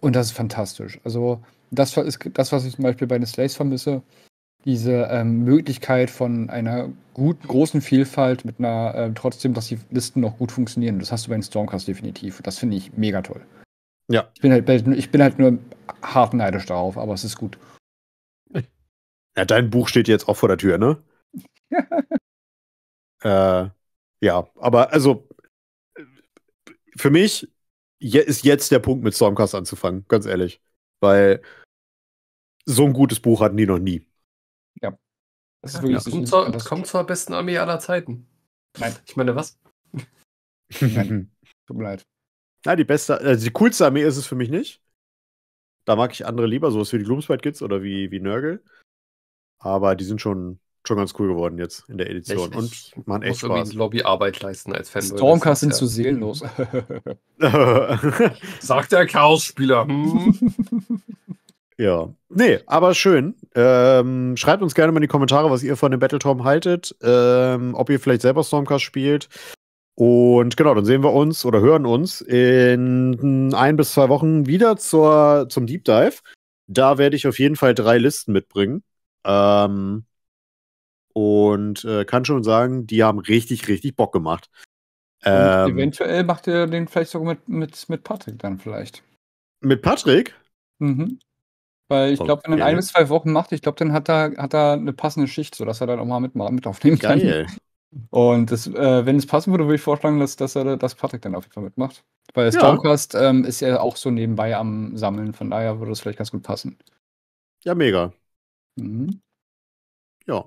Und das ist fantastisch. Also das ist das, was ich zum Beispiel bei den Slays vermisse diese ähm, Möglichkeit von einer gut, großen Vielfalt mit einer, äh, trotzdem, dass die Listen noch gut funktionieren. Das hast du bei den Stormcast definitiv. Das finde ich mega toll. Ja. Ich bin, halt, ich bin halt nur hart neidisch darauf, aber es ist gut. Ja, dein Buch steht jetzt auch vor der Tür, ne? äh, ja, aber also für mich ist jetzt der Punkt, mit Stormcast anzufangen, ganz ehrlich. Weil so ein gutes Buch hatten die noch nie. Das ist wirklich ja, kommt, zur, kommt zur besten Armee aller Zeiten. Nein. Ich meine, was? Tut mir leid. Na, die beste, also die coolste Armee ist es für mich nicht. Da mag ich andere lieber, sowas wie die Gloomspite Kids oder wie, wie Nörgel. Aber die sind schon, schon ganz cool geworden jetzt in der Edition ich, ich und machen echt muss Spaß. Lobbyarbeit leisten als Fanboy. Stormcast sind ja. zu seelenlos. Sagt der Chaos-Spieler. Hm. Ja, nee, aber schön. Ähm, schreibt uns gerne mal in die Kommentare, was ihr von dem Battletorm haltet, ähm, ob ihr vielleicht selber Stormcast spielt. Und genau, dann sehen wir uns oder hören uns in ein bis zwei Wochen wieder zur, zum Deep Dive. Da werde ich auf jeden Fall drei Listen mitbringen. Ähm, und äh, kann schon sagen, die haben richtig, richtig Bock gemacht. Ähm, eventuell macht ihr den vielleicht sogar mit, mit, mit Patrick dann vielleicht. Mit Patrick? Mhm. Weil ich glaube, wenn er ein bis zwei Wochen macht, ich glaube, dann hat er, hat er eine passende Schicht, sodass er dann auch mal mit, mit aufnehmen kann. Geil. Und das, äh, wenn es passen würde, würde ich vorschlagen, dass, dass, er, dass Patrick dann auf jeden Fall mitmacht. Weil Stormcast ja. ähm, ist ja auch so nebenbei am Sammeln, von daher würde es vielleicht ganz gut passen. Ja, mega. Mhm. Ja.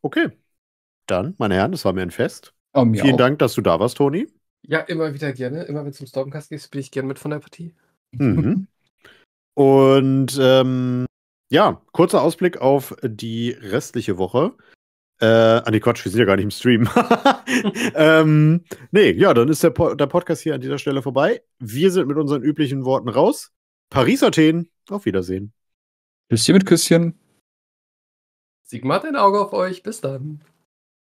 Okay. Dann, meine Herren, das war mir ein Fest. Oh, mir Vielen auch. Dank, dass du da warst, Toni. Ja, immer wieder gerne. Immer wenn es zum Stormcast geht, bin ich gerne mit von der Partie. Mhm. Und ähm, ja, kurzer Ausblick auf die restliche Woche. Äh, an ah, die Quatsch, wir sind ja gar nicht im Stream. ähm, nee, ja, dann ist der, po der Podcast hier an dieser Stelle vorbei. Wir sind mit unseren üblichen Worten raus. Paris, Athen, auf Wiedersehen. Tschüsschen mit Küsschen. Sigma ein Auge auf euch. Bis dann.